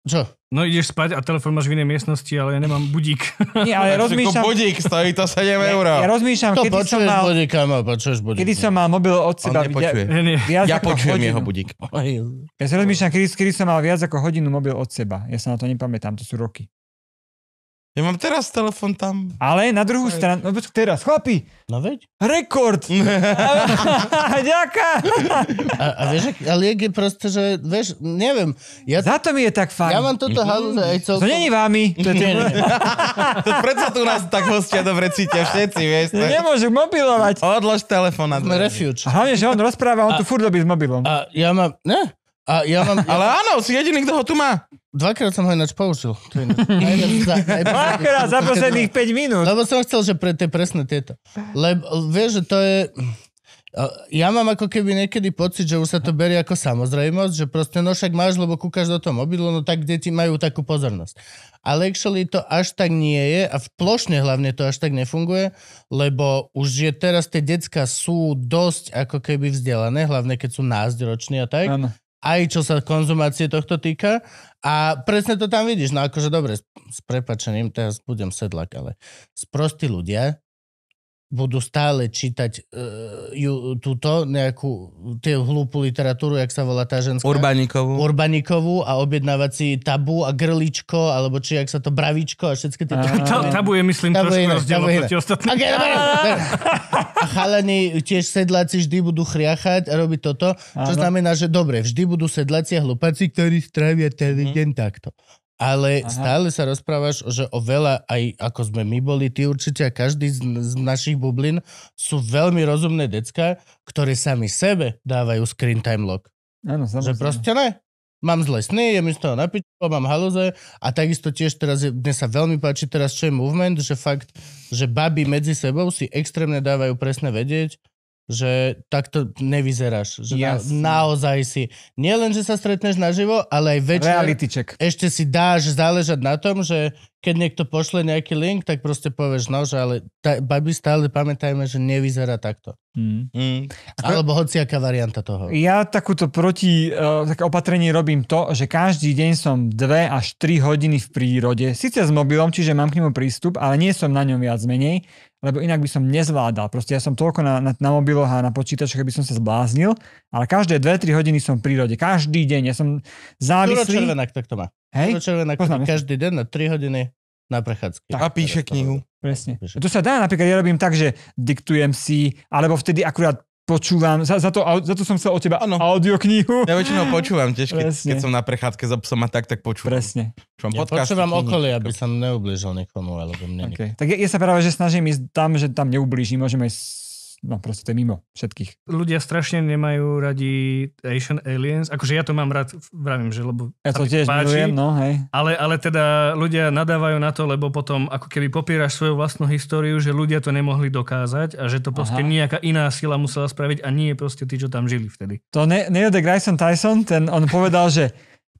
Čo? No ideš spať a telefon máš v inej miestnosti, ale ja nemám budík. Nie, ale rozmýšľam... budík stojí to 7 eur. Ja, ja rozmýšľam, kedy som mal... Budík, no, počuješ budík. Kedy som mal mobil od seba. On Ja, nie. ja počujem hodinu. jeho budík. Ja si rozmýšľam, kedy, kedy som mal viac ako hodinu mobil od seba. Ja sa na to nepamätám, to sú roky. Ja mám teraz telefon tam. Ale na druhú stranu, no počkaj, teraz, chlapi, No veď. rekord! Ďaká! A, a vieš, a liek je proste, že vieš, neviem. Ja, Za to mi je tak fajn. ja mám toto mhm. halúze aj To není vámi. To je tým... To predsa tu nás tak hostia dobre cítia všetci, vieš. to Nemôžu mobilovať. Odlož telefon na Sme refuge. A hlavne, že on rozpráva, on tu furt robí s mobilom. A ja mám, ne, a ja mám... Ale áno, si jediný, kto ho tu má. Dvakrát som ho ináč použil. Dvakrát za posledných 5 minút. Lebo som chcel, že pre tie presné tieto. Lebo vieš, že to je... Ja mám ako keby niekedy pocit, že už sa to berie ako samozrejmosť, že proste no však máš, lebo kúkaš do toho mobilu, no tak deti majú takú pozornosť. Ale actually to až tak nie je a v plošne hlavne to až tak nefunguje, lebo už je teraz tie decka sú dosť ako keby vzdelané, hlavne keď sú názdroční a tak. Ano aj čo sa konzumácie tohto týka. A presne to tam vidíš, no akože dobre, s, prepačením, teraz budem sedlak, ale sprostí ľudia budú stále čítať uh, ju, túto nejakú tie hlúpu literatúru, jak sa volá tá ženská? Urbanikovú. Urbanikovú a objednávať si tabu a grličko, alebo či jak sa to bravičko a všetky tie... Ta, tabu je myslím tabu trošku rozdiel A chalani tiež sedláci vždy budú chriachať a robiť toto, čo znamená, že dobre, vždy budú sedláci a hlupáci, ktorí strávia celý mhm. deň takto ale Aha. stále sa rozprávaš, že o veľa, aj ako sme my boli, ty určite a každý z, z našich bublín sú veľmi rozumné decka, ktoré sami sebe dávajú screen time lock. Áno, samozrejme. Že proste ne. Mám zle sny, je mi z toho napiť, mám halúze a takisto tiež teraz, je, dnes sa veľmi páči teraz, čo je movement, že fakt, že baby medzi sebou si extrémne dávajú presne vedieť, že takto nevyzeráš. Že na, naozaj si, nielen, že sa stretneš naživo, ale aj večer Reality check. ešte si dáš záležať na tom, že keď niekto pošle nejaký link, tak proste povieš, no, že ale ta, babi stále pamätajme, že nevyzerá takto. Mm. Mm. Alebo hociaká varianta toho. Ja takúto proti, uh, také opatrenie robím to, že každý deň som 2 až 3 hodiny v prírode. Sice s mobilom, čiže mám k nemu prístup, ale nie som na ňom viac menej lebo inak by som nezvládal. Proste ja som toľko na, na, na mobiloch a na počítačoch, aby som sa zbláznil, ale každé 2-3 hodiny som v prírode, každý deň, ja som závislý. Turo Červenák tak to má. Hej? Červenák každý deň na 3 hodiny na prechádzke. A píše knihu. Presne. To sa dá, napríklad ja robím tak, že diktujem si, alebo vtedy akurát počúvam, za, za, to, za to som chcel od teba ano. audioknihu. Ja väčšinou počúvam tiež, keď, keď som na prechádzke za psom a tak, tak počúvam. Presne. Počúvam ja podcast, počúvam okolie, aby som neublížil nikomu alebo mne. Okay. Tak ja, ja sa práve, že snažím ísť tam, že tam neublížim, môžeme ísť no proste to je mimo všetkých. Ľudia strašne nemajú radi Asian Aliens, akože ja to mám rád, vravím, že lebo... Ja to tiež páči, milujem, no hej. Ale, ale teda ľudia nadávajú na to, lebo potom ako keby popieraš svoju vlastnú históriu, že ľudia to nemohli dokázať a že to proste Aha. nejaká iná sila musela spraviť a nie proste tí, čo tam žili vtedy. To Neil deGrasse Tyson, ten, on povedal, že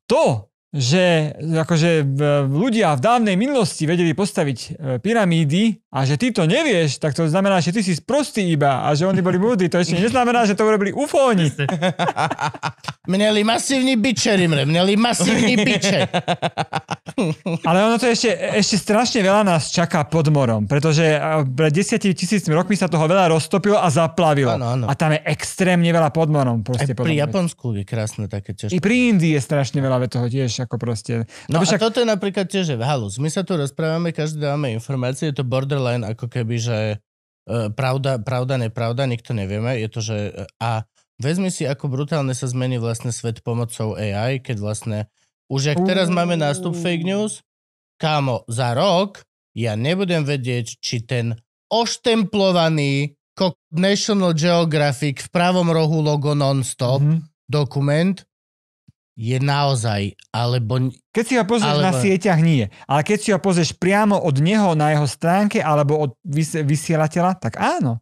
to, že akože ľudia v dávnej minulosti vedeli postaviť e, pyramídy a že ty to nevieš, tak to znamená, že ty si sprostý iba a že oni boli múdri. To ešte neznamená, že to urobili ufóni. Mneli masívni biče, Rimre, mneli masívni biče. Ale ono to ešte, ešte strašne veľa nás čaká pod morom, pretože e, pred 10 tisícmi rokmi sa toho veľa roztopilo a zaplavilo. Ano, ano. A tam je extrémne veľa pod morom. Proste, Aj pri Japonsku je krásne také ťažké. I pri Indii je strašne veľa toho tiež ako proste... No, no však... a toto je napríklad tiež v halus. My sa tu rozprávame, každý dávame informácie, je to borderline ako keby, že e, pravda, pravda, nepravda, nikto nevieme, je to, že e, a vezmi si, ako brutálne sa zmení vlastne svet pomocou AI, keď vlastne už ak teraz máme nástup fake news, kámo, za rok ja nebudem vedieť, či ten oštemplovaný National Geographic v pravom rohu logo non-stop mm-hmm. dokument je naozaj, alebo... Keď si ho pozrieš alebo... na sieťach, nie. Ale keď si ho pozrieš priamo od neho na jeho stránke alebo od vysielateľa, tak áno.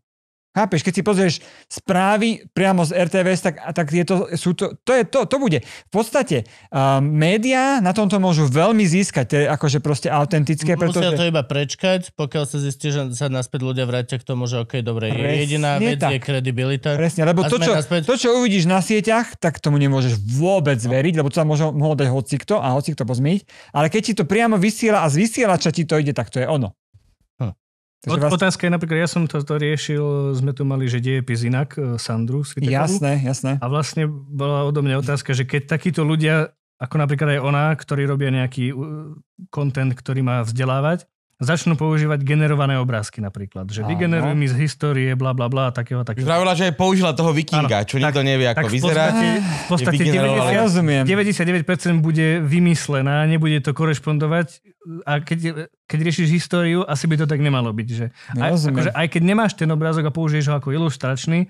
Chápeš, keď si pozrieš správy priamo z RTVS, tak, tak je to, sú to, to, je, to, to bude. V podstate uh, médiá na tomto môžu veľmi získať, to je akože proste autentické. Preto, Musia to iba prečkať, pokiaľ sa zistí, že sa naspäť ľudia vrátia k tomu, že ok, dobre, Presne jediná vec tak. je kredibilita. Presne, lebo to čo, naspäť... to, čo uvidíš na sieťach, tak tomu nemôžeš vôbec no. veriť, lebo to sa môže, mohol dať hocikto a hocikto pozmiť. Ale keď ti to priamo vysiela a z vysielača ti to ide, tak to je ono. Takže vás... Otázka je napríklad, ja som to, to riešil, sme tu mali, že dejepis inak, e, Sandru Svitekovú. Jasné, jasné. A vlastne bola odo mňa otázka, že keď takíto ľudia, ako napríklad aj ona, ktorí robia nejaký content, ktorý má vzdelávať, začnú používať generované obrázky napríklad. Že vygeneruj mi z histórie, bla bla bla, takého takého. Pravila, že použila toho vikinga, čo nikto nevie, ako vyzerá. V podstate, 90, 99% bude vymyslená, nebude to korešpondovať. A keď, keď riešiš históriu, asi by to tak nemalo byť. Že? Aj, akože, aj keď nemáš ten obrázok a použiješ ho ako ilustračný,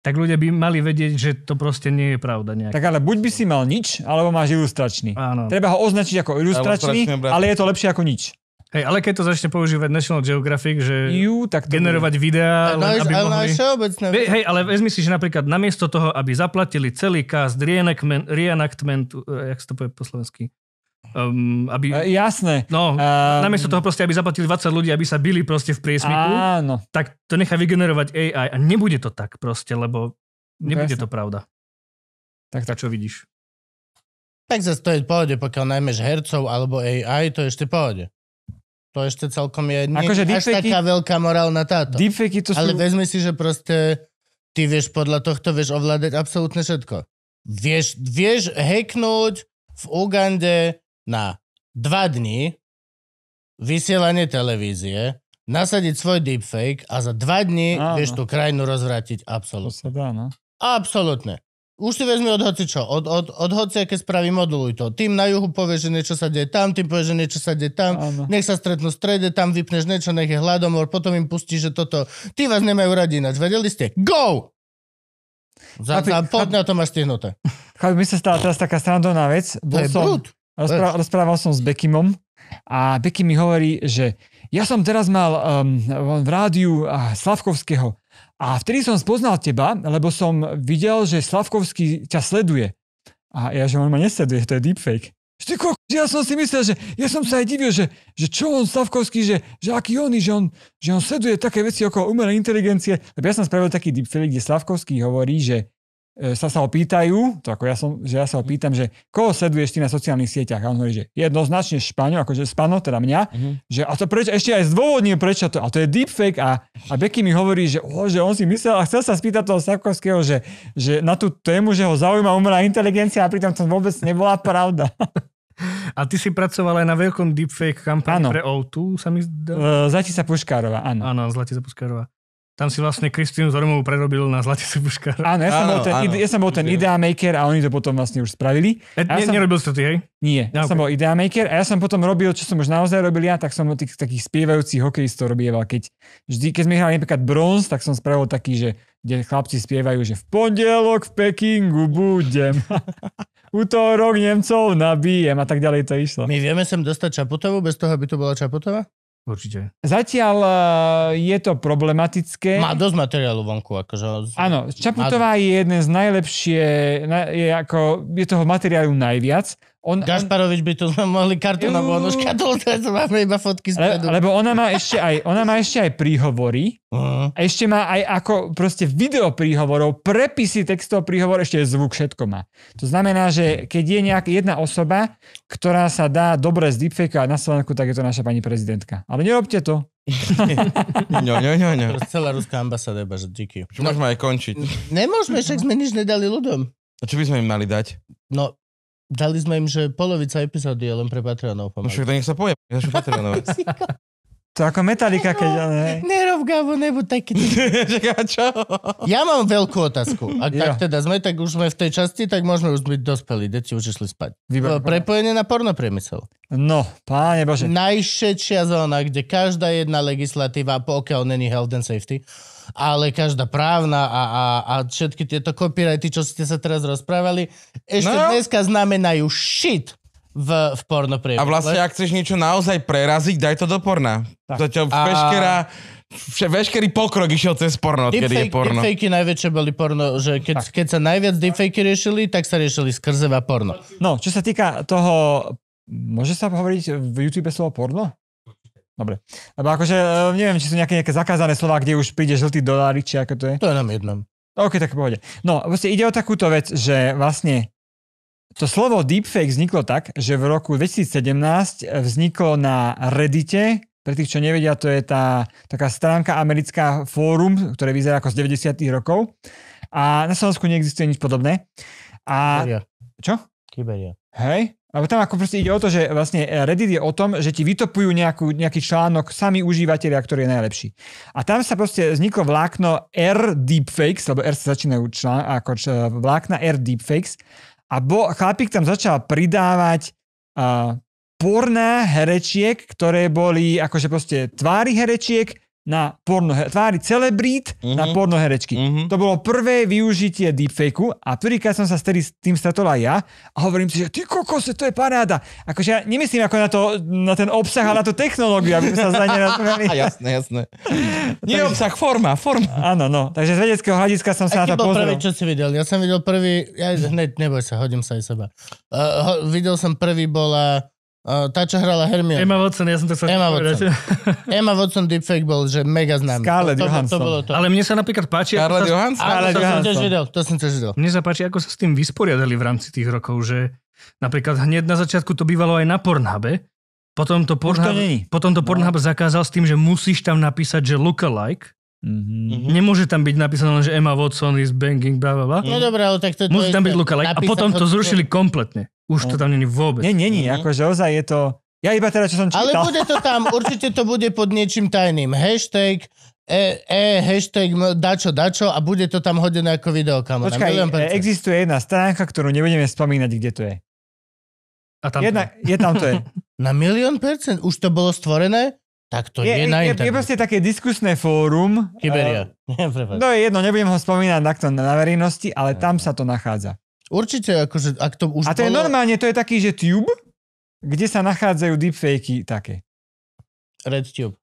tak ľudia by mali vedieť, že to proste nie je pravda nejaká. Tak ale buď by si mal nič, alebo máš ilustračný. Áno. Treba ho označiť ako ilustračný, ale je to lepšie ako nič. Hej, ale keď to začne používať National Geographic, že Jú, tak to generovať bude. videá, no, len, aby ale mohli... Hej, ale vezmi si, že napríklad namiesto toho, aby zaplatili celý cast reenactment, reenactment eh, jak sa to povie po slovensky, Um, aby, e, jasné. No, um, namiesto toho proste, aby zaplatili 20 ľudí, aby sa bili proste v priesmiku, áno. tak to nechá vygenerovať AI a nebude to tak proste, lebo nebude Jasne. to pravda. Tak, tak. A čo vidíš? Tak zase to je v pohode, pokiaľ najmeš hercov alebo AI, to je ešte v pohode. To ešte celkom je nie akože až deepfakey, taká veľká morálna táto. Deepfaky to sú... Ale vezmi si, že proste ty vieš podľa tohto vieš ovládať absolútne všetko. Vieš, vieš hacknúť v Ugande na dva dní vysielanie televízie, nasadiť svoj deepfake a za dva dní vieš tú krajinu rozvrátiť absolútne. To sa dá, no. Absolútne už si vezmi od hoci čo. Od, od, od hoci, aké spravy moduluj to. Tým na juhu povie, že niečo sa deje tam, tým povie, že niečo sa deje tam. Áno. Nech sa stretnú v strede, tam vypneš niečo, nech je hladomor, potom im pustí, že toto... Ty vás nemajú radi ináč, vedeli ste? Go! Za, ty, za pol dňa to máš stihnuté. My sa stala teraz taká strandovná vec. Bol som, brud. rozprával som s Bekimom a Bekim mi hovorí, že ja som teraz mal um, v rádiu Slavkovského a vtedy som spoznal teba, lebo som videl, že Slavkovský ťa sleduje. A ja, že on ma nesleduje, to je deepfake. Že ko, ja som si myslel, že ja som sa aj divil, že, že čo on Slavkovský, že, že aký on, že on, že on sleduje také veci okolo umelej inteligencie. Lebo ja som spravil taký deepfake, kde Slavkovský hovorí, že E, sa sa opýtajú, to ako ja som, že ja sa opýtam, mhm. že koho sleduješ ty na sociálnych sieťach? A on hovorí, že jednoznačne Španiel, akože Spano, teda mňa, uh-huh. že a to preč, ešte aj zdôvodním prečo to, a to je deepfake a, a Becky mi hovorí, že, o, že on si myslel a chcel sa spýtať toho Sarkovského, že, že na tú tému, že ho zaujíma umelá inteligencia a pritom to vôbec nebola pravda. A ty si pracoval aj na veľkom deepfake kampani pre O2, sa mi zdá? E, Zlatica Puškárová, áno. Áno, Zlatica Puškárová tam si vlastne Kristínu Zormovú prerobil na zlaté Subuška. Áno, ja som áno, bol ten, áno. ja som bol ten idea maker a oni to potom vlastne už spravili. E, ja ne, som, nerobil si to ty, hej? Nie, ja okay. som bol idea maker a ja som potom robil, čo som už naozaj robil ja, tak som tých takých spievajúcich hokejistov robieval. Keď, vždy, keď sme hrali napríklad bronz, tak som spravil taký, že kde chlapci spievajú, že v pondelok v Pekingu budem. Útorok Nemcov nabijem a tak ďalej to išlo. My vieme sem dostať Čaputovu bez toho, aby to bola Čaputova? Určite. Zatiaľ e, je to problematické. Má dosť materiálu vonku. Akože... Áno, Čaputová má... je jeden z najlepšie, je, ako, je toho materiálu najviac. On, Gašparovič by tu mohli kartu na bonuška, to máme iba fotky spredu. Le, lebo ona má ešte aj, ona má ešte aj príhovory, uh. a ešte má aj ako proste video príhovorov, prepisy textov príhovor, ešte zvuk, všetko má. To znamená, že keď je nejaká jedna osoba, ktorá sa dá dobre z deepfakea na Slovensku, tak je to naša pani prezidentka. Ale nerobte to, no, no, no, no. Celá ruská ambasáda že díky. Čo no, môžeme aj končiť. Nemôžeme, však sme nič nedali ľuďom. A čo by sme im mali dať? No, dali sme im, že polovica epizódy je len pre Patreonov No však to nech sa povie, ja sú Patreonov. To ako Metallica, keď... Ale... Nerob, Gabo, nebuď taký. čo? Ja mám veľkú otázku. Ak tak teda sme, tak už sme v tej časti, tak môžeme už byť dospelí. Deti už išli spať. Prepojenie na pornopriemysel. No, páne Bože. Najšetšia zóna, kde každá jedna legislatíva, pokiaľ není health and safety, ale každá právna a, a, a všetky tieto copyrighty, čo ste sa teraz rozprávali, ešte no. dneska znamenajú shit v, v porno priebehu. A vlastne, ak chceš niečo naozaj preraziť, daj to do porna. Tak. To ťa veškerá... A... Veškerý pokrok išiel cez porno, deep kedy fake, je porno. Deepfakey najväčšie boli porno, že keď, keď sa najviac deepfakey riešili, tak sa riešili skrzeva porno. No, čo sa týka toho, môže sa hovoriť v YouTube slovo porno? Dobre. Lebo akože, e, neviem, či sú nejaké, nejaké zakázané slova, kde už príde žltý dolárik, či ako to je. To je nám jednom. OK, tak pohode. No, vlastne ide o takúto vec, že vlastne to slovo deepfake vzniklo tak, že v roku 2017 vzniklo na Reddite, pre tých, čo nevedia, to je tá taká stránka americká fórum, ktoré vyzerá ako z 90 rokov. A na Slovensku neexistuje nič podobné. A... Kyberia. Čo? Kyberia. Hej? Lebo tam ako proste ide o to, že vlastne e, Reddit je o tom, že ti vytopujú nejakú, nejaký článok sami užívateľia, ktorý je najlepší. A tam sa proste vzniklo vlákno R deepfakes, lebo R sa začínajú člán, ako č, e, vlákna R deepfakes. A bo, chlapík tam začal pridávať uh, porná herečiek, ktoré boli akože proste tvári herečiek, na pornohe- tvári celebrít mm-hmm. na mhm. pornoherečky. Mm-hmm. To bolo prvé využitie deepfakeu a prvýkrát som sa s tým stretol aj ja a hovorím si, že ty kokos, to je paráda. Akože ja nemyslím ako na, to, na ten obsah, ale na tú technológiu, aby sa za ne Jasné, jasné. Nie takže, obsah, forma, forma. Áno, no. Takže z vedeckého hľadiska som sa Aký na to bol pozrel. prvý, čo si videl? Ja som videl prvý, ja hneď neboj sa, hodím sa aj seba. Uh, ho, videl som prvý bola Uh, tá, čo hrala Hermione. Emma Watson, ja som to chcel Emma Watson. Emma Watson deepfake bol, že mega známy. Scarlett to, to, Johansson. To bolo to. Ale mne sa napríklad páči... Scarlett sa... Johansson? Scarlett to som tiež videl, to som tiež videl. Mne sa páči, ako sa s tým vysporiadali v rámci tých rokov, že napríklad hneď na začiatku to bývalo aj na Pornhube, potom to Pornhub, to potom to no. Pornhub no. zakázal s tým, že musíš tam napísať, že lookalike, Mm-hmm. Nemôže tam byť napísané, že Emma Watson is banging, bla bla bla. No dobré, ale tak to Musí tam byť lookalike. A potom to zrušili kompletne. Už to no. tam není vôbec. Nie, nie, nie, mhm. akože ozaj je to... Ja iba teda, čo som čítal. Ale bude to tam, určite to bude pod niečím tajným. Hashtag, e, e hashtag dačo, dačo a bude to tam hodené ako video Počkaj, e, existuje jedna stránka, ktorú nebudeme spomínať, kde to je. A tam jedna, to je. je tam to je. Na milión percent? Už to bolo stvorené? Tak to je, je na internetu. Je, je proste také diskusné fórum. Kyberia. Uh, no je jedno, nebudem ho spomínať takto na verejnosti, ale tam sa to nachádza. Určite, akože, ak to už A to bolo... je normálne, to je taký, že tube, kde sa nachádzajú deepfakey také. Red tube.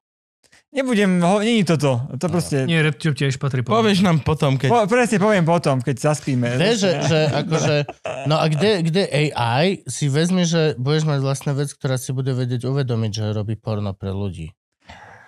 Nebudem, ho, není toto. To no. proste... Nie, tube tiež patrí po. Povieš nám potom, keď... Po, presne poviem potom, keď zaspíme. Vieš, že, že akože... No a kde, kde AI si vezme, že budeš mať vlastná vec, ktorá si bude vedieť uvedomiť, že robí porno pre ľudí.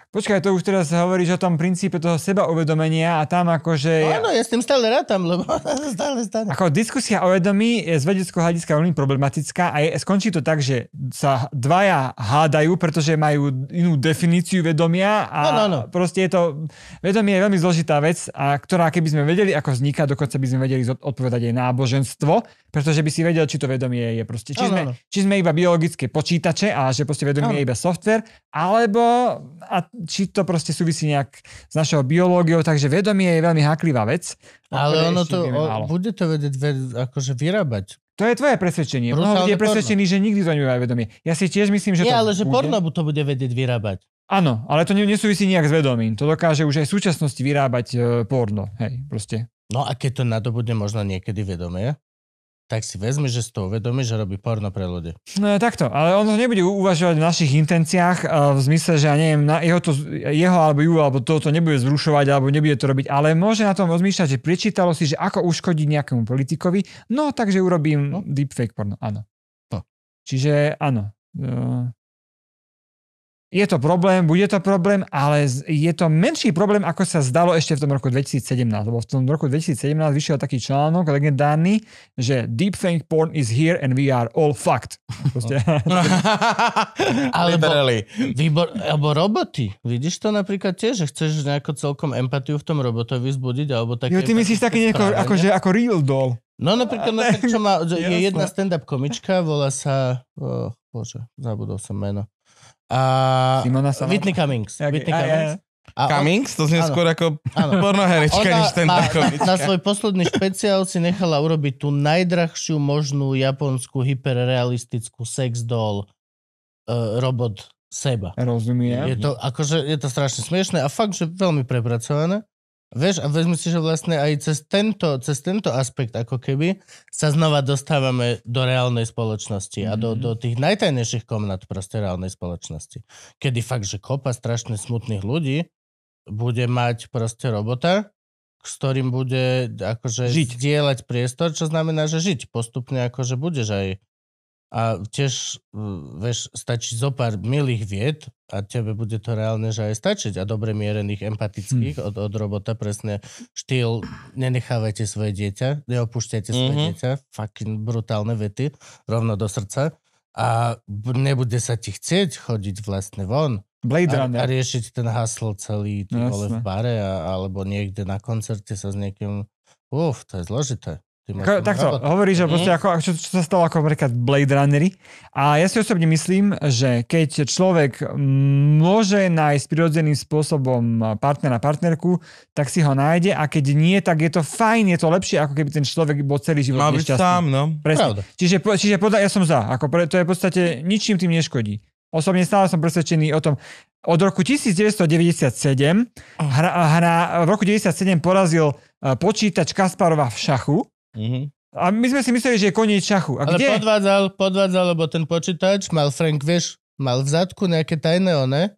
Počkaj, to už teraz hovoríš o tom princípe toho seba uvedomenia a tam akože... No, áno, ja s tým stále rátam, lebo stále stále. Ako diskusia o vedomí je z vedeckého hľadiska veľmi problematická a je, skončí to tak, že sa dvaja hádajú, pretože majú inú definíciu vedomia a no, no, no. proste je to... Vedomie je veľmi zložitá vec, a ktorá keby sme vedeli, ako vzniká, dokonca by sme vedeli odpovedať aj náboženstvo, pretože by si vedel, či to vedomie je proste... Či, no, sme, no, no. či sme iba biologické počítače a že proste vedomie no. je iba software, alebo... A či to proste súvisí nejak s našou biológiou, takže vedomie je veľmi haklivá vec. Ale ono to, o, bude to vedieť ve, akože vyrábať. To je tvoje presvedčenie. Mnoho ľudí je presvedčený, porno. že nikdy to nebude vedomie. Ja si tiež myslím, že Nie, to ale že bude. porno to bude vedieť vyrábať. Áno, ale to nesúvisí nejak s vedomím. To dokáže už aj v súčasnosti vyrábať e, porno. Hej, proste. No a keď to na to bude možno niekedy vedomie? tak si vezme, že si to uvedomí, že robí porno pre ľudí. No takto, ale on to nebude uvažovať v našich intenciách eh, v zmysle, že ja neviem, na jeho, to, jeho alebo ju alebo toto to nebude zrušovať alebo nebude to robiť, ale môže na tom rozmýšľať, že prečítalo si, že ako uškodiť nejakému politikovi, no takže urobím no. deepfake porno, áno. No. Čiže áno. Eh, je to problém, bude to problém, ale je to menší problém, ako sa zdalo ešte v tom roku 2017. Lebo v tom roku 2017 vyšiel taký článok legendárny, že deepfake porn is here and we are all fucked. Proste. alebo, výbor, alebo roboty. Vidíš to napríklad tiež, že chceš nejako celkom empatiu v tom robotovi vzbudiť? alebo také... Jo, ty myslíš taký nejako, ako, že, ako real doll. No napríklad, no, tak, čo má, je jedna stand-up komička, volá sa... Oh, bože, zabudol som meno a... Simona Samantha? Whitney Cummings. Okay. Whitney Cummings. Aj, aj. A Cummings? To znie skôr ako pornoherečka, než ten má, Na svoj posledný špeciál si nechala urobiť tú najdrahšiu možnú japonskú hyperrealistickú sex doll uh, robot seba. Rozumiem. Je to, akože, je to strašne smiešné a fakt, že veľmi prepracované. Vieš, a vezmi si, že vlastne aj cez tento, cez tento aspekt ako keby sa znova dostávame do reálnej spoločnosti mm-hmm. a do, mhm. do tých najtajnejších komnat proste reálnej spoločnosti. Kedy fakt, že kopa strašne smutných ľudí bude mať proste robota, s ktorým bude akože žiť. zdieľať priestor, čo znamená, že žiť. Postupne akože budeš aj a tiež, e, vieš, stačí zo pár milých vied a tebe bude to reálne, že aj stačiť. A dobre mierených, empatických hmm. od, od robota, presne štýl nenechávajte svoje dieťa, neopúšťajte svoje mm-hmm. dieťa, fucking brutálne vety, rovno do srdca. A nebude sa ti chcieť chodiť vlastne von. Blade a, A riešiť ten hasl celý, ty v bare, a, alebo niekde na koncerte sa s niekým... Uf, to je zložité. Ako, takto, hovorí, že mhm. proste ako, čo, čo sa stalo ako napríklad Blade Runnery. A ja si osobne myslím, že keď človek môže nájsť prirodzeným spôsobom partnera, partnerku, tak si ho nájde a keď nie, tak je to fajn, je to lepšie, ako keby ten človek bol celý život Mal nešťastný. sám, no. Presne. Pravda. Čiže, čiže podľa, ja som za. Ako pre, to je v podstate, ničím tým neškodí. Osobne stále som presvedčený o tom. Od roku 1997 hra, hra, v roku 1997 porazil eh, počítač Kasparova v šachu Uh-huh. A my sme si mysleli, že je koniec šachu. A Ale kde? podvádzal, podvádzal, lebo ten počítač mal Frank, vieš, mal v zadku nejaké tajné one.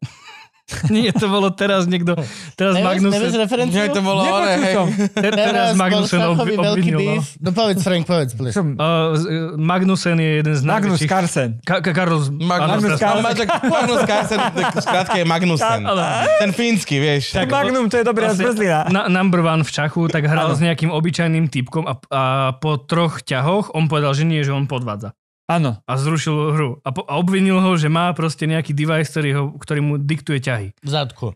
Nie, to bolo teraz niekto. Teraz nevieš, Magnusen... Nevieš referenciu? Nie, to bolo ale, hej. teraz Magnusen ob, obvinil. No. no. povedz, Frank, povedz, please. Uh, Magnusen je jeden z Magnus najväčších... Carlsen. Ka- Ka- Carlos Magnus, no, Magnus Carlsen. Magnus Carlsen, skrátka je Magnusen. Ten fínsky, vieš. Tak, Magnum, to je dobrá zmrzlina. Na, number one v Čachu, tak hral s nejakým obyčajným typkom a, a po troch ťahoch on povedal, že nie, že on podvádza. Áno. A zrušil hru. A, po, a obvinil ho, že má proste nejaký device, ktorý, ho, ktorý mu diktuje ťahy. V zadku.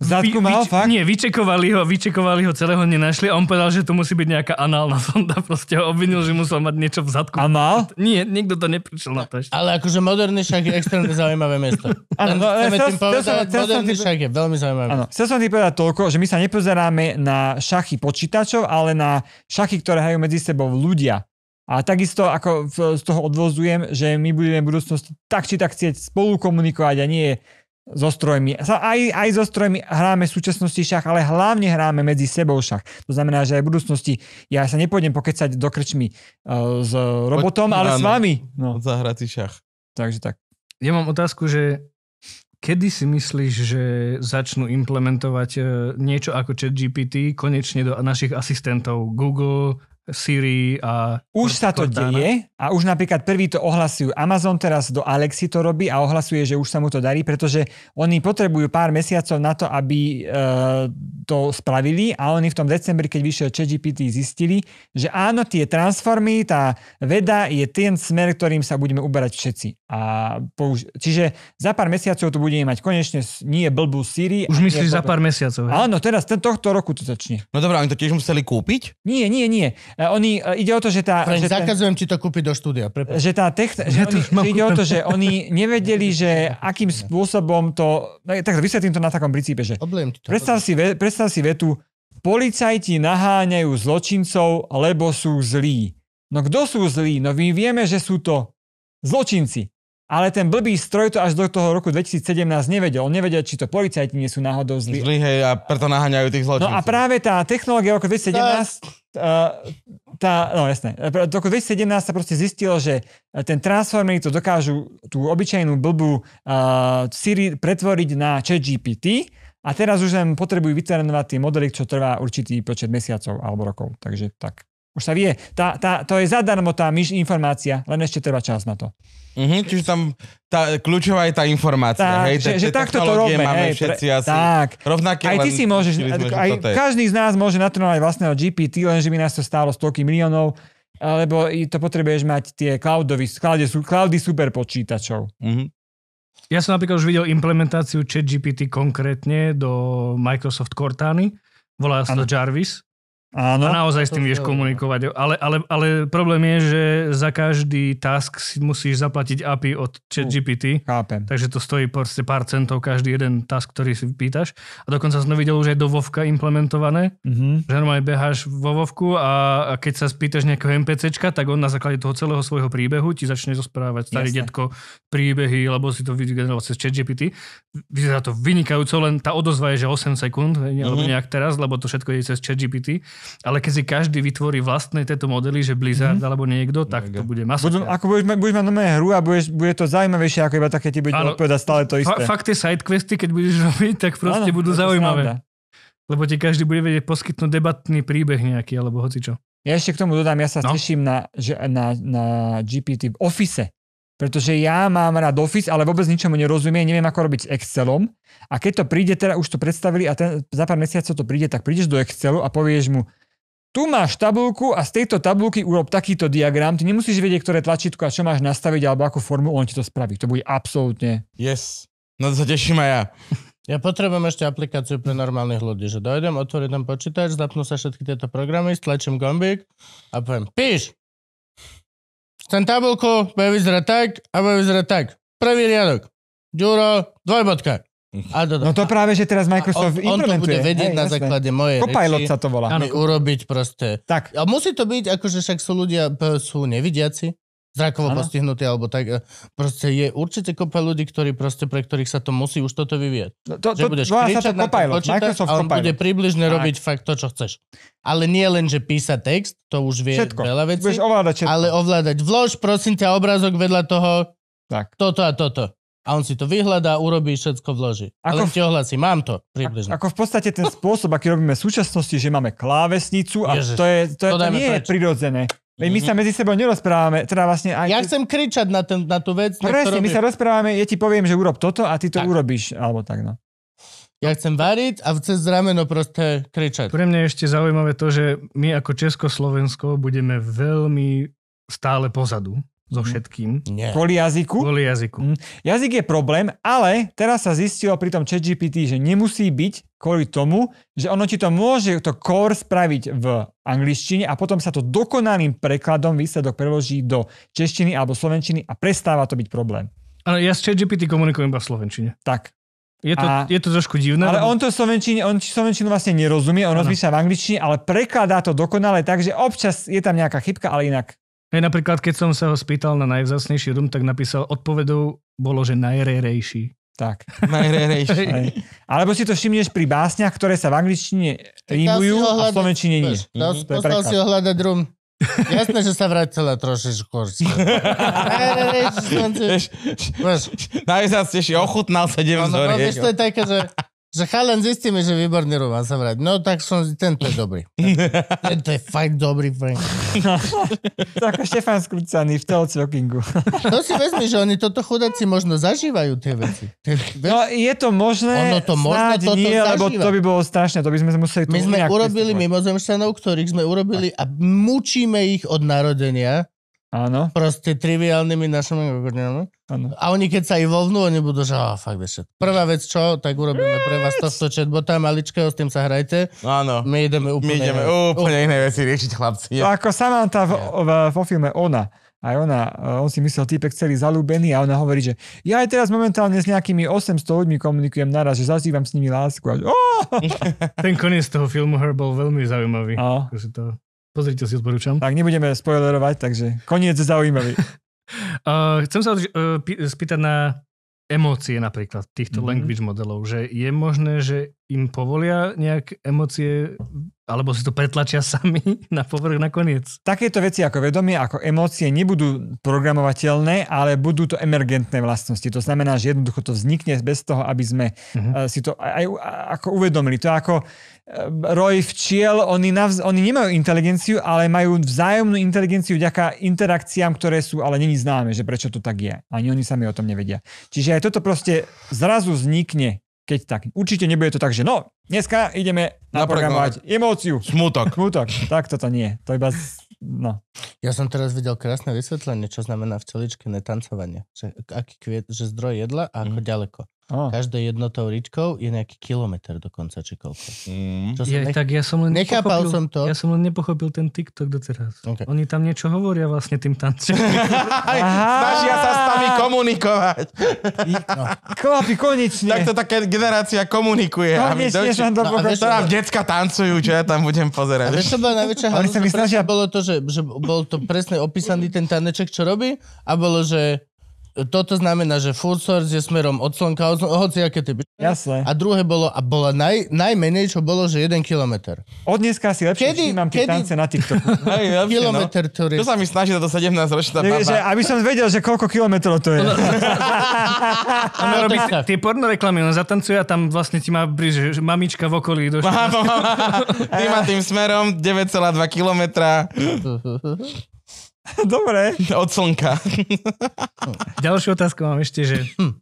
V zadku vy, mal, vyč, fakt? Nie, vyčekovali ho, vyčekovali ho, celého nenašli a on povedal, že to musí byť nejaká análna sonda. Proste ho obvinil, že musel mať niečo v zadku. mal? Nie, nikto to neprišiel na to ešte. Ale akože moderný šach je extrémne zaujímavé mesto. Ano, no, chcem tým povedať, chcem moderný chcem, šach je veľmi zaujímavé. Ano, chcel som ti povedať toľko, že my sa nepozeráme na šachy počítačov, ale na šachy, ktoré hajú medzi sebou ľudia. A takisto ako z toho odvozujem, že my budeme v budúcnosti tak či tak chcieť spolu komunikovať a nie so strojmi. Aj, aj so strojmi hráme v súčasnosti šach, ale hlavne hráme medzi sebou šach. To znamená, že aj v budúcnosti ja sa nepôjdem pokecať do krčmy uh, s robotom, Poď, ale áno, s vami. No. Zahrať si šach. Takže tak. Ja mám otázku, že kedy si myslíš, že začnú implementovať e, niečo ako ChatGPT konečne do našich asistentov Google, Siri a... Už sa to Cortana. deje a už napríklad prvý to ohlasujú. Amazon teraz do Alexi to robí a ohlasuje, že už sa mu to darí, pretože oni potrebujú pár mesiacov na to, aby e, to spravili a oni v tom decembri, keď vyšiel ChatGPT, zistili, že áno, tie transformy, tá veda je ten smer, ktorým sa budeme uberať všetci. A použ- Čiže za pár mesiacov tu budeme mať konečne nie blbú Siri. Už myslíš za pár mesiacov. Hej? Áno, teraz ten tohto roku to začne. No dobrá, oni to tiež museli kúpiť? Nie, nie, nie. E, oni, e, ide o to, že tá... že zakazujem ten, ti to kúpiť do štúdia. Prepač. Že tá tech, ja že oni, že ide o to, že oni nevedeli, že akým spôsobom to... No, tak vysvetlím to na takom princípe, že to, predstav, si, predstav si vetu, policajti naháňajú zločincov, lebo sú zlí. No kto sú zlí? No my vieme, že sú to zločinci. Ale ten blbý stroj to až do toho roku 2017 nevedel. On nevedel, či to policajti nie sú náhodou zlí. Zlí, hej, a preto naháňajú tých zločincov. No a práve tá technológia roku 2017, tá, eh, tá no jasné, do roku 2017 sa proste zistilo, že ten transformer to dokážu tú obyčajnú blbú uh, Siri pretvoriť na ChatGPT a teraz už len potrebujú vytrénovať tie modely, čo trvá určitý počet mesiacov alebo rokov. Takže tak. Už sa vie. Tá, tá, to je zadarmo tá myš informácia, len ešte treba čas na to. Mm-hmm, čiže tam tá, kľúčová je tá informácia. Tá, hej, že, že takto to robíme. Máme hej, všetci pre, asi tak. Rovnaké, aj ty si môžeš, aj každý z nás môže natrénovať vlastného GPT, lenže by nás to stálo stovky miliónov, lebo to potrebuješ mať tie cloudovi, cloudy, cloudy super počítačov. Mm-hmm. Ja som napríklad už videl implementáciu ChatGPT konkrétne do Microsoft Cortany, volá sa to Jarvis Áno. A naozaj s tým vieš komunikovať. Ale, ale, ale problém je, že za každý task si musíš zaplatiť API od ChatGPT. Uh, chápem. Takže to stojí proste pár centov každý jeden task, ktorý si pýtaš. A dokonca som videl už aj do Vovka implementované. Uh-huh. Že normálne beháš vo Vovku a, a keď sa spýtaš nejakého NPCčka, tak on na základe toho celého svojho príbehu ti začne rozprávať starý Jasne. detko príbehy, lebo si to vygeneroval cez ChatGPT. Vyzerá to vynikajúco, len tá odozva je, že 8 sekúnd, uh-huh. alebo mhm. nejak teraz, lebo to všetko je cez ChatGPT ale keď si každý vytvorí vlastné tieto modely, že Blizzard mm-hmm. alebo niekto, tak Mega. to bude masaker. ako budeš, budeš mať nové hru a budeš, bude to zaujímavejšie, ako iba také ti bude ano, odpovedať stále to isté. fakt tie sidequesty, keď budeš robiť, tak proste ano, budú zaujímavé. Lebo ti každý bude vedieť poskytnúť debatný príbeh nejaký, alebo hocičo. Ja ešte k tomu dodám, ja sa no. teším na, že, na, na GPT v Office pretože ja mám rád Office, ale vôbec ničomu nerozumiem, neviem ako robiť s Excelom. A keď to príde, teda už to predstavili a ten, za pár mesiacov to príde, tak prídeš do Excelu a povieš mu, tu máš tabulku a z tejto tabulky urob takýto diagram. Ty nemusíš vedieť, ktoré tlačítko a čo máš nastaviť alebo akú formu, on ti to spraví. To bude absolútne... Yes. No to sa teším aj ja. Ja potrebujem ešte aplikáciu pre normálnych ľudí, že dojdem, otvorím ten počítač, zapnú sa všetky tieto programy, stlačím gombík a poviem, píš! Ten tabulku bude vyzerať tak a bude vyzerať tak. Prvý riadok. Ďuro, dvojbodka. Mhm. A do, do. No to práve, že teraz Microsoft on, implementuje. On to bude vedieť Hej, na jasné. základe mojej Copilot reči. sa to volá. Ano. urobiť proste. Tak. A musí to byť, akože však sú ľudia, sú nevidiaci zrakovo ano. postihnutý alebo tak. E, proste je určite kopa ľudí, ktorí proste, pre ktorých sa to musí už toto vyvieť. No, to, to, že budeš to, kričať sa to na kopajlo, počítač Microsoft a on bude približne tak. robiť fakt to, čo chceš. Ale nie len, že písa text, to už vie všetko. veľa vecí. Budeš ovládať všetko. Ale ovládať. Vlož, prosím ťa, obrázok vedľa toho, tak. toto a toto. A on si to vyhľadá, urobí, všetko vloží. Ako Ale v... ti ohlasí, mám to približne. Ako v podstate ten spôsob, aký robíme v súčasnosti, že máme klávesnicu a Ježiš, to, je, to, je, to, to nie preč. je prirodzené. Veď my mhm. sa medzi sebou nerozprávame, teda vlastne aj... Ja chcem kričať na, ten, na tú vec. Presne, my sa rozprávame, ja ti poviem, že urob toto a ty to tak. urobíš, alebo tak no. Ja chcem variť a cez rameno proste kričať. Pre mňa je ešte zaujímavé to, že my ako Československo budeme veľmi stále pozadu so všetkým. Nie. Kvôli jazyku? Kvôli jazyku. Mm. Jazyk je problém, ale teraz sa zistilo pri tom ChatGPT, že nemusí byť kvôli tomu, že ono ti to môže to core spraviť v angličtine a potom sa to dokonalým prekladom výsledok preloží do češtiny alebo slovenčiny a prestáva to byť problém. Ale ja s ChatGPT komunikujem iba v slovenčine. Tak. Je to, a, je to trošku divné. Ale on to slovenčine, on slovenčinu vlastne nerozumie, on rozmýšľa v angličtine, ale prekladá to dokonale tak, že občas je tam nejaká chybka, ale inak Hej, napríklad, keď som sa ho spýtal na najvzácnejší rum, tak napísal odpovedou bolo, že najrerejší. Tak, najrerejší. Hej. Alebo si to všimneš pri básniach, ktoré sa v angličtine rímujú a v slovenčine nie. Mhm. Poslal si ho hľadať rum. Jasné, že sa vrátila trošičku Najvzácnejší ochutnal sa 9 no, vieš, to je také, že že chalen zistíme, že výborný rum sa vrať. No tak som, tento je dobrý. Tento je fakt dobrý, Frank. No, to ako Štefan Skrucaný v telcrokingu. To si vezmi, že oni toto chudáci možno zažívajú tie veci. Tie, no je to možné, ono to možné toto nie, zažíva. lebo to by bolo strašné, to by sme museli My sme urobili mimozemšťanov, ktorých sme urobili a mučíme ich od narodenia Áno. Proste triviálnymi našimi Áno. A oni keď sa i vovnú, oni budú, že oh, fakt vieš. Prvá vec čo, tak urobíme pre vás tohto chatbota maličkého, s tým sa hrajte. No áno. My ideme úplne, My ideme úplne iné veci riešiť, chlapci. To ako Samantha v, v, vo filme Ona. A ona, eh, on si myslel týpek celý zalúbený a ona hovorí, že ja aj teraz momentálne s nejakými 800 ľuďmi komunikujem naraz, že zazývam s nimi lásku. A že, oh! Ten koniec toho filmu Her bol veľmi zaujímavý. No. A. si to Pozrite si, odporúčam. Tak nebudeme spoilerovať, takže koniec zaujímavý. uh, chcem sa uh, p- spýtať na emócie napríklad týchto mm-hmm. language modelov, že je možné, že im povolia nejak emócie, alebo si to pretlačia sami na povrch nakoniec? Takéto veci ako vedomie, ako emócie nebudú programovateľné, ale budú to emergentné vlastnosti. To znamená, že jednoducho to vznikne bez toho, aby sme mm-hmm. si to aj, ako uvedomili. To ako roj včiel, oni, navz- oni nemajú inteligenciu, ale majú vzájomnú inteligenciu vďaka interakciám, ktoré sú, ale není známe, že prečo to tak je. Ani oni sami o tom nevedia. Čiže aj toto proste zrazu vznikne keď tak. Určite nebude to tak, že no, dneska ideme naprogramovať emóciu. Smutok. Smutok. Tak toto nie. To iba... Z... No. Ja som teraz videl krásne vysvetlenie, čo znamená v celičke netancovanie. Že, aký kviet, že zdroj jedla a ako mm. ďaleko. Oh. Každé jednotou ričkou je nejaký kilometr dokonca, či koľko. Mm. som ja, nech... tak ja som len nechápal som to. Ja som len nepochopil ten TikTok doteraz. Okay. Oni tam niečo hovoria vlastne tým tancom. Snažia sa s nami komunikovať. no. Chlapi, konečne. Tak to taká generácia komunikuje. Konečne sa do no, decka tancujú, čo ja tam budem pozerať. A čo bolo najväčšia Oni Bolo to, že, že bol to presne opísaný ten taneček, čo robí a bolo, že toto znamená, že full source je smerom od slnka, od slnka, hoci aké typy. Jasné. A druhé bolo, a bola naj, najmenej, čo bolo, že jeden kilometr. Od dneska si lepšie kedy, všímam kedy... tance na TikToku. Aj, lepšie, no. kilometr no. Turist. To sa mi snaží to 17 ročná baba. Že, aby som vedel, že koľko kilometrov to je. Ono no, no, robí tie porno reklamy, on zatancuje a tam vlastne ti má bríž, že mamička v okolí došla. Mama, mama, tým smerom 9,2 kilometra. Dobre. Od slnka. Ďalšiu otázku mám ešte, že uh,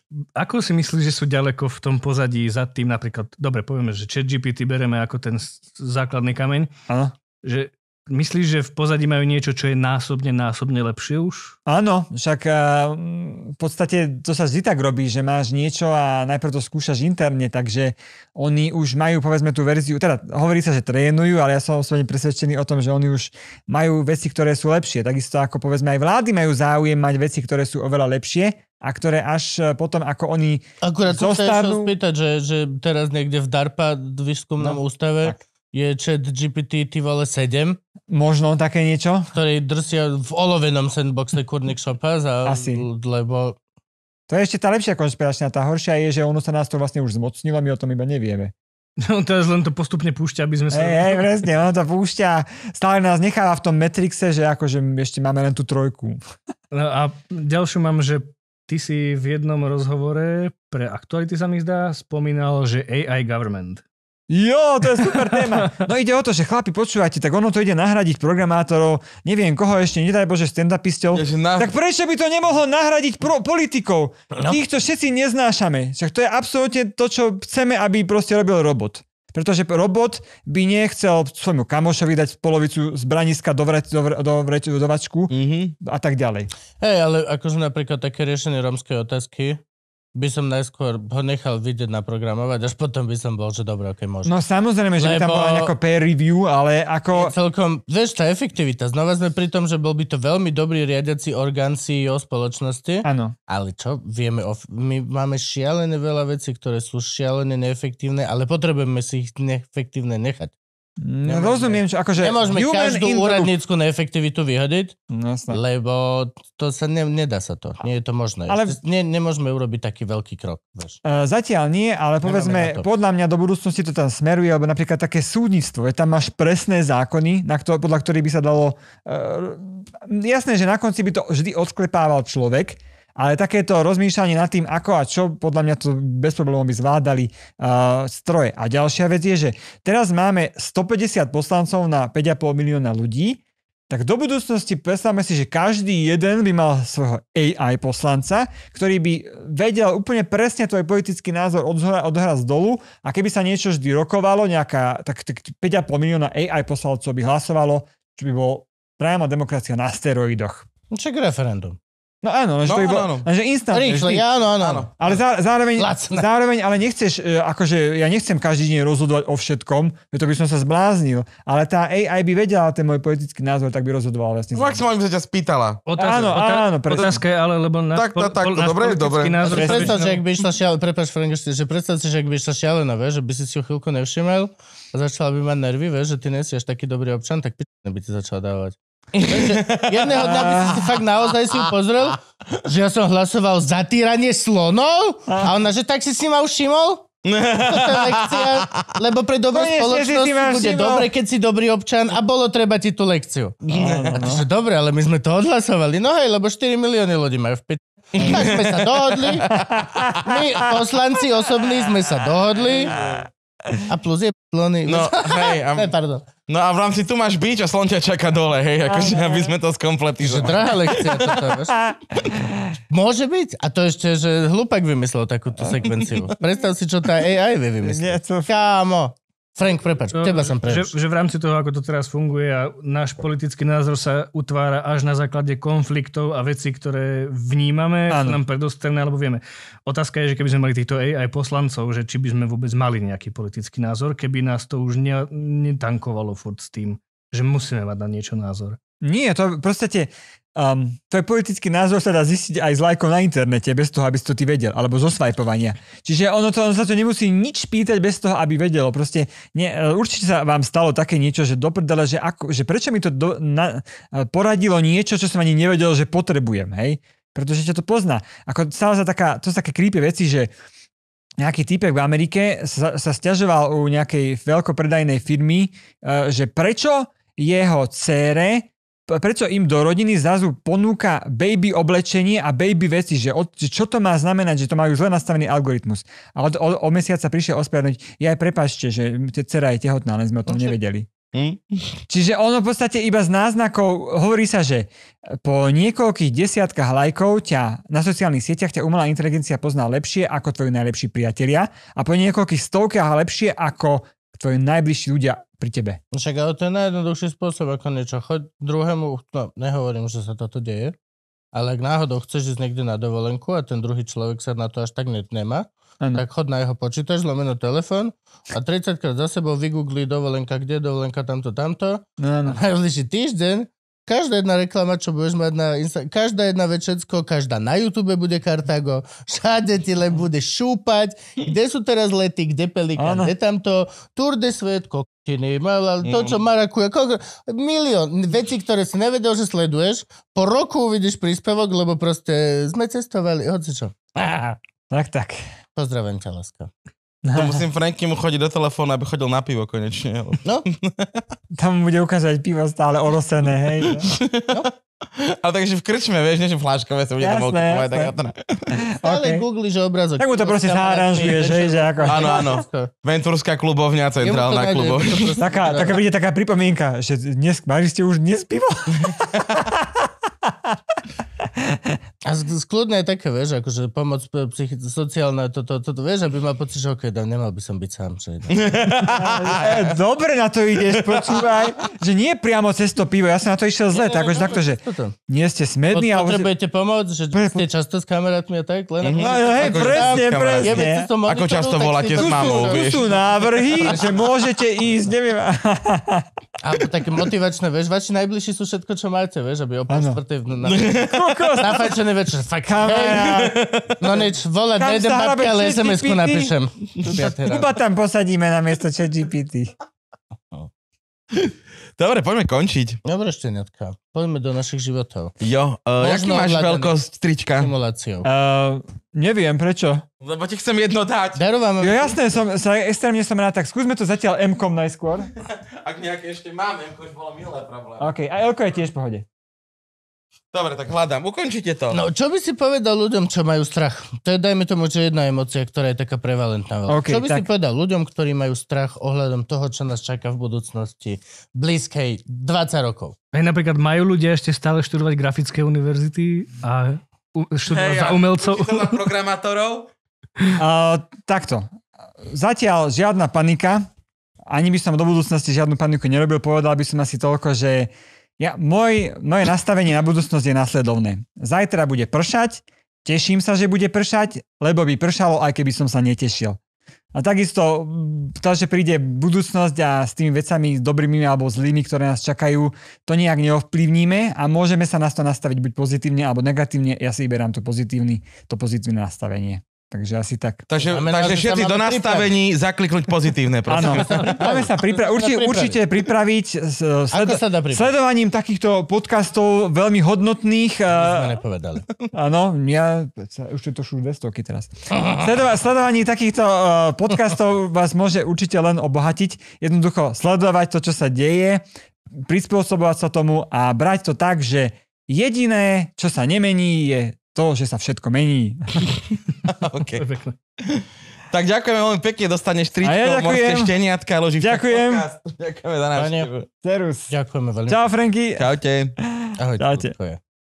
ako si myslíš, že sú ďaleko v tom pozadí za tým napríklad, dobre, povieme, že ChatGPT bereme ako ten základný kameň, ano. že Myslíš, že v pozadí majú niečo, čo je násobne, násobne lepšie už? Áno, však v podstate to sa vždy tak robí, že máš niečo a najprv to skúšaš interne, takže oni už majú povedzme tú verziu, teda hovorí sa, že trénujú, ale ja som osobne presvedčený o tom, že oni už majú veci, ktoré sú lepšie. Takisto ako povedzme aj vlády majú záujem mať veci, ktoré sú oveľa lepšie, a ktoré až e, potom, ako oni Akurát zostanú... Akurát spýtať, že, že teraz niekde v DARPA výskumnom no, ústave tak je chat GPT ty vole 7. Možno také niečo. Ktorý drsia v olovenom sandboxe kurnik šopa, za, Asi. lebo... To je ešte tá lepšia konšpiračná, tá horšia je, že ono sa nás to vlastne už zmocnilo, my o tom iba nevieme. No teraz len to postupne púšťa, aby sme sa... Hej, hej, presne, ono to púšťa. Stále nás necháva v tom Metrixe, že akože ešte máme len tú trojku. No a ďalšiu mám, že ty si v jednom rozhovore pre aktuality sa mi zdá spomínal, že AI government. Jo, to je super téma. No ide o to, že chlapi, počúvate, tak ono to ide nahradiť programátorov, neviem koho ešte, nedaj Bože, stand-upistov. na... Tak prečo by to nemohlo nahradiť pro politikov? No. Týchto všetci neznášame. Však to je absolútne to, čo chceme, aby proste robil robot. Pretože robot by nechcel svojmu kamošovi dať polovicu zbraniska do, vre, do, vre, do, vre, do vačku mm-hmm. a tak ďalej. Hej, ale akože napríklad také riešenie romskej otázky, by som najskôr ho nechal vidieť naprogramovať, až potom by som bol, že dobre, ok, môžem. No samozrejme, že Lebo... by tam bola nejaká peer review, ale ako... Je celkom, vieš, tá efektivita, znova sme pri tom, že bol by to veľmi dobrý riadiaci orgán CEO spoločnosti. Áno. Ale čo, vieme, of... my máme šialené veľa vecí, ktoré sú šialené neefektívne, ale potrebujeme si ich neefektívne nechať. Nemôžeme. No, rozumiem, že akože... Nemôžeme human každú interrupt. úradnícku neefektivitu vyhodiť, no, Jasne. lebo to sa ne, nedá sa to. Nie je to možné. Ale... Ne, nemôžeme urobiť taký veľký krok. Uh, zatiaľ nie, ale povedzme, podľa mňa do budúcnosti to tam smeruje, alebo napríklad také súdnictvo, je tam máš presné zákony, na ktor- podľa ktorých by sa dalo... Uh, jasné, že na konci by to vždy odklepával človek, ale takéto rozmýšľanie nad tým, ako a čo, podľa mňa to bez problémov by zvládali uh, stroje. A ďalšia vec je, že teraz máme 150 poslancov na 5,5 milióna ľudí, tak do budúcnosti predstavme si, že každý jeden by mal svojho AI poslanca, ktorý by vedel úplne presne tvoj politický názor odhrať od z dolu a keby sa niečo vždy rokovalo, nejaká, tak, tak 5,5 milióna AI poslancov by hlasovalo, čo by bol priama demokracia na steroidoch. No, však referendum. No áno, že no, to iba, áno. že instant. Rýchle, áno, áno, áno. Ale zá, zároveň, Lacné. zároveň, ale nechceš, e, akože ja nechcem každý deň rozhodovať o všetkom, preto by som sa zbláznil, ale tá AI by vedela ten môj politický názor, tak by rozhodovala vlastne. No, maximálne by sa ťa spýtala. Otázka, áno, otázka, áno, presne. Otázka je ale, lebo na, tak, po, tak, po, dobre, dobre. Názor, predstav že ak by išla šialená, prepáč, Frank, že predstav si, ak by išla šialená, že by si si ho chvíľku nevšimel a začala by mať nervy, vieš, že ty nie si až taký dobrý občan, tak by ti začala dávať. Jedného dňa by si si fakt naozaj si pozrel, že ja som hlasoval za týranie slonov a ona, že tak si si ma ušimol? Toto lekcia, lebo pre dobrú Konečne, spoločnosť si bude všimol. dobre, keď si dobrý občan a bolo treba ti tú lekciu. No, no, no. dobre, ale my sme to odhlasovali. No hej, lebo 4 milióny ľudí majú v pe- tak sme sa dohodli. My, poslanci osobní, sme sa dohodli, a plus je plný. No, hej, a, hey, pardon. No a v rámci tu máš byť a slon ťa čaká dole, hej, akože, aby sme to skompletizovali. Že drahá lekcia toto, Môže byť. A to ešte, že hlupak vymyslel takúto sekvenciu. Predstav si, čo tá AI vie vymyslieť. Kámo. Frank, prepáč, no, teba som preč. Že, že v rámci toho, ako to teraz funguje a náš politický názor sa utvára až na základe konfliktov a vecí, ktoré vnímame, sú nám predostrené alebo vieme. Otázka je, že keby sme mali týchto AI poslancov, že či by sme vôbec mali nejaký politický názor, keby nás to už ne, netankovalo furt s tým, že musíme mať na niečo názor. Nie, to proste tie, Um, je politický názor sa dá zistiť aj z lajkov na internete, bez toho, aby si to ty vedel, alebo zo svajpovania. Čiže ono, to, ono sa to nemusí nič pýtať bez toho, aby vedelo. Proste nie, e, určite sa vám stalo také niečo, že doprdele, že, ako, že prečo mi to do, na, e, poradilo niečo, čo som ani nevedel, že potrebujem, hej? Pretože ťa to pozná. Ako stalo sa taká, to sú také creepy veci, že nejaký týpek v Amerike sa, sa stiažoval u nejakej veľkopredajnej firmy, e, že prečo jeho cére prečo im do rodiny zrazu ponúka baby oblečenie a baby veci, že, od, že čo to má znamenať, že to majú zle nastavený algoritmus. A od, o, o mesiaca prišiel ospravedlniť, ja aj prepačte, že dcera je tehotná, len sme o tom nevedeli. Hm? Čiže ono v podstate iba z náznakov hovorí sa, že po niekoľkých desiatkách lajkov ťa na sociálnych sieťach ťa umelá inteligencia pozná lepšie ako tvoji najlepší priatelia a po niekoľkých stovkách lepšie ako tvoji najbližší ľudia pri tebe. No však ale to je najjednoduchší spôsob ako niečo. Choď druhému, no nehovorím, že sa toto deje, ale ak náhodou chceš ísť niekde na dovolenku a ten druhý človek sa na to až tak net nemá, ano. tak chod na jeho počítač, zlomeno telefón a 30 krát za sebou vygoogli dovolenka, kde dovolenka, tamto, tamto. Ano. A najbližší týždeň Každá jedna reklama, čo budeš mať na Insta- každá jedna večecko, každá na YouTube bude Kartago, všade ti len bude šúpať, kde sú teraz lety, kde Pelikán, kde tamto, Tour de Svet, kokotiny, to, mm. čo marakuje, koko, milión vecí, ktoré si nevedel, že sleduješ, po roku uvidíš príspevok, lebo proste sme cestovali, hoci čo. Á, tak, tak. Pozdravím ťa, láska. To musím Franky mu chodiť do telefónu, aby chodil na pivo konečne. No. Tam bude ukázať pivo stále orosené, hej. No. Ale takže v krčme, vieš, než hláškové sa bude jasné, tam okupovať, tak to ne. Stále okay. obrazok. Tak mu to proste záranžuješ, hej, že ako. Áno, áno. Venturská klubovňa, centrálna nájde, klubovňa. Taká, taká bude taká pripomienka, že dnes, mali ste už dnes pivo? A skľudne je také, vieš, akože pomoc psychi- sociálna, toto, toto, to, vieš, aby mal pocit, že okay, da, nemal by som byť sám. Že Dobre na to ideš, počúvaj, že nie priamo cez to pivo, ja som na to išiel zle, akože takto, že nie ste smední. Pot, potrebujete pomoc, že ste často s kamarátmi a tak, len... No, hej, presne, presne. Ako často voláte s mamou, vieš. Tu sú návrhy, že môžete ísť, neviem. Alebo také motivačné, vieš, vaši najbližší sú všetko, čo máte, vieš, aby opäť Nafajčený večer, fakt. No nič, vole, Tam babke, ale SMS-ku napíšem. Kuba teda- tam posadíme na miesto ChatGPT. Dobre, poďme končiť. Dobre, šteniatka. Poďme do našich životov. Jo, uh, Možno jaký máš veľkosť trička? Simuláciou. Uh, neviem prečo. Lebo ti chcem jedno dať. Darujem. Jo jasné, som, sa, extrémne som rád, tak skúsme to zatiaľ M-kom najskôr. Ak nejaké ešte mám, už bolo milé problémy. OK, a Elko je tiež v pohode. Dobre, tak hľadám. Ukončite to. No, čo by si povedal ľuďom, čo majú strach? To je, dajme tomu, že jedna emócia, ktorá je taká prevalentná. Okay, čo by tak... si povedal ľuďom, ktorí majú strach ohľadom toho, čo nás čaká v budúcnosti blízkej 20 rokov? Hej, napríklad majú ľudia ešte stále študovať grafické univerzity a študovať hey, za umelcov? A programátorov? uh, takto. Zatiaľ žiadna panika. Ani by som do budúcnosti žiadnu paniku nerobil. Povedal by som asi toľko, že ja, môj, moje nastavenie na budúcnosť je nasledovné. Zajtra bude pršať, teším sa, že bude pršať, lebo by pršalo, aj keby som sa netešil. A takisto mm, to, že príde budúcnosť a s tými vecami dobrými alebo zlými, ktoré nás čakajú, to nejak neovplyvníme a môžeme sa na to nastaviť buď pozitívne alebo negatívne. Ja si vyberám to pozitívny, to pozitívne nastavenie. Takže asi tak. Takže, Znamená, takže všetci do nastavení pripraviť. zakliknúť pozitívne, prosím. Áno, máme sa pripra- určite, pripraviť. určite pripraviť e, s, e, sled- sa dá pripraviť? sledovaním takýchto podcastov veľmi hodnotných. To e, nepovedali. Áno, ja, už je to dve stoky teraz. Sledova- sledovaním takýchto podcastov vás môže určite len obohatiť. Jednoducho sledovať to, čo sa deje, prispôsobovať sa tomu a brať to tak, že jediné, čo sa nemení, je to, že sa všetko mení. okay. Perfektne. Tak ďakujeme veľmi pekne, dostaneš tričko, ja morské šteniatka, loží v Ďakujem. Podcast. Ďakujeme za návštevu. Servus. Ďakujeme veľmi. Čau, Franky. Čaute. Ahojte. Čaute. Ahojte.